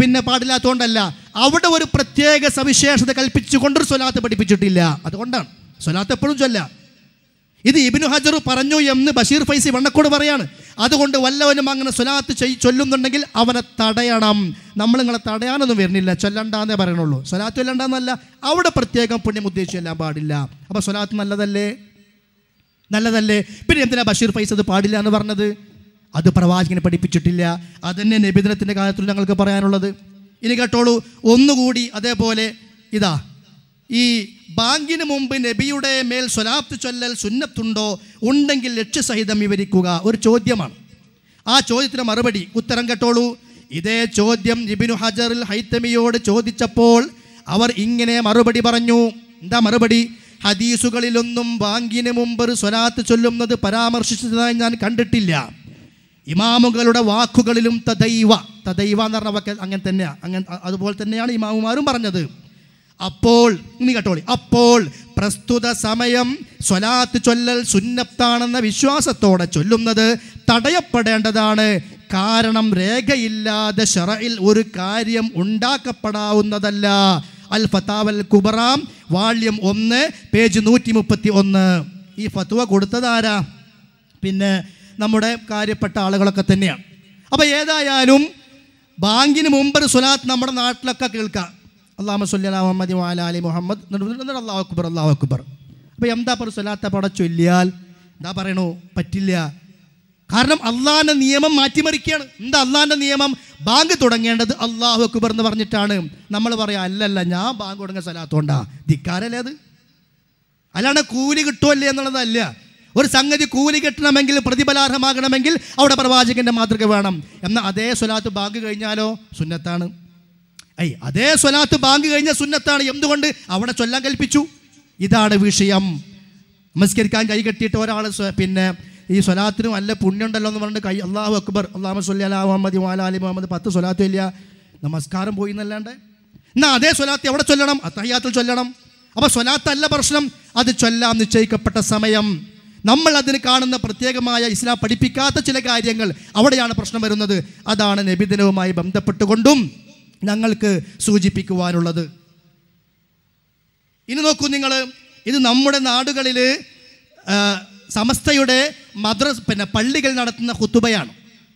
പിന്നെ പാടില്ലാത്തതുകൊണ്ടല്ല അവിടെ ഒരു പ്രത്യേക സവിശേഷത കൽപ്പിച്ചുകൊണ്ടൊരു സ്വലാത്ത് പഠിപ്പിച്ചിട്ടില്ല അതുകൊണ്ടാണ് സ്വലാത്ത് എപ്പോഴും ചൊല്ലാം ഇത് ഇബിനു ഹജർ പറഞ്ഞു എന്ന് ബഷീർ ഫൈസി വണ്ണക്കോട് പറയാണ് അതുകൊണ്ട് വല്ലവനും അങ്ങനെ സ്വലാത്ത് ചെയ് ചൊല്ലുന്നുണ്ടെങ്കിൽ അവനെ തടയണം നമ്മൾ നിങ്ങളെ തടയാനൊന്നും വരുന്നില്ല ചൊല്ലണ്ടെന്നേ പറയണുള്ളൂ സ്വലാത്ത് ചൊല്ലണ്ടെന്നല്ല അവിടെ പ്രത്യേകം പുണ്യം ഉദ്ദേശിച്ച് ചെല്ലാൻ പാടില്ല അപ്പോൾ സ്വലാത്ത് നല്ലതല്ലേ നല്ലതല്ലേ പിന്നെ എന്തിനാ ബഷീർ ഫൈസ് അത് പാടില്ല എന്ന് പറഞ്ഞത് അത് പ്രവാചകനെ പഠിപ്പിച്ചിട്ടില്ല അതന്നെ നബിദിനത്തിൻ്റെ കാര്യത്തിൽ ഞങ്ങൾക്ക് പറയാനുള്ളത് ഇനി കേട്ടോളൂ ഒന്നുകൂടി അതേപോലെ ഇതാ ഈ ബാങ്കിന് മുമ്പ് നബിയുടെ മേൽ സ്വലാത്ത് ചൊല്ലൽ സുന്നത്തുണ്ടോ ഉണ്ടെങ്കിൽ ലക്ഷ്യസഹിതം വിവരിക്കുക ഒരു ചോദ്യമാണ് ആ ചോദ്യത്തിന് മറുപടി ഉത്തരം കേട്ടോളൂ ഇതേ ചോദ്യം ഇബിനു ഹജറിൽ ഹൈത്തമിയോട് ചോദിച്ചപ്പോൾ അവർ ഇങ്ങനെ മറുപടി പറഞ്ഞു എന്താ മറുപടി ഹദീസുകളിലൊന്നും ബാങ്കിന് മുമ്പ് ഒരു സ്വലാത്ത് ചൊല്ലുന്നത് പരാമർശിച്ചതായി ഞാൻ കണ്ടിട്ടില്ല ഇമാമുകളുടെ വാക്കുകളിലും തദൈവ തദൈവ എന്ന് പറഞ്ഞ അങ്ങനെ തന്നെയാണ് അങ്ങനെ അതുപോലെ തന്നെയാണ് ഇമാമുമാരും പറഞ്ഞത് അപ്പോൾ നീ കേട്ടോളി അപ്പോൾ പ്രസ്തുത സമയം സ്വലാത്ത് ചൊല്ലൽ സുന്നത്താണെന്ന വിശ്വാസത്തോടെ ചൊല്ലുന്നത് തടയപ്പെടേണ്ടതാണ് കാരണം രേഖയില്ലാതെ ഷറയിൽ ഒരു കാര്യം ഉണ്ടാക്കപ്പെടാവുന്നതല്ല അൽ ഫത്താവൽ കുബറാം വാള്യം ഒന്ന് പേജ് നൂറ്റി മുപ്പത്തി ഒന്ന് ഈ ഫത്വ കൊടുത്തതാരാ പിന്നെ നമ്മുടെ കാര്യപ്പെട്ട ആളുകളൊക്കെ തന്നെയാണ് അപ്പോൾ ഏതായാലും ബാങ്കിന് മുമ്പ് സ്വലാത്ത് നമ്മുടെ നാട്ടിലൊക്കെ കേൾക്കാം അള്ളാഹ് സുല്ലാ മുഹമ്മദ് വാല അലി മുഹമ്മദ് എന്നിട്ട് അക്ബർ അള്ളാഹ് അക്ബർ അപ്പോൾ എന്താ പറ സ്വലാത്ത പട ചൊല്ലിയാൽ എന്താ പറയണോ പറ്റില്ല കാരണം അള്ളാഹിൻ്റെ നിയമം മാറ്റിമറിക്കുകയാണ് എന്താ അള്ളാഹിൻ്റെ നിയമം ബാങ്ക് തുടങ്ങേണ്ടത് അള്ളാഹു അക്ബർ എന്ന് പറഞ്ഞിട്ടാണ് നമ്മൾ പറയാം അല്ലല്ല ഞാൻ ബാങ്ക് തുടങ്ങിയ സ്ഥലത്തോണ്ടാ ധിക്കാരല്ലേ അത് അല്ലാണ്ട് കൂലി കിട്ടുമല്ലേ എന്നുള്ളതല്ല ഒരു സംഗതി കൂലി കിട്ടണമെങ്കിൽ പ്രതിഫലാർഹമാകണമെങ്കിൽ അവിടെ പ്രവാചകൻ്റെ മാതൃക വേണം എന്നാൽ അതേ സ്വലാത്ത് ബാങ്ക് കഴിഞ്ഞാലോ സുന്നത്താണ് ഐ അതേ സ്വലാത്ത് ബാങ്ക് കഴിഞ്ഞ സുന്നത്താണ് എന്തുകൊണ്ട് അവിടെ ചൊല്ലാൻ കൽപ്പിച്ചു ഇതാണ് വിഷയം നമസ്കരിക്കാൻ കൈ കെട്ടിയിട്ട് ഒരാൾ പിന്നെ ഈ സ്വലാത്തിനും അല്ല പുണ്യമുണ്ടല്ലോ എന്ന് പറഞ്ഞിട്ട് കൈ അള്ളാഹു അക്ബർ അള്ളാഹു സുല്ലി അലാ മുഹമ്മദ് മാല അലി മുഹമ്മദ് പത്ത് സ്വലാത്തും ഇല്ല നമസ്കാരം പോയി എന്നല്ലാണ്ട് എന്നാൽ അതേ സ്വലാത്ത് എവിടെ ചൊല്ലണം അത്തഹ്യാത്തിൽ ചൊല്ലണം സ്വലാത്ത് അല്ല പ്രശ്നം അത് ചൊല്ലാം നിശ്ചയിക്കപ്പെട്ട സമയം നമ്മൾ അതിന് കാണുന്ന പ്രത്യേകമായ ഇസ്ലാം പഠിപ്പിക്കാത്ത ചില കാര്യങ്ങൾ അവിടെയാണ് പ്രശ്നം വരുന്നത് അതാണ് നബിദിനവുമായി ബന്ധപ്പെട്ടുകൊണ്ടും ഞങ്ങൾക്ക് സൂചിപ്പിക്കുവാനുള്ളത് ഇനി നോക്കൂ നിങ്ങൾ ഇത് നമ്മുടെ നാടുകളിൽ സമസ്തയുടെ മദ്ര പിന്നെ പള്ളികൾ നടത്തുന്ന ഹുത്തുബയാണ്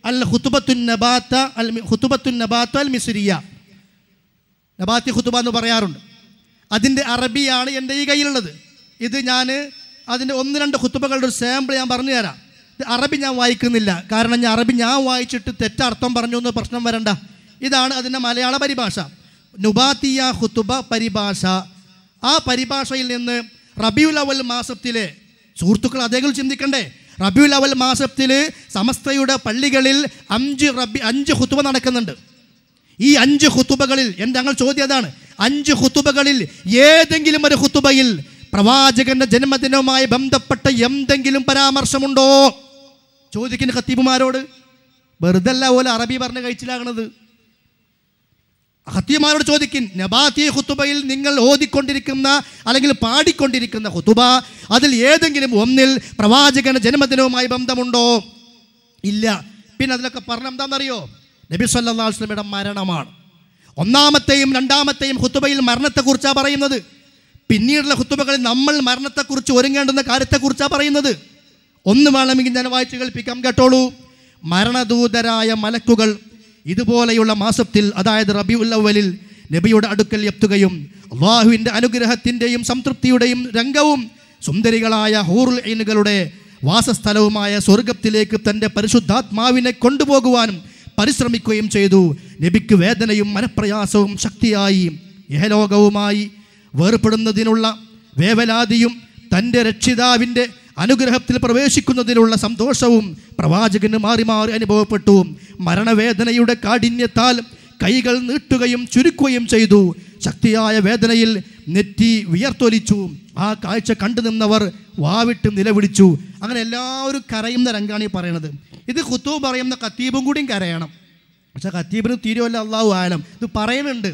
അൽ ഹുത്തുബത്തുൻ നബാത്ത അൽ ഹുത്തുബത്തുൻ നബാത്ത അൽ മിസുരിയ നബാത്തി ഹുത്തുബ എന്ന് പറയാറുണ്ട് അതിൻ്റെ അറബിയാണ് എൻ്റെ ഈ കയ്യിലുള്ളത് ഇത് ഞാൻ അതിൻ്റെ ഒന്ന് രണ്ട് ഹുത്തുബകളുടെ ഒരു സാമ്പിൾ ഞാൻ പറഞ്ഞു തരാം അറബി ഞാൻ വായിക്കുന്നില്ല കാരണം ഞാൻ അറബി ഞാൻ വായിച്ചിട്ട് തെറ്റർത്ഥം പറഞ്ഞു എന്ന് പ്രശ്നം വരണ്ട ഇതാണ് അതിൻ്റെ മലയാള പരിഭാഷ നുബാത്തിയ ഹുത്തുബ പരിഭാഷ ആ പരിഭാഷയിൽ നിന്ന് റബിയുൽ അവൽ മാസത്തിലെ സുഹൃത്തുക്കൾ അദ്ദേഹം ചിന്തിക്കണ്ടേ റബിയുൽ അവൽ മാസത്തിൽ സമസ്തയുടെ പള്ളികളിൽ അഞ്ച് റബി അഞ്ച് ഹുത്തുബ നടക്കുന്നുണ്ട് ഈ അഞ്ച് ഹുത്തുബകളിൽ എൻ്റെ ഞങ്ങൾ ചോദ്യം അതാണ് അഞ്ച് ഹുത്തുബകളിൽ ഏതെങ്കിലും ഒരു ഹുത്തുബയിൽ പ്രവാചകന്റെ ജന്മദിനവുമായി ബന്ധപ്പെട്ട എന്തെങ്കിലും പരാമർശമുണ്ടോ ചോദിക്കുന്ന ഖത്തീബുമാരോട് വെറുതെ അല്ല പോലെ അറബി പറഞ്ഞ് കഴിച്ചിലാകണത് ഹത്തിയമാരോട് ചോദിക്കിൻ നബാത്തി ഹുത്തുബയിൽ നിങ്ങൾ ഓതിക്കൊണ്ടിരിക്കുന്ന അല്ലെങ്കിൽ പാടിക്കൊണ്ടിരിക്കുന്ന ഹുത്തുബ അതിൽ ഏതെങ്കിലും ഒന്നിൽ പ്രവാചകന്റെ ജന്മദിനവുമായി ബന്ധമുണ്ടോ ഇല്ല പിന്നെ അതിലൊക്കെ പറഞ്ഞ എന്താണെന്നറിയോ നബി സല്ലാസ്ലമിയുടെ മരണമാണ് ഒന്നാമത്തെയും രണ്ടാമത്തെയും ഹുത്തുബയിൽ മരണത്തെക്കുറിച്ചാണ് പറയുന്നത് പിന്നീടുള്ള ഹുത്തുബകളിൽ നമ്മൾ മരണത്തെക്കുറിച്ച് ഒരുങ്ങേണ്ടുന്ന കാര്യത്തെക്കുറിച്ചാണ് പറയുന്നത് ഒന്ന് വേണമെങ്കിൽ ഞാൻ വായിച്ചു കേൾപ്പിക്കാം കേട്ടോളൂ മരണദൂതരായ മലക്കുകൾ ഇതുപോലെയുള്ള മാസത്തിൽ അതായത് റബിയുൽ അവലിൽ നബിയുടെ അടുക്കൽ എത്തുകയും അള്ളാഹുവിൻ്റെ അനുഗ്രഹത്തിൻ്റെയും സംതൃപ്തിയുടെയും രംഗവും സുന്ദരികളായ ഹൂറുൽ ഐനുകളുടെ വാസസ്ഥലവുമായ സ്വർഗത്തിലേക്ക് തൻ്റെ പരിശുദ്ധാത്മാവിനെ കൊണ്ടുപോകുവാനും പരിശ്രമിക്കുകയും ചെയ്തു നബിക്ക് വേദനയും മനപ്രയാസവും ശക്തിയായി ഇഹലോകവുമായി വേർപെടുന്നതിനുള്ള വേവലാതിയും തൻ്റെ രക്ഷിതാവിൻ്റെ അനുഗ്രഹത്തിൽ പ്രവേശിക്കുന്നതിലുള്ള സന്തോഷവും പ്രവാചകന് മാറി മാറി അനുഭവപ്പെട്ടു മരണവേദനയുടെ കാഠിന്യത്താൽ കൈകൾ നീട്ടുകയും ചുരുക്കുകയും ചെയ്തു ശക്തിയായ വേദനയിൽ നെറ്റി വിയർത്തൊലിച്ചു ആ കാഴ്ച കണ്ടു നിന്നവർ വാവിട്ട് നിലവിളിച്ചു അങ്ങനെ എല്ലാവരും കരയുന്ന രംഗാണ് ഈ പറയണത് ഇത് ഖുത്തൂബ് പറയുന്ന കത്തീബും കൂടിയും കരയണം പക്ഷേ കത്തീബിന് തീരുമല്ല അള്ളാഹു ആലം ഇത് പറയുന്നുണ്ട്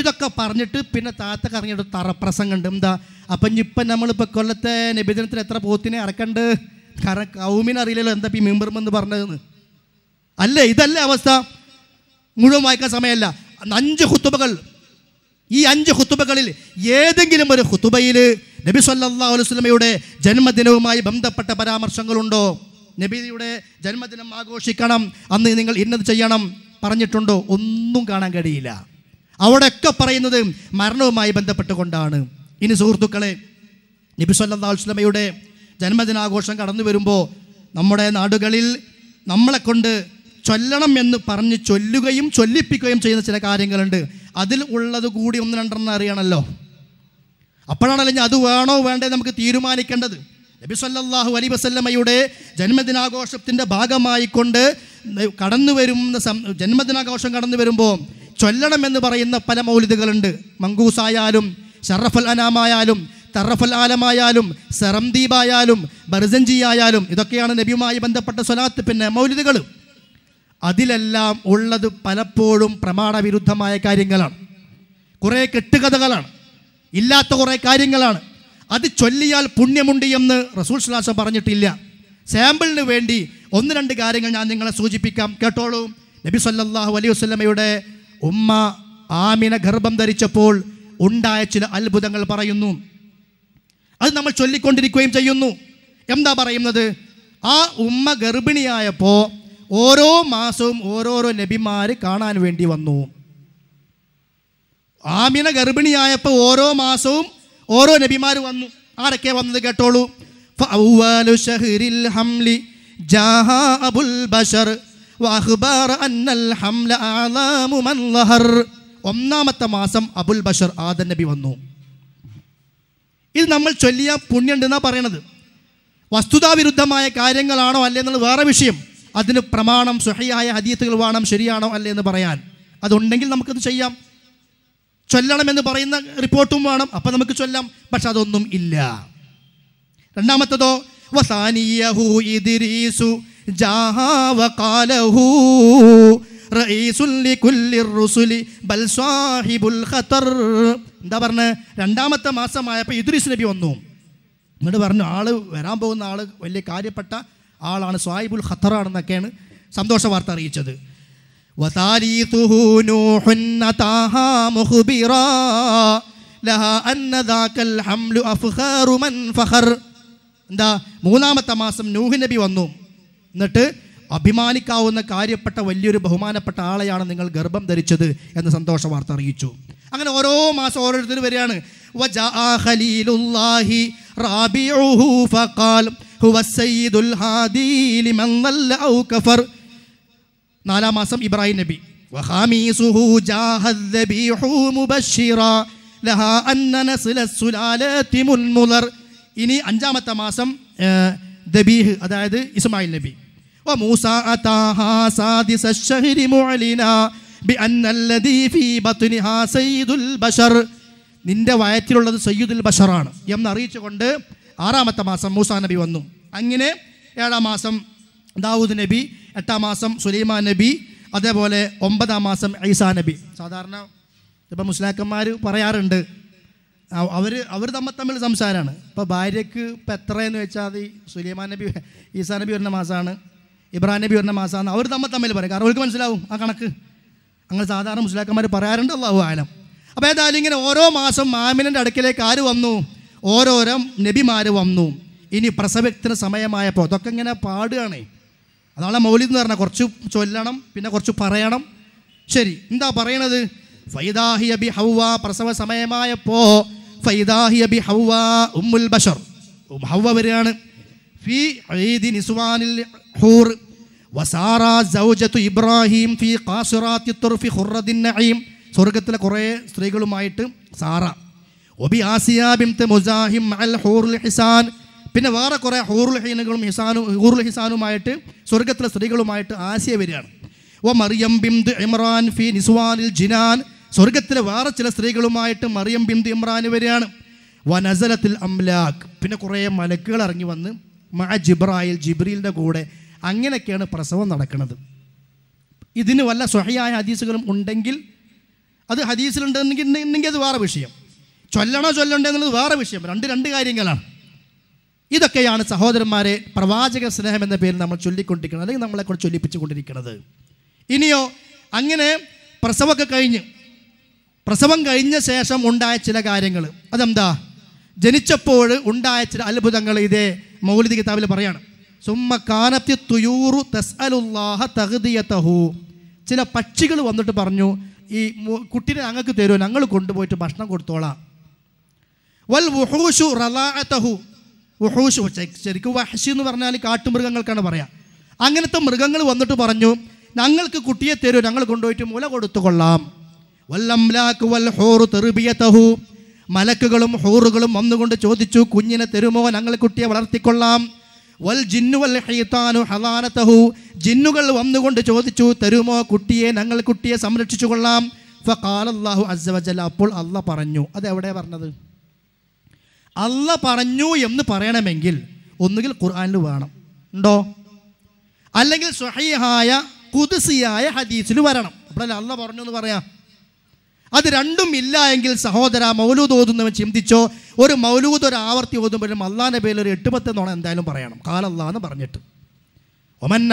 ഇതൊക്കെ പറഞ്ഞിട്ട് പിന്നെ താത്ത കറങ്ങിയിട്ട് തറപ്രസംഗം ഉണ്ട് എന്താ അപ്പം ഇപ്പം നമ്മളിപ്പോൾ കൊല്ലത്തെ നിബിധനത്തിൽ എത്ര പോത്തിനെ ഇറക്കണ്ട് കാരണം കൗമിനറിയില്ലല്ലോ എന്താ ഈ മെമ്പർമെന്ന് പറഞ്ഞതെന്ന് അല്ലേ ഇതല്ലേ അവസ്ഥ മുഴുവൻ വായിക്കാൻ സമയമല്ല അഞ്ച് ഹുത്തുബകൾ ഈ അഞ്ച് ഹുത്തുബകളിൽ ഏതെങ്കിലും ഒരു ഹുത്തുബയിൽ നബി സല്ലാ അലുസ്ലമയുടെ ജന്മദിനവുമായി ബന്ധപ്പെട്ട പരാമർശങ്ങളുണ്ടോ നബിയുടെ ജന്മദിനം ആഘോഷിക്കണം അന്ന് നിങ്ങൾ ഇന്നത് ചെയ്യണം പറഞ്ഞിട്ടുണ്ടോ ഒന്നും കാണാൻ കഴിയില്ല അവിടെയൊക്കെ പറയുന്നത് മരണവുമായി ബന്ധപ്പെട്ടുകൊണ്ടാണ് ഇനി സുഹൃത്തുക്കളെ നബിസ്വല്ലാസ്ലമയുടെ ജന്മദിനാഘോഷം കടന്നു വരുമ്പോൾ നമ്മുടെ നാടുകളിൽ നമ്മളെ കൊണ്ട് ചൊല്ലണം എന്ന് പറഞ്ഞ് ചൊല്ലുകയും ചൊല്ലിപ്പിക്കുകയും ചെയ്യുന്ന ചില കാര്യങ്ങളുണ്ട് അതിൽ ഉള്ളത് കൂടി ഒന്ന് രണ്ടെണ്ണം അറിയണമല്ലോ അപ്പോഴാണല്ലോ അത് വേണോ വേണ്ടേ നമുക്ക് തീരുമാനിക്കേണ്ടത് നബി സല്ലാഹു അലൈ വസല്ലമ്മയുടെ ജന്മദിനാഘോഷത്തിൻ്റെ ഭാഗമായിക്കൊണ്ട് കടന്നു വരുന്ന ജന്മദിനാഘോഷം കടന്നു വരുമ്പോൾ ചൊല്ലണമെന്ന് പറയുന്ന പല മൗലിദുകളുണ്ട് മങ്കൂസായാലും ഷറഫൽ അനാമായാലും തറഫൽ ആലമായാലും സെറംദീബായാലും ബർസഞ്ചി ആയാലും ഇതൊക്കെയാണ് നബിയുമായി ബന്ധപ്പെട്ട സ്വലാത്ത് പിന്നെ മൗലിദുകൾ അതിലെല്ലാം ഉള്ളത് പലപ്പോഴും പ്രമാണവിരുദ്ധമായ കാര്യങ്ങളാണ് കുറേ കെട്ടുകഥകളാണ് ഇല്ലാത്ത കുറേ കാര്യങ്ങളാണ് അത് ചൊല്ലിയാൽ പുണ്യമുണ്ട് എന്ന് റസൂൽ ശ്ലാസ പറഞ്ഞിട്ടില്ല സാമ്പിളിന് വേണ്ടി ഒന്ന് രണ്ട് കാര്യങ്ങൾ ഞാൻ നിങ്ങളെ സൂചിപ്പിക്കാം കേട്ടോളൂ നബി സല്ലാഹു അലൈഹി വസ്ലമയുടെ ഉമ്മ ആമിന ഗർഭം ധരിച്ചപ്പോൾ ഉണ്ടായ ചില അത്ഭുതങ്ങൾ പറയുന്നു അത് നമ്മൾ ചൊല്ലിക്കൊണ്ടിരിക്കുകയും ചെയ്യുന്നു എന്താ പറയുന്നത് ആ ഉമ്മ ഗർഭിണിയായപ്പോൾ ഓരോ മാസവും ഓരോരോ നബിമാർ കാണാൻ വേണ്ടി വന്നു ആമിന ഗർഭിണിയായപ്പോൾ ഓരോ മാസവും ഓരോ നബിമാർ വന്നു ആരൊക്കെ വന്നത് കേട്ടോളൂ ഹംലി ജാഹ അബുൽ ബഷർ ഒന്നാമത്തെ മാസം അബുൽ ബഷർ ആദൻ നബി വന്നു ഇത് നമ്മൾ ചൊല്ലിയ പുണ്യമുണ്ടെന്നാണ് പറയണത് വസ്തുതാവിരുദ്ധമായ കാര്യങ്ങളാണോ അല്ലേ എന്നുള്ള വേറെ വിഷയം അതിന് പ്രമാണം സുഹയായ ഹദീത്തുകൾ വേണം ശരിയാണോ അല്ലേ എന്ന് പറയാൻ അതുണ്ടെങ്കിൽ നമുക്കത് ചെയ്യാം ചൊല്ലണമെന്ന് പറയുന്ന റിപ്പോർട്ടും വേണം അപ്പം നമുക്ക് ചൊല്ലാം പക്ഷെ അതൊന്നും ഇല്ല രണ്ടാമത്തതോ വസാനിയഹു ഇദിരീസു റുസുലി ബൽ എന്താ പറഞ്ഞ രണ്ടാമത്തെ മാസമായപ്പോൾ ഇദ്രീസ് നബി വന്നു എന്നിട്ട് പറഞ്ഞു ആൾ വരാൻ പോകുന്ന ആൾ വലിയ കാര്യപ്പെട്ട ആളാണ് സാഹിബുൽ ഖത്തറാണെന്നൊക്കെയാണ് സന്തോഷ വാർത്ത അറിയിച്ചത് എന്താ മൂന്നാമത്തെ മാസം നൂഹ് നബി വന്നു എന്നിട്ട് അഭിമാനിക്കാവുന്ന കാര്യപ്പെട്ട വലിയൊരു ബഹുമാനപ്പെട്ട ആളെയാണ് നിങ്ങൾ ഗർഭം ധരിച്ചത് എന്ന് സന്തോഷ വാർത്ത അറിയിച്ചു അങ്ങനെ ഓരോ മാസം ഓരോരുത്തർ വരികയാണ് നാലാം മാസം ഇബ്രാഹിം നബി ഇനി അഞ്ചാമത്തെ മാസം ദബീഹ് അതായത് ഇസ്മായിൽ നബി وموسى أتاها سادس الشهر معلنا بأن الذي في بطنها سيد البشر നിന്റെ വയറ്റിലുള്ളത് സയ്യിദുൽ ബഷറാണ് എന്ന് അറിയിച്ചുകൊണ്ട് ആറാമത്തെ മാസം മൂസാ നബി വന്നു അങ്ങനെ ഏഴാം മാസം ദാവൂദ് നബി എട്ടാം മാസം സുലൈമാൻ നബി അതേപോലെ ഒമ്പതാം മാസം ഐസാ നബി സാധാരണ ഇപ്പം മുസ്ലാക്കന്മാർ പറയാറുണ്ട് അവർ അവർ തമ്മിൽ തമ്മിൽ സംസാരമാണ് ഇപ്പോൾ ഭാര്യയ്ക്ക് ഇപ്പം എത്രയെന്ന് വെച്ചാൽ അത് സുലൈമാൻ നബി ഈസാ നബി വരുന്ന മാസമാണ് ഇബ്രാഹിം നബി വരുന്ന മാസമാണ് അവർ തമ്മിൽ തമ്മിൽ പറയും കാരണം അവർക്ക് മനസ്സിലാവും ആ കണക്ക് അങ്ങനെ സാധാരണ മുസ്ലാക്കന്മാർ പറയാറുണ്ട് അള്ളാഹു ആലം അപ്പോൾ ഏതായാലും ഇങ്ങനെ ഓരോ മാസം മാമിനൻ്റെ അടുക്കിലേക്ക് ആര് വന്നു ഓരോരോ നബിമാർ വന്നു ഇനി പ്രസവത്തിന് സമയമായപ്പോൾ അതൊക്കെ ഇങ്ങനെ പാടുകയാണേ അതാണ് മൗലിദ് എന്ന് പറഞ്ഞാൽ കുറച്ച് ചൊല്ലണം പിന്നെ കുറച്ച് പറയണം ശരി എന്താ പറയണത് ഫൈദാഹി അബി ഹൗവ പ്രസവ സമയമായപ്പോൾ ഫൈദാഹി അബി ഹൗവ ഉമ്മുൽ ബഷർ ഹൗവ വരികയാണ് ഫി ഐദി നിസ്വാനിൽ ഹൂർ ഇബ്രാഹിം ഫി കാസുറാത്തി തുർഫി ഹുറദിൻ നഈം സ്വർഗത്തിലെ കുറേ സ്ത്രീകളുമായിട്ട് സാറ ഒബി ആസിയാബിംത് മുസാഹിം അൽ ഹൂറുൽ ഹിസാൻ പിന്നെ വേറെ കുറേ ഹൂറുൽ ഹീനുകളും ഹിസാനും ഹൂറുൽ ഹിസാനുമായിട്ട് സ്വർഗത്തിലെ സ്ത്രീകളുമായിട്ട് ആസിയ വരികയാണ് ഒ മറിയം ബിംദ് ഇമ്രാൻ ഫി നിസ്വാനിൽ ജിനാൻ സ്വർഗത്തിലെ വേറെ ചില സ്ത്രീകളുമായിട്ട് മറിയം ബിംദ് ഇമ്രാൻ വരികയാണ് നസലത്തിൽ അംലാഖ് പിന്നെ കുറേ മലക്കുകൾ ഇറങ്ങി വന്ന് മ ജിബ്രായിൽ ജിബ്രീലിൻ്റെ കൂടെ അങ്ങനെയൊക്കെയാണ് പ്രസവം നടക്കുന്നത് ഇതിന് വല്ല സ്വഹയായ ഹദീസുകളും ഉണ്ടെങ്കിൽ അത് ഹദീസിലുണ്ടെങ്കിൽ ഉണ്ടെങ്കിൽ അത് വേറെ വിഷയം ചൊല്ലണോ ചൊല്ലണ്ടോ എന്നുള്ളത് വേറെ വിഷയം രണ്ട് രണ്ട് കാര്യങ്ങളാണ് ഇതൊക്കെയാണ് സഹോദരന്മാരെ പ്രവാചക സ്നേഹം എന്ന പേരിൽ നമ്മൾ ചൊല്ലിക്കൊണ്ടിരിക്കുന്നത് അല്ലെങ്കിൽ നമ്മളെ കൊണ്ട് ചൊല്ലിപ്പിച്ചുകൊണ്ടിരിക്കുന്നത് ഇനിയോ അങ്ങനെ പ്രസവമൊക്കെ കഴിഞ്ഞ് പ്രസവം കഴിഞ്ഞ ശേഷം ഉണ്ടായ ചില കാര്യങ്ങൾ അതെന്താ ജനിച്ചപ്പോൾ ഉണ്ടായ ചില അത്ഭുതങ്ങൾ ഇതേ മൗലിക കിതാബിൽ പറയാണ് തുയൂറു ചില പക്ഷികൾ വന്നിട്ട് പറഞ്ഞു ഈ കുട്ടീനെ ഞങ്ങൾക്ക് തരുമോ ഞങ്ങൾ കൊണ്ടുപോയിട്ട് ഭക്ഷണം കൊടുത്തോളാം വൽ ശരിക്കും വഹഷി എന്ന് പറഞ്ഞാൽ കാട്ടുമൃഗങ്ങൾക്കാണ് പറയാം അങ്ങനത്തെ മൃഗങ്ങൾ വന്നിട്ട് പറഞ്ഞു ഞങ്ങൾക്ക് കുട്ടിയെ തരുമോ ഞങ്ങൾ കൊണ്ടുപോയിട്ട് മുല കൊടുത്തു കൊള്ളാം വല്ലംലാക്ക് വൽ ഹോറു തെറുബിയത്തഹു മലക്കുകളും ഹോറുകളും വന്നുകൊണ്ട് ചോദിച്ചു കുഞ്ഞിനെ തരുമോ ഞങ്ങൾ കുട്ടിയെ വളർത്തിക്കൊള്ളാം വൽ ജിന്നുവൽ ഹീത്താനു ഹലാനത്തഹു ജിന്നുകൾ വന്നുകൊണ്ട് ചോദിച്ചു തരുമോ കുട്ടിയെ ഞങ്ങൾ കുട്ടിയെ സംരക്ഷിച്ചു കൊള്ളാം ഫാലല്ലാഹു അസ്സവജൽ അപ്പോൾ അള്ള പറഞ്ഞു അതെവിടെ പറഞ്ഞത് അള്ള പറഞ്ഞു എന്ന് പറയണമെങ്കിൽ ഒന്നുകിൽ ഖുർആനിൽ വേണം ഉണ്ടോ അല്ലെങ്കിൽ സ്വഹീഹായ കുതിസിയായ ഹദീസിൽ വരണം അപ്പോഴല്ലേ അള്ള പറഞ്ഞു എന്ന് പറയാം അത് രണ്ടും ഇല്ല എങ്കിൽ സഹോദര മൗലൂദ് ഓതുന്നവൻ ചിന്തിച്ചോ ഒരു മൗലൂദ് ഒരു ആവർത്തി ഓതുമ്പോഴും അള്ളാൻ്റെ പേരിൽ ഒരു എട്ട് നോണം എന്തായാലും പറയണം കാലല്ലാ എന്ന് പറഞ്ഞിട്ട് ഒമൻ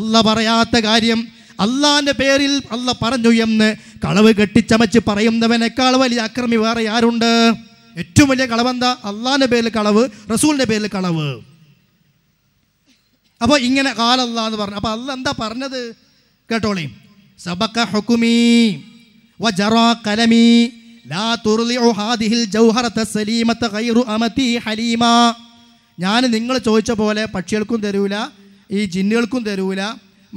അല്ല പറയാത്ത കാര്യം അള്ളാൻ്റെ പേരിൽ അല്ല എന്ന് കളവ് കെട്ടിച്ചമച്ച് പറയുന്നവനേക്കാൾ വലിയ അക്രമി വേറെ ആരുണ്ട് ഏറ്റവും വലിയ കളവെന്താ അള്ളാൻ്റെ പേരിൽ കളവ് റസൂലിൻ്റെ പേരിൽ കളവ് അപ്പോൾ ഇങ്ങനെ കാലല്ലാന്ന് എന്ന് പറഞ്ഞു അപ്പോൾ അല്ല എന്താ പറഞ്ഞത് കേട്ടോളി സബക ഹുക്കുമീ ലാ തുർലിഉ ഹാദിഹിൽ സലീമത അമതി ഹലീമ ഞാൻ നിങ്ങൾ ചോദിച്ച പോലെ പക്ഷികൾക്കും തരൂല ഈ ജിന്നുകൾക്കും തരൂല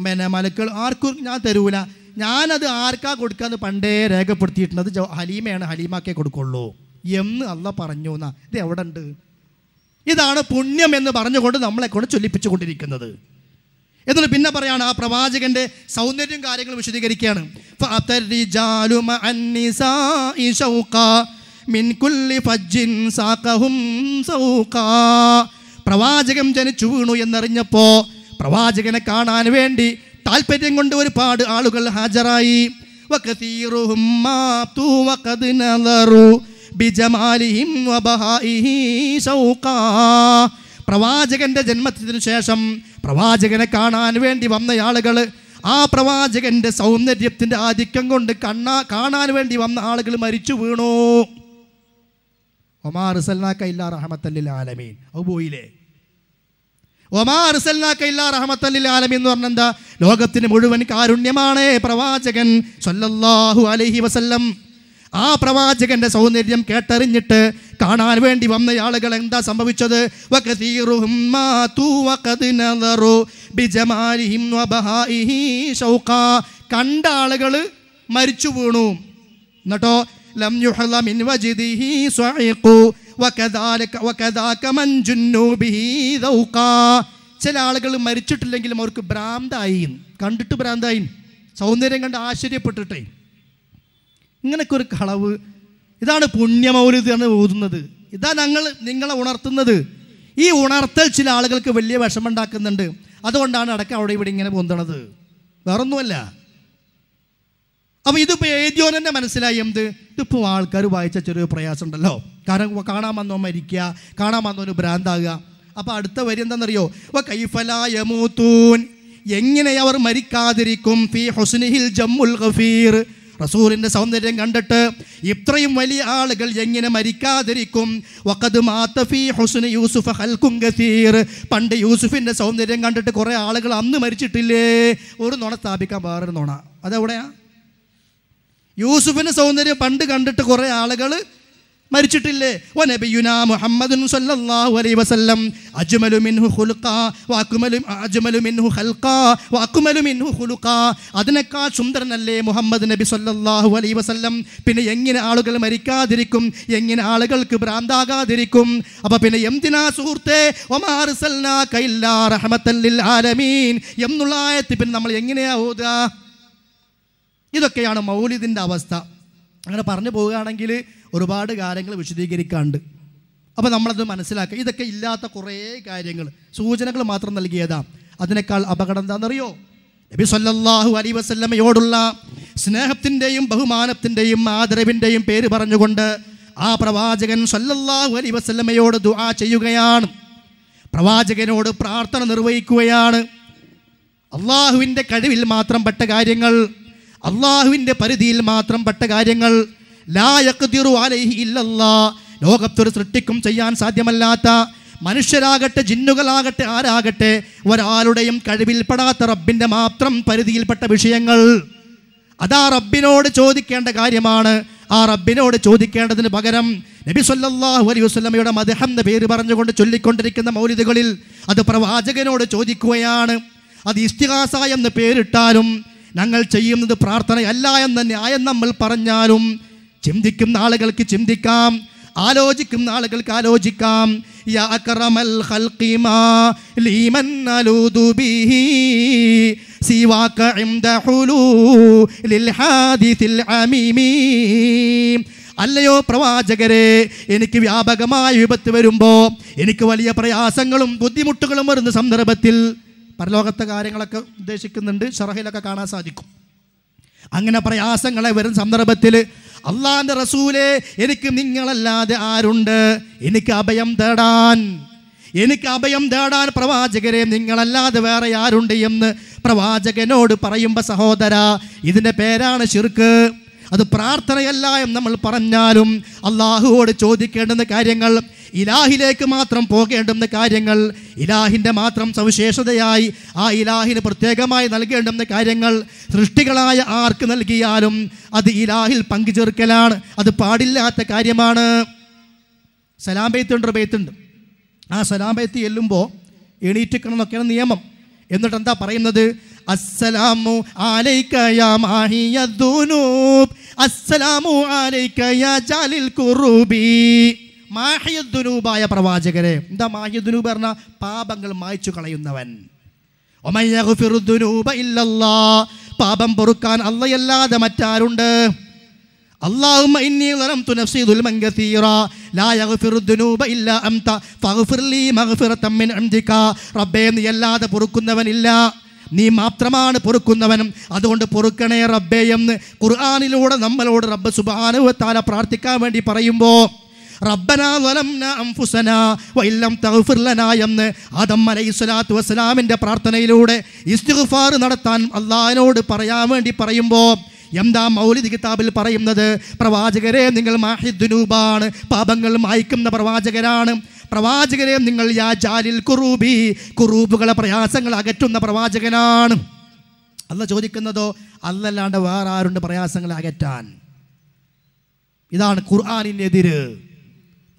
പിന്നെ മലക്കൾ ആർക്കും ഞാൻ തരൂല ഞാനത് ആർക്കാ കൊടുക്കാന്ന് പണ്ടേ രേഖപ്പെടുത്തിയിട്ടുള്ളത് ഹലീമയാണ് ഹലീമാക്കേ കൊടുക്കുള്ളൂ എന്ന് അല്ല പറഞ്ഞു എന്നാ ഇത് എവിടെ ഉണ്ട് ഇതാണ് പുണ്യം എന്ന് പറഞ്ഞുകൊണ്ട് നമ്മളെ കൊണ്ട് ചൊല്ലിപ്പിച്ചുകൊണ്ടിരിക്കുന്നത് എന്നിട്ട് പിന്നെ പറയാണ് ആ പ്രവാചകന്റെ സൗന്ദര്യം കാര്യങ്ങൾ വിശദീകരിക്കുകയാണ് പ്രവാചകം ജനിച്ചു വീണു എന്നറിഞ്ഞപ്പോ പ്രവാചകനെ കാണാൻ വേണ്ടി താല്പര്യം കൊണ്ട് ഒരുപാട് ആളുകൾ ഹാജരായി ബിജമാലിഹിം പ്രവാചകൻ്റെ ജന്മത്തിന് ശേഷം പ്രവാചകനെ കാണാൻ വേണ്ടി വന്ന ആളുകൾ ആ പ്രവാചകൻ്റെ സൗന്ദര്യത്തിൻ്റെ ആധിക്യം കൊണ്ട് കണ്ണാ കാണാൻ വേണ്ടി വന്ന ആളുകൾ മരിച്ചു വീണു ഒമാർ സൽനാക്ക ഇല്ലാ റഹമത്തല്ലിൽ ആലമീൻ അത് പോയില്ലേ ഒമാർ സൽനാക്ക ഇല്ലാ റഹമത്തല്ലിൽ ആലമീൻ എന്ന് പറഞ്ഞാൽ എന്താ ലോകത്തിന് മുഴുവൻ കാരുണ്യമാണ് പ്രവാചകൻ സല്ലല്ലാഹു അലൈഹി വസല്ലം ആ പ്രവാചകന്റെ സൗന്ദര്യം കേട്ടറിഞ്ഞിട്ട് കാണാൻ വേണ്ടി വന്ന ആളുകൾ എന്താ സംഭവിച്ചത് കണ്ട ആളുകൾ മരിച്ചു വീണു എന്നിട്ടോ ലം മിൻ മൻ ജുന്നു ചില ആളുകൾ മരിച്ചിട്ടില്ലെങ്കിലും അവർക്ക് ഭ്രാന്തായി കണ്ടിട്ട് ഭ്രാന്തായി സൗന്ദര്യം കണ്ട് ആശ്ചര്യപ്പെട്ടിട്ടേ ഇങ്ങനൊക്കെ ഒരു കളവ് ഇതാണ് എന്ന് ഓതുന്നത് ഇതാ ഞങ്ങൾ നിങ്ങളെ ഉണർത്തുന്നത് ഈ ഉണർത്തൽ ചില ആളുകൾക്ക് വലിയ വിഷമുണ്ടാക്കുന്നുണ്ട് അതുകൊണ്ടാണ് അടക്കം അവിടെ ഇവിടെ ഇങ്ങനെ പൊന്തണത് വേറൊന്നുമല്ല അപ്പോൾ ഇതിപ്പോൾ എഴുതിയോൻ തന്നെ മനസ്സിലായി എന്ത് ഇതിപ്പോൾ ആൾക്കാർ വായിച്ച ചെറിയ പ്രയാസമുണ്ടല്ലോ കാരണം കാണാൻ വന്നോ മരിക്കുക കാണാൻ വന്നവന് ഭ്രാന്താകുക അപ്പോൾ അടുത്ത വരി എന്താണെന്നറിയോ കൈഫല എങ്ങനെ അവർ മരിക്കാതിരിക്കും ഫി ഹൊസ്നിഹിൽ ജമ്മുൽ ഗഫീർ റസൂലിൻ്റെ സൗന്ദര്യം കണ്ടിട്ട് ഇത്രയും വലിയ ആളുകൾ എങ്ങനെ മരിക്കാതിരിക്കും യൂസുഫ് പണ്ട് യൂസുഫിന്റെ സൗന്ദര്യം കണ്ടിട്ട് കുറേ ആളുകൾ അന്ന് മരിച്ചിട്ടില്ലേ ഒരു നുണ സ്ഥാപിക്കാൻ വേറൊരു നുണ അതെവിടെയാ യൂസുഫിന്റെ സൗന്ദര്യം പണ്ട് കണ്ടിട്ട് കുറേ ആളുകൾ മരിച്ചിട്ടില്ലേ വനബിയുന മുഹമ്മദുൻ സല്ലല്ലാഹു അലൈഹി വസല്ലം അജ്മലു മിൻഹു ഖുൽഖാ വഅക്മലു അജ്മലു മിൻഹു ഖൽഖ വഅക്മലു മിൻഹു ഖുൽഖാ അതിനേക്കാൾ സുന്ദരനല്ലേ മുഹമ്മദ് നബി സല്ലല്ലാഹു അലൈഹി വസല്ലം പിന്നെ എങ്ങനെ ആളുകൾ മരിക്കാതിരിക്കും എങ്ങനെ ആളുകൾക്ക് ഭ്രാന്താകാതിരിക്കും അപ്പോൾ പിന്നെ എന്തിനാ സുഹൃത്തെ ഒമാ അർസൽനാക ഇല്ലാ റഹ്മത്തൻ ലിൽ ആലമീൻ എന്നുള്ള ആയത്തിൽ പിന്നെ നമ്മൾ എങ്ങനെയാ ഓതുക ഇതൊക്കെയാണ് മൗലിദിൻ്റെ അവസ്ഥ അങ്ങനെ പറഞ്ഞു പോവുകയാണെങ്കിൽ ഒരുപാട് കാര്യങ്ങൾ വിശദീകരിക്കാണ്ട് അപ്പോൾ നമ്മളത് മനസ്സിലാക്കുക ഇതൊക്കെ ഇല്ലാത്ത കുറേ കാര്യങ്ങൾ സൂചനകൾ മാത്രം നൽകിയതാ അതിനേക്കാൾ അപകടം എന്താണെന്നറിയോ നബി സല്ലല്ലാഹു അലൈ വസല്ലമയോടുള്ള സ്നേഹത്തിൻ്റെയും ബഹുമാനത്തിൻ്റെയും ആദരവിൻ്റെയും പേര് പറഞ്ഞുകൊണ്ട് ആ പ്രവാചകൻ സല്ലല്ലാഹു അലൈ വസല്ലമയോട് ദുആ ചെയ്യുകയാണ് പ്രവാചകനോട് പ്രാർത്ഥന നിർവഹിക്കുകയാണ് അള്ളാഹുവിൻ്റെ കഴിവിൽ മാത്രം പെട്ട കാര്യങ്ങൾ അള്ളാഹുവിൻ്റെ പരിധിയിൽ മാത്രം പെട്ട കാര്യങ്ങൾ ലായക്കുതിറു ആലൈഹി ഇല്ലല്ലാ ലോകത്തൊരു സൃഷ്ടിക്കും ചെയ്യാൻ സാധ്യമല്ലാത്ത മനുഷ്യരാകട്ടെ ജിന്നുകളാകട്ടെ ആരാകട്ടെ ഒരാളുടെയും കഴിവിൽപ്പെടാത്ത റബ്ബിൻ്റെ മാത്രം പരിധിയിൽപ്പെട്ട വിഷയങ്ങൾ അതാ റബ്ബിനോട് ചോദിക്കേണ്ട കാര്യമാണ് ആ റബ്ബിനോട് ചോദിക്കേണ്ടതിന് പകരം നബി സല്ലാഹു അലൈഹി വസ്ലമയുടെ മദഹം എന്ന പേര് പറഞ്ഞുകൊണ്ട് ചൊല്ലിക്കൊണ്ടിരിക്കുന്ന മൗലിദുകളിൽ അത് പ്രവാചകനോട് ചോദിക്കുകയാണ് അത് ഇസ്തിഹാസ എന്ന് പേരിട്ടാലും ഞങ്ങൾ ചെയ്യുന്നത് പ്രാർത്ഥനയല്ല എന്ന് ന്യായം നമ്മൾ പറഞ്ഞാലും ചിന്തിക്കുന്ന ആളുകൾക്ക് ചിന്തിക്കാം ആലോചിക്കുന്ന ആളുകൾക്ക് ആലോചിക്കാം അല്ലയോ പ്രവാചകരെ എനിക്ക് വ്യാപകമായ വിപത്ത് വരുമ്പോൾ എനിക്ക് വലിയ പ്രയാസങ്ങളും ബുദ്ധിമുട്ടുകളും വരുന്ന സന്ദർഭത്തിൽ പരലോകത്തെ കാര്യങ്ങളൊക്കെ ഉദ്ദേശിക്കുന്നുണ്ട് ഷറഹിലൊക്കെ കാണാൻ സാധിക്കും അങ്ങനെ പ്രയാസങ്ങളെ വരും സന്ദർഭത്തിൽ അള്ളാൻ്റെ റസൂലെ എനിക്ക് നിങ്ങളല്ലാതെ ആരുണ്ട് എനിക്ക് അഭയം തേടാൻ എനിക്ക് അഭയം തേടാൻ പ്രവാചകരെ നിങ്ങളല്ലാതെ വേറെ ആരുണ്ട് എന്ന് പ്രവാചകനോട് പറയുമ്പോൾ സഹോദര ഇതിൻ്റെ പേരാണ് ശിർക്ക് അത് പ്രാർത്ഥനയല്ല എന്ന് നമ്മൾ പറഞ്ഞാലും അള്ളാഹുവോട് ചോദിക്കേണ്ടുന്ന കാര്യങ്ങൾ ഇലാഹിലേക്ക് മാത്രം പോകേണ്ടുന്ന കാര്യങ്ങൾ ഇലാഹിൻ്റെ മാത്രം സവിശേഷതയായി ആ ഇലാഹിന് പ്രത്യേകമായി നൽകേണ്ടുന്ന കാര്യങ്ങൾ സൃഷ്ടികളായ ആർക്ക് നൽകിയാലും അത് ഇലാഹിൽ പങ്കുചേർക്കലാണ് അത് പാടില്ലാത്ത കാര്യമാണ് സലാം ബെയ്ത്തുണ്ട് ബെയ്ത്തുണ്ട് ആ സലാം ബെയ്ത്ത് ചെല്ലുമ്പോൾ എണീറ്റിക്കണം എന്നൊക്കെയാണ് നിയമം എന്നിട്ട് എന്താ പറയുന്നത് അസ്സലാമു അസ്സലാമു ആലൈക്കയാ ജാലിൽ കുറുബി മാഹ്യദ്ദുനൂബായ പ്രവാചകരെ എന്താ മാഹ്യദ്ദുനൂബ് പറഞ്ഞ പാപങ്ങൾ മായ്ച്ചു കളയുന്നവൻ ഇല്ലല്ലാ പാപം പൊറുക്കാൻ അല്ലയല്ലാതെ മറ്റാരുണ്ട് അല്ലാതെ പൊറുക്കുന്നവനില്ല നീ മാത്രമാണ് പൊറുക്കുന്നവനും അതുകൊണ്ട് പൊറുക്കണേ റബ്ബേ എന്ന് ഖുർആാനിലൂടെ നമ്മളോട് റബ്ബ് സുബാനുവത്താല പ്രാർത്ഥിക്കാൻ വേണ്ടി പറയുമ്പോൾ റബ്ബനാ തഗ്ഫിർ ലനാ എന്ന് ആദം അലൈഹി വസ്സലാമിൻ്റെ പ്രാർത്ഥനയിലൂടെ ഇസ്തിഗ്ഫാർ നടത്താൻ അള്ളാഹിനോട് പറയാൻ വേണ്ടി പറയുമ്പോൾ എന്താ മൗലിദ് കിതാബിൽ പറയുന്നത് പ്രവാചകരെ നിങ്ങൾ മാഹിദ്ദുനൂബാണ് പാപങ്ങൾ മായ്ക്കുന്ന പ്രവാചകരാണ് പ്രവാചകരെ നിങ്ങൾ യാ ജാലിൽ കുറൂബി കുറൂബുകളെ പ്രയാസങ്ങൾ അകറ്റുന്ന പ്രവാചകനാണ് അല്ല ചോദിക്കുന്നതോ അല്ലല്ലാണ്ട് വേറെ ആരുണ്ട് പ്രയാസങ്ങൾ അകറ്റാൻ ഇതാണ് ഖുർആാനിനെതിര്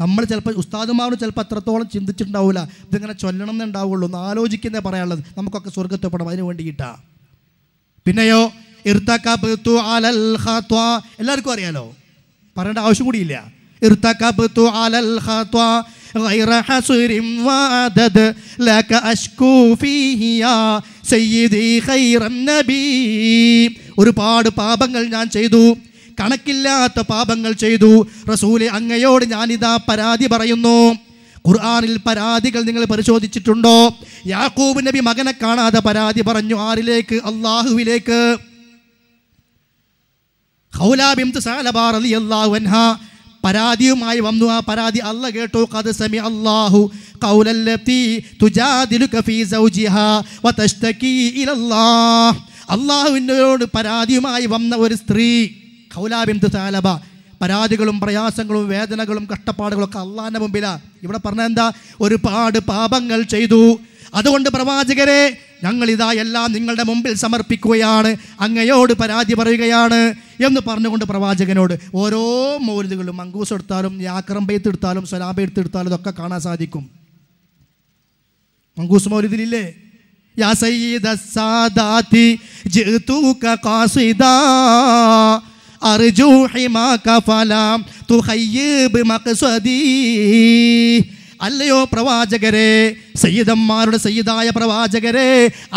നമ്മൾ ചിലപ്പോൾ ഉസ്താദുമാരോട് ചിലപ്പോൾ അത്രത്തോളം ചിന്തിച്ചിട്ടുണ്ടാവില്ല ഇതിങ്ങനെ ചൊല്ലണം എന്നുണ്ടാവുള്ളൂ എന്ന് ആലോചിക്കുന്നേ പറയാനുള്ളത് നമുക്കൊക്കെ സ്വർഗത്തെ പോകണം അതിന് പിന്നെയോ അലൽ എല്ലാവർക്കും അറിയാലോ പറയേണ്ട ആവശ്യം കൂടിയില്ല അലൽ ഒരുപാട് പാപങ്ങൾ ഞാൻ ചെയ്തു കണക്കില്ലാത്ത പാപങ്ങൾ ചെയ്തു റസൂലെ അങ്ങയോട് ഞാനിതാ പരാതി പറയുന്നു ഖുർആാനിൽ പരാതികൾ നിങ്ങൾ പരിശോധിച്ചിട്ടുണ്ടോ യാക്കൂബ് നബി മകനെ കാണാതെ പരാതി പറഞ്ഞു ആരിലേക്ക് അള്ളാഹുവിലേക്ക് പരാതിയുമായി വന്നു ആ പരാതി അല്ല കേട്ടു കത് സമി അള്ളാഹു അള്ളാഹുവിനോട് പരാതിയുമായി വന്ന ഒരു സ്ത്രീ ഖൗലാബിന്ദ് താലബ പരാതികളും പ്രയാസങ്ങളും വേദനകളും കഷ്ടപ്പാടുകളൊക്കെ അള്ളാൻ്റെ മുമ്പിലാണ് ഇവിടെ പറഞ്ഞ എന്താ ഒരുപാട് പാപങ്ങൾ ചെയ്തു അതുകൊണ്ട് പ്രവാചകരെ ഞങ്ങളിതാ എല്ലാം നിങ്ങളുടെ മുമ്പിൽ സമർപ്പിക്കുകയാണ് അങ്ങയോട് പരാതി പറയുകയാണ് എന്ന് പറഞ്ഞുകൊണ്ട് പ്രവാചകനോട് ഓരോ മൗരുതുകളും മങ്കൂസ് എടുത്താലും യാക്രം പെയ്ത്ത് എടുത്താലും സ്വലാബ എടുത്താലും ഇതൊക്കെ കാണാൻ സാധിക്കും മങ്കൂസ് മൗരുതിലില്ലേ യാ സയ്യിദ സാദാതി ജിതൂക കാസിദാ അല്ലയോ പ്രവാചകരെ സയ്യിദന്മാരുടെ സയ്യിദായ പ്രവാചകരെ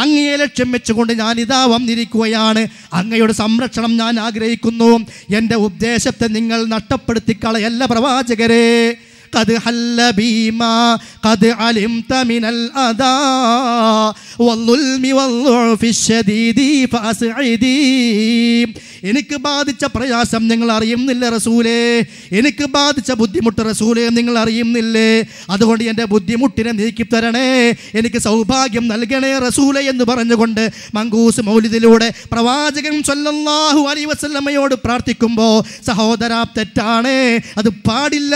അങ്ങയെ ലക്ഷ്യം വെച്ചുകൊണ്ട് ഞാൻ ഇതാ വന്നിരിക്കുകയാണ് അങ്ങയുടെ സംരക്ഷണം ഞാൻ ആഗ്രഹിക്കുന്നു എൻ്റെ ഉദ്ദേശത്തെ നിങ്ങൾ നഷ്ടപ്പെടുത്തി കളയല്ല പ്രവാചകരെ കത് ഹല്ല ഭീമ കത് അലിം തമിനൽ അതാ والظلم والضعف الشديد فأسعدي എനിക്ക് ബാധിച്ച പ്രയാസം നിങ്ങൾ അറിയുന്നില്ല റസൂലേ എനിക്ക് ബാധിച്ച ബുദ്ധിമുട്ട് റസൂലേ നിങ്ങൾ അറിയുന്നില്ലേ അതുകൊണ്ട് എൻ്റെ ബുദ്ധിമുട്ടിനെ നീക്കി തരണേ എനിക്ക് സൗഭാഗ്യം നൽകണേ റസൂലേ എന്ന് പറഞ്ഞുകൊണ്ട് മങ്കൂസ് മൗലിദിലൂടെ പ്രവാചകൻ സല്ലല്ലാഹു അലൈഹി വസല്ലമയോട് പ്രാർത്ഥിക്കുമ്പോൾ സഹോദരാ തെറ്റാണ് അത് പാടില്ല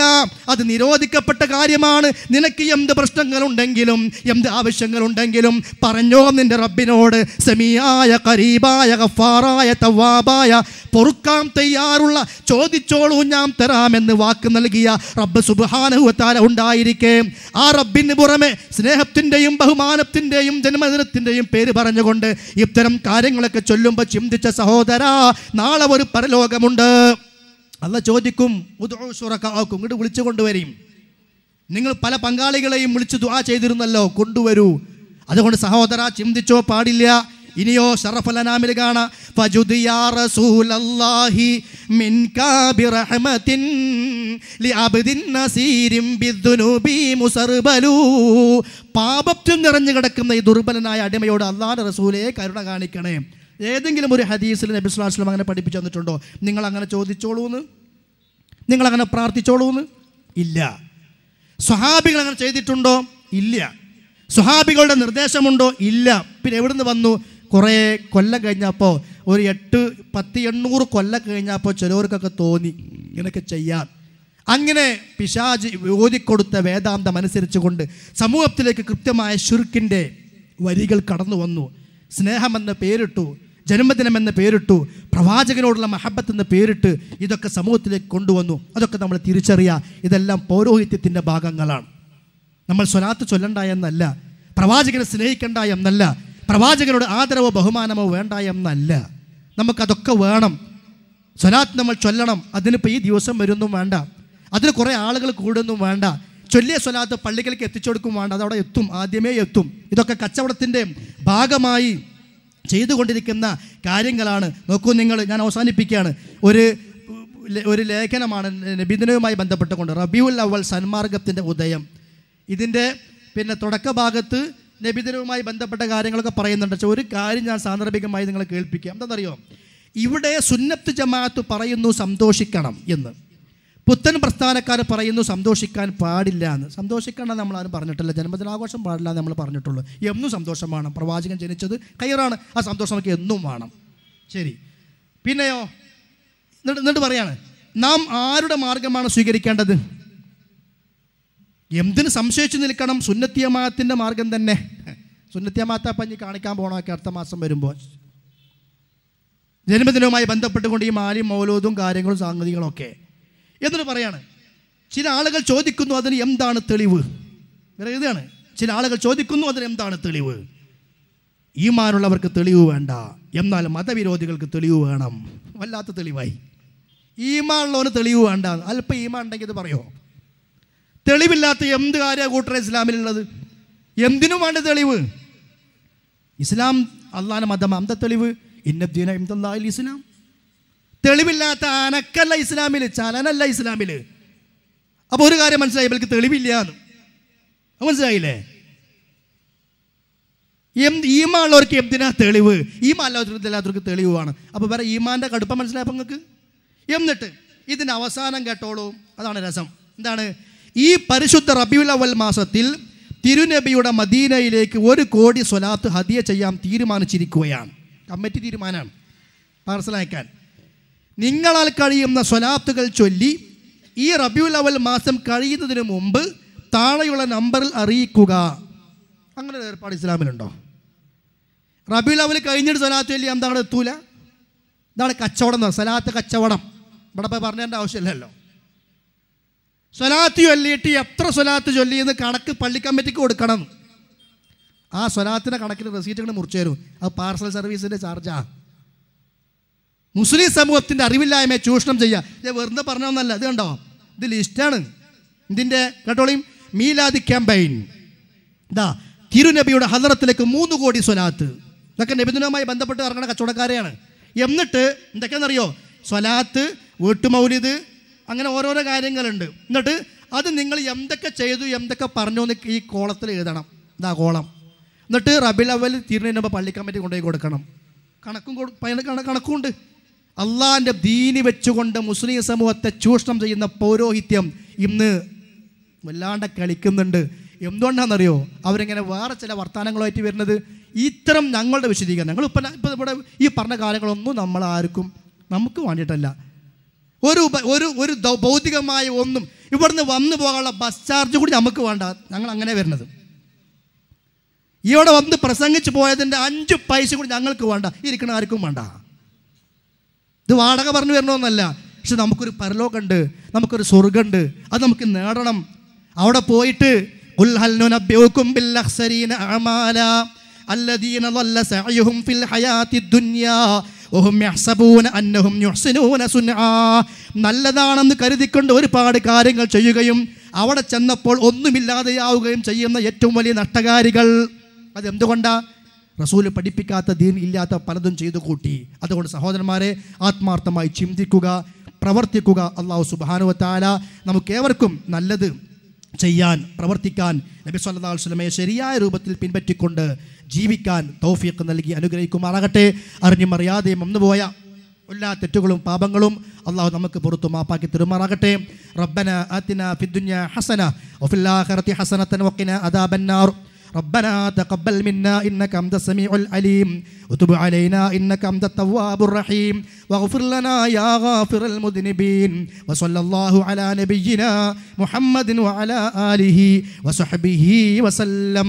അത് നിരോധിക്കപ്പെട്ട കാര്യമാണ് നിനക്ക് എന്ത് പ്രശ്നങ്ങളുണ്ടെങ്കിലും എന്ത് ആവശ്യങ്ങളുണ്ടെങ്കിലും പറ പറഞ്ഞോ നിന്റെ റബ്ബിനോട് സെമിയായ കരീബായ ഗഫാറായ തവാബായ പൊറുക്കാൻ തയ്യാറുള്ള ചോദിച്ചോളൂ ഞാൻ തരാമെന്ന് വാക്ക് നൽകിയ റബ്ബ് സുബാനഹുവത്താല ഉണ്ടായിരിക്കേ ആ റബ്ബിന് പുറമെ സ്നേഹത്തിൻ്റെയും ബഹുമാനത്തിൻ്റെയും ജന്മദിനത്തിൻ്റെയും പേര് പറഞ്ഞുകൊണ്ട് ഇത്തരം കാര്യങ്ങളൊക്കെ ചൊല്ലുമ്പോൾ ചിന്തിച്ച സഹോദര നാളെ ഒരു പരലോകമുണ്ട് അല്ല ചോദിക്കും ഉദുറക്കാക്കും ഇങ്ങോട്ട് വിളിച്ചു കൊണ്ടുവരും നിങ്ങൾ പല പങ്കാളികളെയും വിളിച്ച് ദുആ ചെയ്തിരുന്നല്ലോ കൊണ്ടുവരൂ അതുകൊണ്ട് സഹോദര ചിന്തിച്ചോ പാടില്ല ഇനിയോ പാപത്വം നിറഞ്ഞു കിടക്കുന്ന ഈ ദുർബലനായ അടിമയോട് അള്ളാഹ് റസൂലെ കരുണ കാണിക്കണേ ഏതെങ്കിലും ഒരു ഹദീസിൽ നബി സ്വലാസ്ലം അങ്ങനെ പഠിപ്പിച്ചു തന്നിട്ടുണ്ടോ നിങ്ങൾ അങ്ങനെ ചോദിച്ചോളൂ എന്ന് നിങ്ങൾ അങ്ങനെ പ്രാർത്ഥിച്ചോളൂ എന്ന് ഇല്ല സ്വഹാബികൾ അങ്ങനെ ചെയ്തിട്ടുണ്ടോ ഇല്ല സുഹാബികളുടെ നിർദ്ദേശമുണ്ടോ ഇല്ല പിന്നെ എവിടുന്ന് വന്നു കുറേ കൊല്ലം കഴിഞ്ഞപ്പോൾ ഒരു എട്ട് പത്ത് എണ്ണൂറ് കൊല്ലം കഴിഞ്ഞപ്പോൾ ചിലവർക്കൊക്കെ തോന്നി ഇങ്ങനെയൊക്കെ ചെയ്യാം അങ്ങനെ പിശാജ് ഓതിക്കൊടുത്ത വേദാന്തം അനുസരിച്ച് കൊണ്ട് സമൂഹത്തിലേക്ക് കൃത്യമായ ശുരുക്കിൻ്റെ വരികൾ കടന്നു വന്നു സ്നേഹമെന്ന പേരിട്ടു ജന്മദിനമെന്ന പേരിട്ടു പ്രവാചകനോടുള്ള മഹബത്ത് എന്ന പേരിട്ട് ഇതൊക്കെ സമൂഹത്തിലേക്ക് കൊണ്ടുവന്നു അതൊക്കെ നമ്മൾ തിരിച്ചറിയുക ഇതെല്ലാം പൗരോഹിത്യത്തിൻ്റെ ഭാഗങ്ങളാണ് നമ്മൾ സ്വലാത്ത് ചൊല്ലണ്ട എന്നല്ല പ്രവാചകനെ സ്നേഹിക്കണ്ട എന്നല്ല പ്രവാചകനോട് ആദരവോ ബഹുമാനമോ വേണ്ട എന്നല്ല നമുക്കതൊക്കെ വേണം സ്വലാത്ത് നമ്മൾ ചൊല്ലണം അതിനിപ്പോൾ ഈ ദിവസം വരുന്നും വേണ്ട അതിന് കുറേ ആളുകൾ കൂടുന്നും വേണ്ട ചൊല്ലിയ സ്വലാത്ത് പള്ളികളിലേക്ക് എത്തിച്ചു കൊടുക്കും വേണ്ട അതവിടെ എത്തും ആദ്യമേ എത്തും ഇതൊക്കെ കച്ചവടത്തിൻ്റെ ഭാഗമായി ചെയ്തുകൊണ്ടിരിക്കുന്ന കാര്യങ്ങളാണ് നോക്കൂ നിങ്ങൾ ഞാൻ അവസാനിപ്പിക്കുകയാണ് ഒരു ഒരു ലേഖനമാണ് നിബിധനവുമായി ബന്ധപ്പെട്ടുകൊണ്ട് റബിയുൽ അവൽ സന്മാർഗത്തിൻ്റെ ഉദയം ഇതിൻ്റെ പിന്നെ തുടക്ക ഭാഗത്ത് നബിദിനവുമായി ബന്ധപ്പെട്ട കാര്യങ്ങളൊക്കെ പറയുന്നുണ്ട് പക്ഷേ ഒരു കാര്യം ഞാൻ സാന്ദർഭികമായി നിങ്ങളെ കേൾപ്പിക്കാം എന്താണെന്നറിയോ ഇവിടെ സുന്നത്ത് ജമാഅത്ത് പറയുന്നു സന്തോഷിക്കണം എന്ന് പുത്തൻ പ്രസ്ഥാനക്കാർ പറയുന്നു സന്തോഷിക്കാൻ പാടില്ല എന്ന് സന്തോഷിക്കണം നമ്മൾ ആരും പറഞ്ഞിട്ടില്ല ജന്മദിനാഘോഷം പാടില്ല എന്ന് നമ്മൾ പറഞ്ഞിട്ടുള്ളൂ എന്നും സന്തോഷം വേണം പ്രവാചകൻ ജനിച്ചത് കയറാണ് ആ സന്തോഷം നമുക്ക് എന്നും വേണം ശരി പിന്നെയോ എന്നിട്ട് പറയാണ് നാം ആരുടെ മാർഗമാണ് സ്വീകരിക്കേണ്ടത് എന്തിന് സംശയിച്ചു നിൽക്കണം സുന്നത്തിയമാത്തിൻ്റെ മാർഗം തന്നെ സുന്നത്തിയമാത്ത പഞ്ഞി കാണിക്കാൻ പോകണമൊക്കെ അടുത്ത മാസം വരുമ്പോൾ ജന്മദിനവുമായി ബന്ധപ്പെട്ടുകൊണ്ട് ഈ മാലിയും മൗലോദും കാര്യങ്ങളും സാങ്കേതികളൊക്കെ എന്നിട്ട് പറയാണ് ചില ആളുകൾ ചോദിക്കുന്നു അതിന് എന്താണ് തെളിവ് ഇതാണ് ചില ആളുകൾ ചോദിക്കുന്നു അതിന് എന്താണ് തെളിവ് മാനുള്ളവർക്ക് തെളിവ് വേണ്ട എന്നാൽ മതവിരോധികൾക്ക് തെളിവ് വേണം വല്ലാത്ത തെളിവായി മാനുള്ളവന് തെളിവ് വേണ്ട അല്പം ഈമാൻ ഉണ്ടെങ്കിൽ ഇത് പറയുമോ തെളിവില്ലാത്ത എന്ത് കാര്യമാണ് കൂട്ടർ ഇസ്ലാമിലുള്ളത് എന്തിനു വേണ്ട തെളിവ് ഇസ്ലാം അള്ളാഹാന മതം അന്ത തെളിവ് ഇന്നദ്ദീന ഇംദല്ലാ ഇസ്ലാം തെളിവില്ലാത്ത അനക്കല്ല ഇസ്ലാമിൽ ചലനല്ല ഇസ്ലാമിൽ അപ്പോൾ ഒരു കാര്യം മനസ്സിലായി ഇവർക്ക് തെളിവില്ല എന്ന് മനസ്സിലായില്ലേ എന്ത് ഈമാനുള്ളവർക്ക് എന്തിനാ തെളിവ് ഈമാനുള്ളവർക്ക് എല്ലാത്തവർക്ക് തെളിവാണ് അപ്പോൾ വേറെ ഈമാൻ്റെ കടുപ്പം മനസ്സിലായപ്പോൾ നിങ്ങൾക്ക് എന്നിട്ട് ഇതിന് അവസാനം കേട്ടോളൂ അതാണ് രസം എന്താണ് ഈ പരിശുദ്ധ റബിയുലവൽ അവൽ മാസത്തിൽ തിരുനബിയുടെ മദീനയിലേക്ക് ഒരു കോടി സ്വലാത്ത് ഹദിയ ചെയ്യാൻ തീരുമാനിച്ചിരിക്കുകയാണ് കമ്മിറ്റി തീരുമാനമാണ് പാർസലയക്കാൻ അയക്കാൻ നിങ്ങളാൽ കഴിയുന്ന സ്വലാത്തുകൾ ചൊല്ലി ഈ റബിയുലവൽ അവൽ മാസം കഴിയുന്നതിന് മുമ്പ് താഴെയുള്ള നമ്പറിൽ അറിയിക്കുക അങ്ങനെ ഒരു ഏർപ്പാട് ഇസ്ലാമിലുണ്ടോ റബിയുലവൽ അവൽ കഴിഞ്ഞിട്ട് സ്വലാത്ത് ചൊല്ലി എന്താണ് എത്തൂല ഇതാണ് കച്ചവടം സ്വലാത്ത് കച്ചവടം ഇവിടെ പോയി പറഞ്ഞതിൻ്റെ ആവശ്യമില്ലല്ലോ സ്വലാത്ത് ചൊല്ലിയിട്ട് എത്ര സ്വലാത്ത് എന്ന് കണക്ക് പള്ളി കമ്മിറ്റിക്ക് കൊടുക്കണം ആ സ്വലാത്തിൻ്റെ കണക്കിൽ റെസീറ്റ് ഇങ്ങനെ മുറിച്ചു തരും അത് പാർസൽ സർവീസിൻ്റെ ചാർജാണ് മുസ്ലിം സമൂഹത്തിൻ്റെ അറിവില്ലായ്മയെ ചൂഷണം ചെയ്യുക ഇത് വെറുതെ പറഞ്ഞൊന്നല്ല ഇത് കണ്ടോ ഇത് ലിസ്റ്റാണ് ഇതിൻ്റെ കേട്ടോളിയും മീലാദി ക്യാമ്പയിൻ ഇതാ തിരുനബിയുടെ ഹദറത്തിലേക്ക് മൂന്ന് കോടി സ്വലാത്ത് ഇതൊക്കെ നബിദിനവുമായി ബന്ധപ്പെട്ട് ഇറങ്ങുന്ന കച്ചവടക്കാരെയാണ് എന്നിട്ട് എന്തൊക്കെയാണെന്നറിയോ സ്വലാത്ത് വീട്ടുമൗലിത് അങ്ങനെ ഓരോരോ കാര്യങ്ങളുണ്ട് എന്നിട്ട് അത് നിങ്ങൾ എന്തൊക്കെ ചെയ്തു എന്തൊക്കെ പറഞ്ഞു എന്ന് ഈ കോളത്തിൽ എഴുതണം ഇതാ കോളം എന്നിട്ട് റബിൽ അവൽ തീരുന്നതിന് മുമ്പ് പള്ളി കമ്മിറ്റി കൊണ്ടുപോയി കൊടുക്കണം കണക്കും കണക്കുമുണ്ട് അള്ളാഹിൻ്റെ ദീനി വെച്ചുകൊണ്ട് മുസ്ലിം സമൂഹത്തെ ചൂഷണം ചെയ്യുന്ന പൗരോഹിത്യം ഇന്ന് വല്ലാണ്ട് കളിക്കുന്നുണ്ട് എന്തുകൊണ്ടാണെന്നറിയോ അവരിങ്ങനെ വേറെ ചില വർത്തമാനങ്ങളുമായിട്ട് വരുന്നത് ഇത്തരം ഞങ്ങളുടെ വിശദീകരണം ഞങ്ങൾ ഇപ്പം ഇപ്പം ഇവിടെ ഈ പറഞ്ഞ കാര്യങ്ങളൊന്നും നമ്മൾ ആർക്കും നമുക്ക് വേണ്ടിയിട്ടല്ല ഒരു ഒരു ഒരു ഭൗതികമായ ഒന്നും ഇവിടുന്ന് വന്നു പോകാനുള്ള ബസ് ചാർജ് കൂടി നമുക്ക് വേണ്ട ഞങ്ങൾ അങ്ങനെ വരുന്നത് ഇവിടെ വന്ന് പ്രസംഗിച്ചു പോയതിൻ്റെ അഞ്ച് പൈസ കൂടി ഞങ്ങൾക്ക് വേണ്ട ഇരിക്കണ ആർക്കും വേണ്ട ഇത് വാടക പറഞ്ഞു വരണമെന്നല്ല പക്ഷെ നമുക്കൊരു പരലോകമുണ്ട് നമുക്കൊരു സ്വർഗമുണ്ട് അത് നമുക്ക് നേടണം അവിടെ പോയിട്ട് അമാല ضل سعيهم في നല്ലതാണെന്ന് കരുതിക്കൊണ്ട് ഒരുപാട് കാര്യങ്ങൾ ചെയ്യുകയും അവിടെ ചെന്നപ്പോൾ ഒന്നുമില്ലാതെയാവുകയും ചെയ്യുന്ന ഏറ്റവും വലിയ നഷ്ടകാരികൾ അതെന്തുകൊണ്ടാ റസൂല് പഠിപ്പിക്കാത്ത ദീൻ ഇല്ലാത്ത പലതും ചെയ്തു കൂട്ടി അതുകൊണ്ട് സഹോദരന്മാരെ ആത്മാർത്ഥമായി ചിന്തിക്കുക പ്രവർത്തിക്കുക അള്ളാഹു സുബാനുവത്താല നമുക്കേവർക്കും നല്ലത് ചെയ്യാൻ പ്രവർത്തിക്കാൻ നബി സല്ലാ വസ്ലമയെ ശരിയായ രൂപത്തിൽ പിൻപറ്റിക്കൊണ്ട് ജീവിക്കാൻ തൗഫീഖ് നൽകി അനുഗ്രഹിക്കുമാറാകട്ടെ അറിഞ്ഞും അറിയാതെയും വന്നുപോയ എല്ലാ തെറ്റുകളും പാപങ്ങളും അള്ളാഹു നമുക്ക് പുറത്തു മാപ്പാക്കി തെരുമാറാകട്ടെ റബ്ബന ആത്തിന ഫിദ്ദുന്യ ഹസന വഫിൽ ആഖിറതി ഹസനതൻ വഖിന അദാബന്നാർ ربنا تقبل منا إنك أنت السميع العليم وتب علينا إنك أنت التواب الرحيم واغفر لنا يا غافر المذنبين وصلى الله على نبينا محمد وعلى آله وصحبه وسلم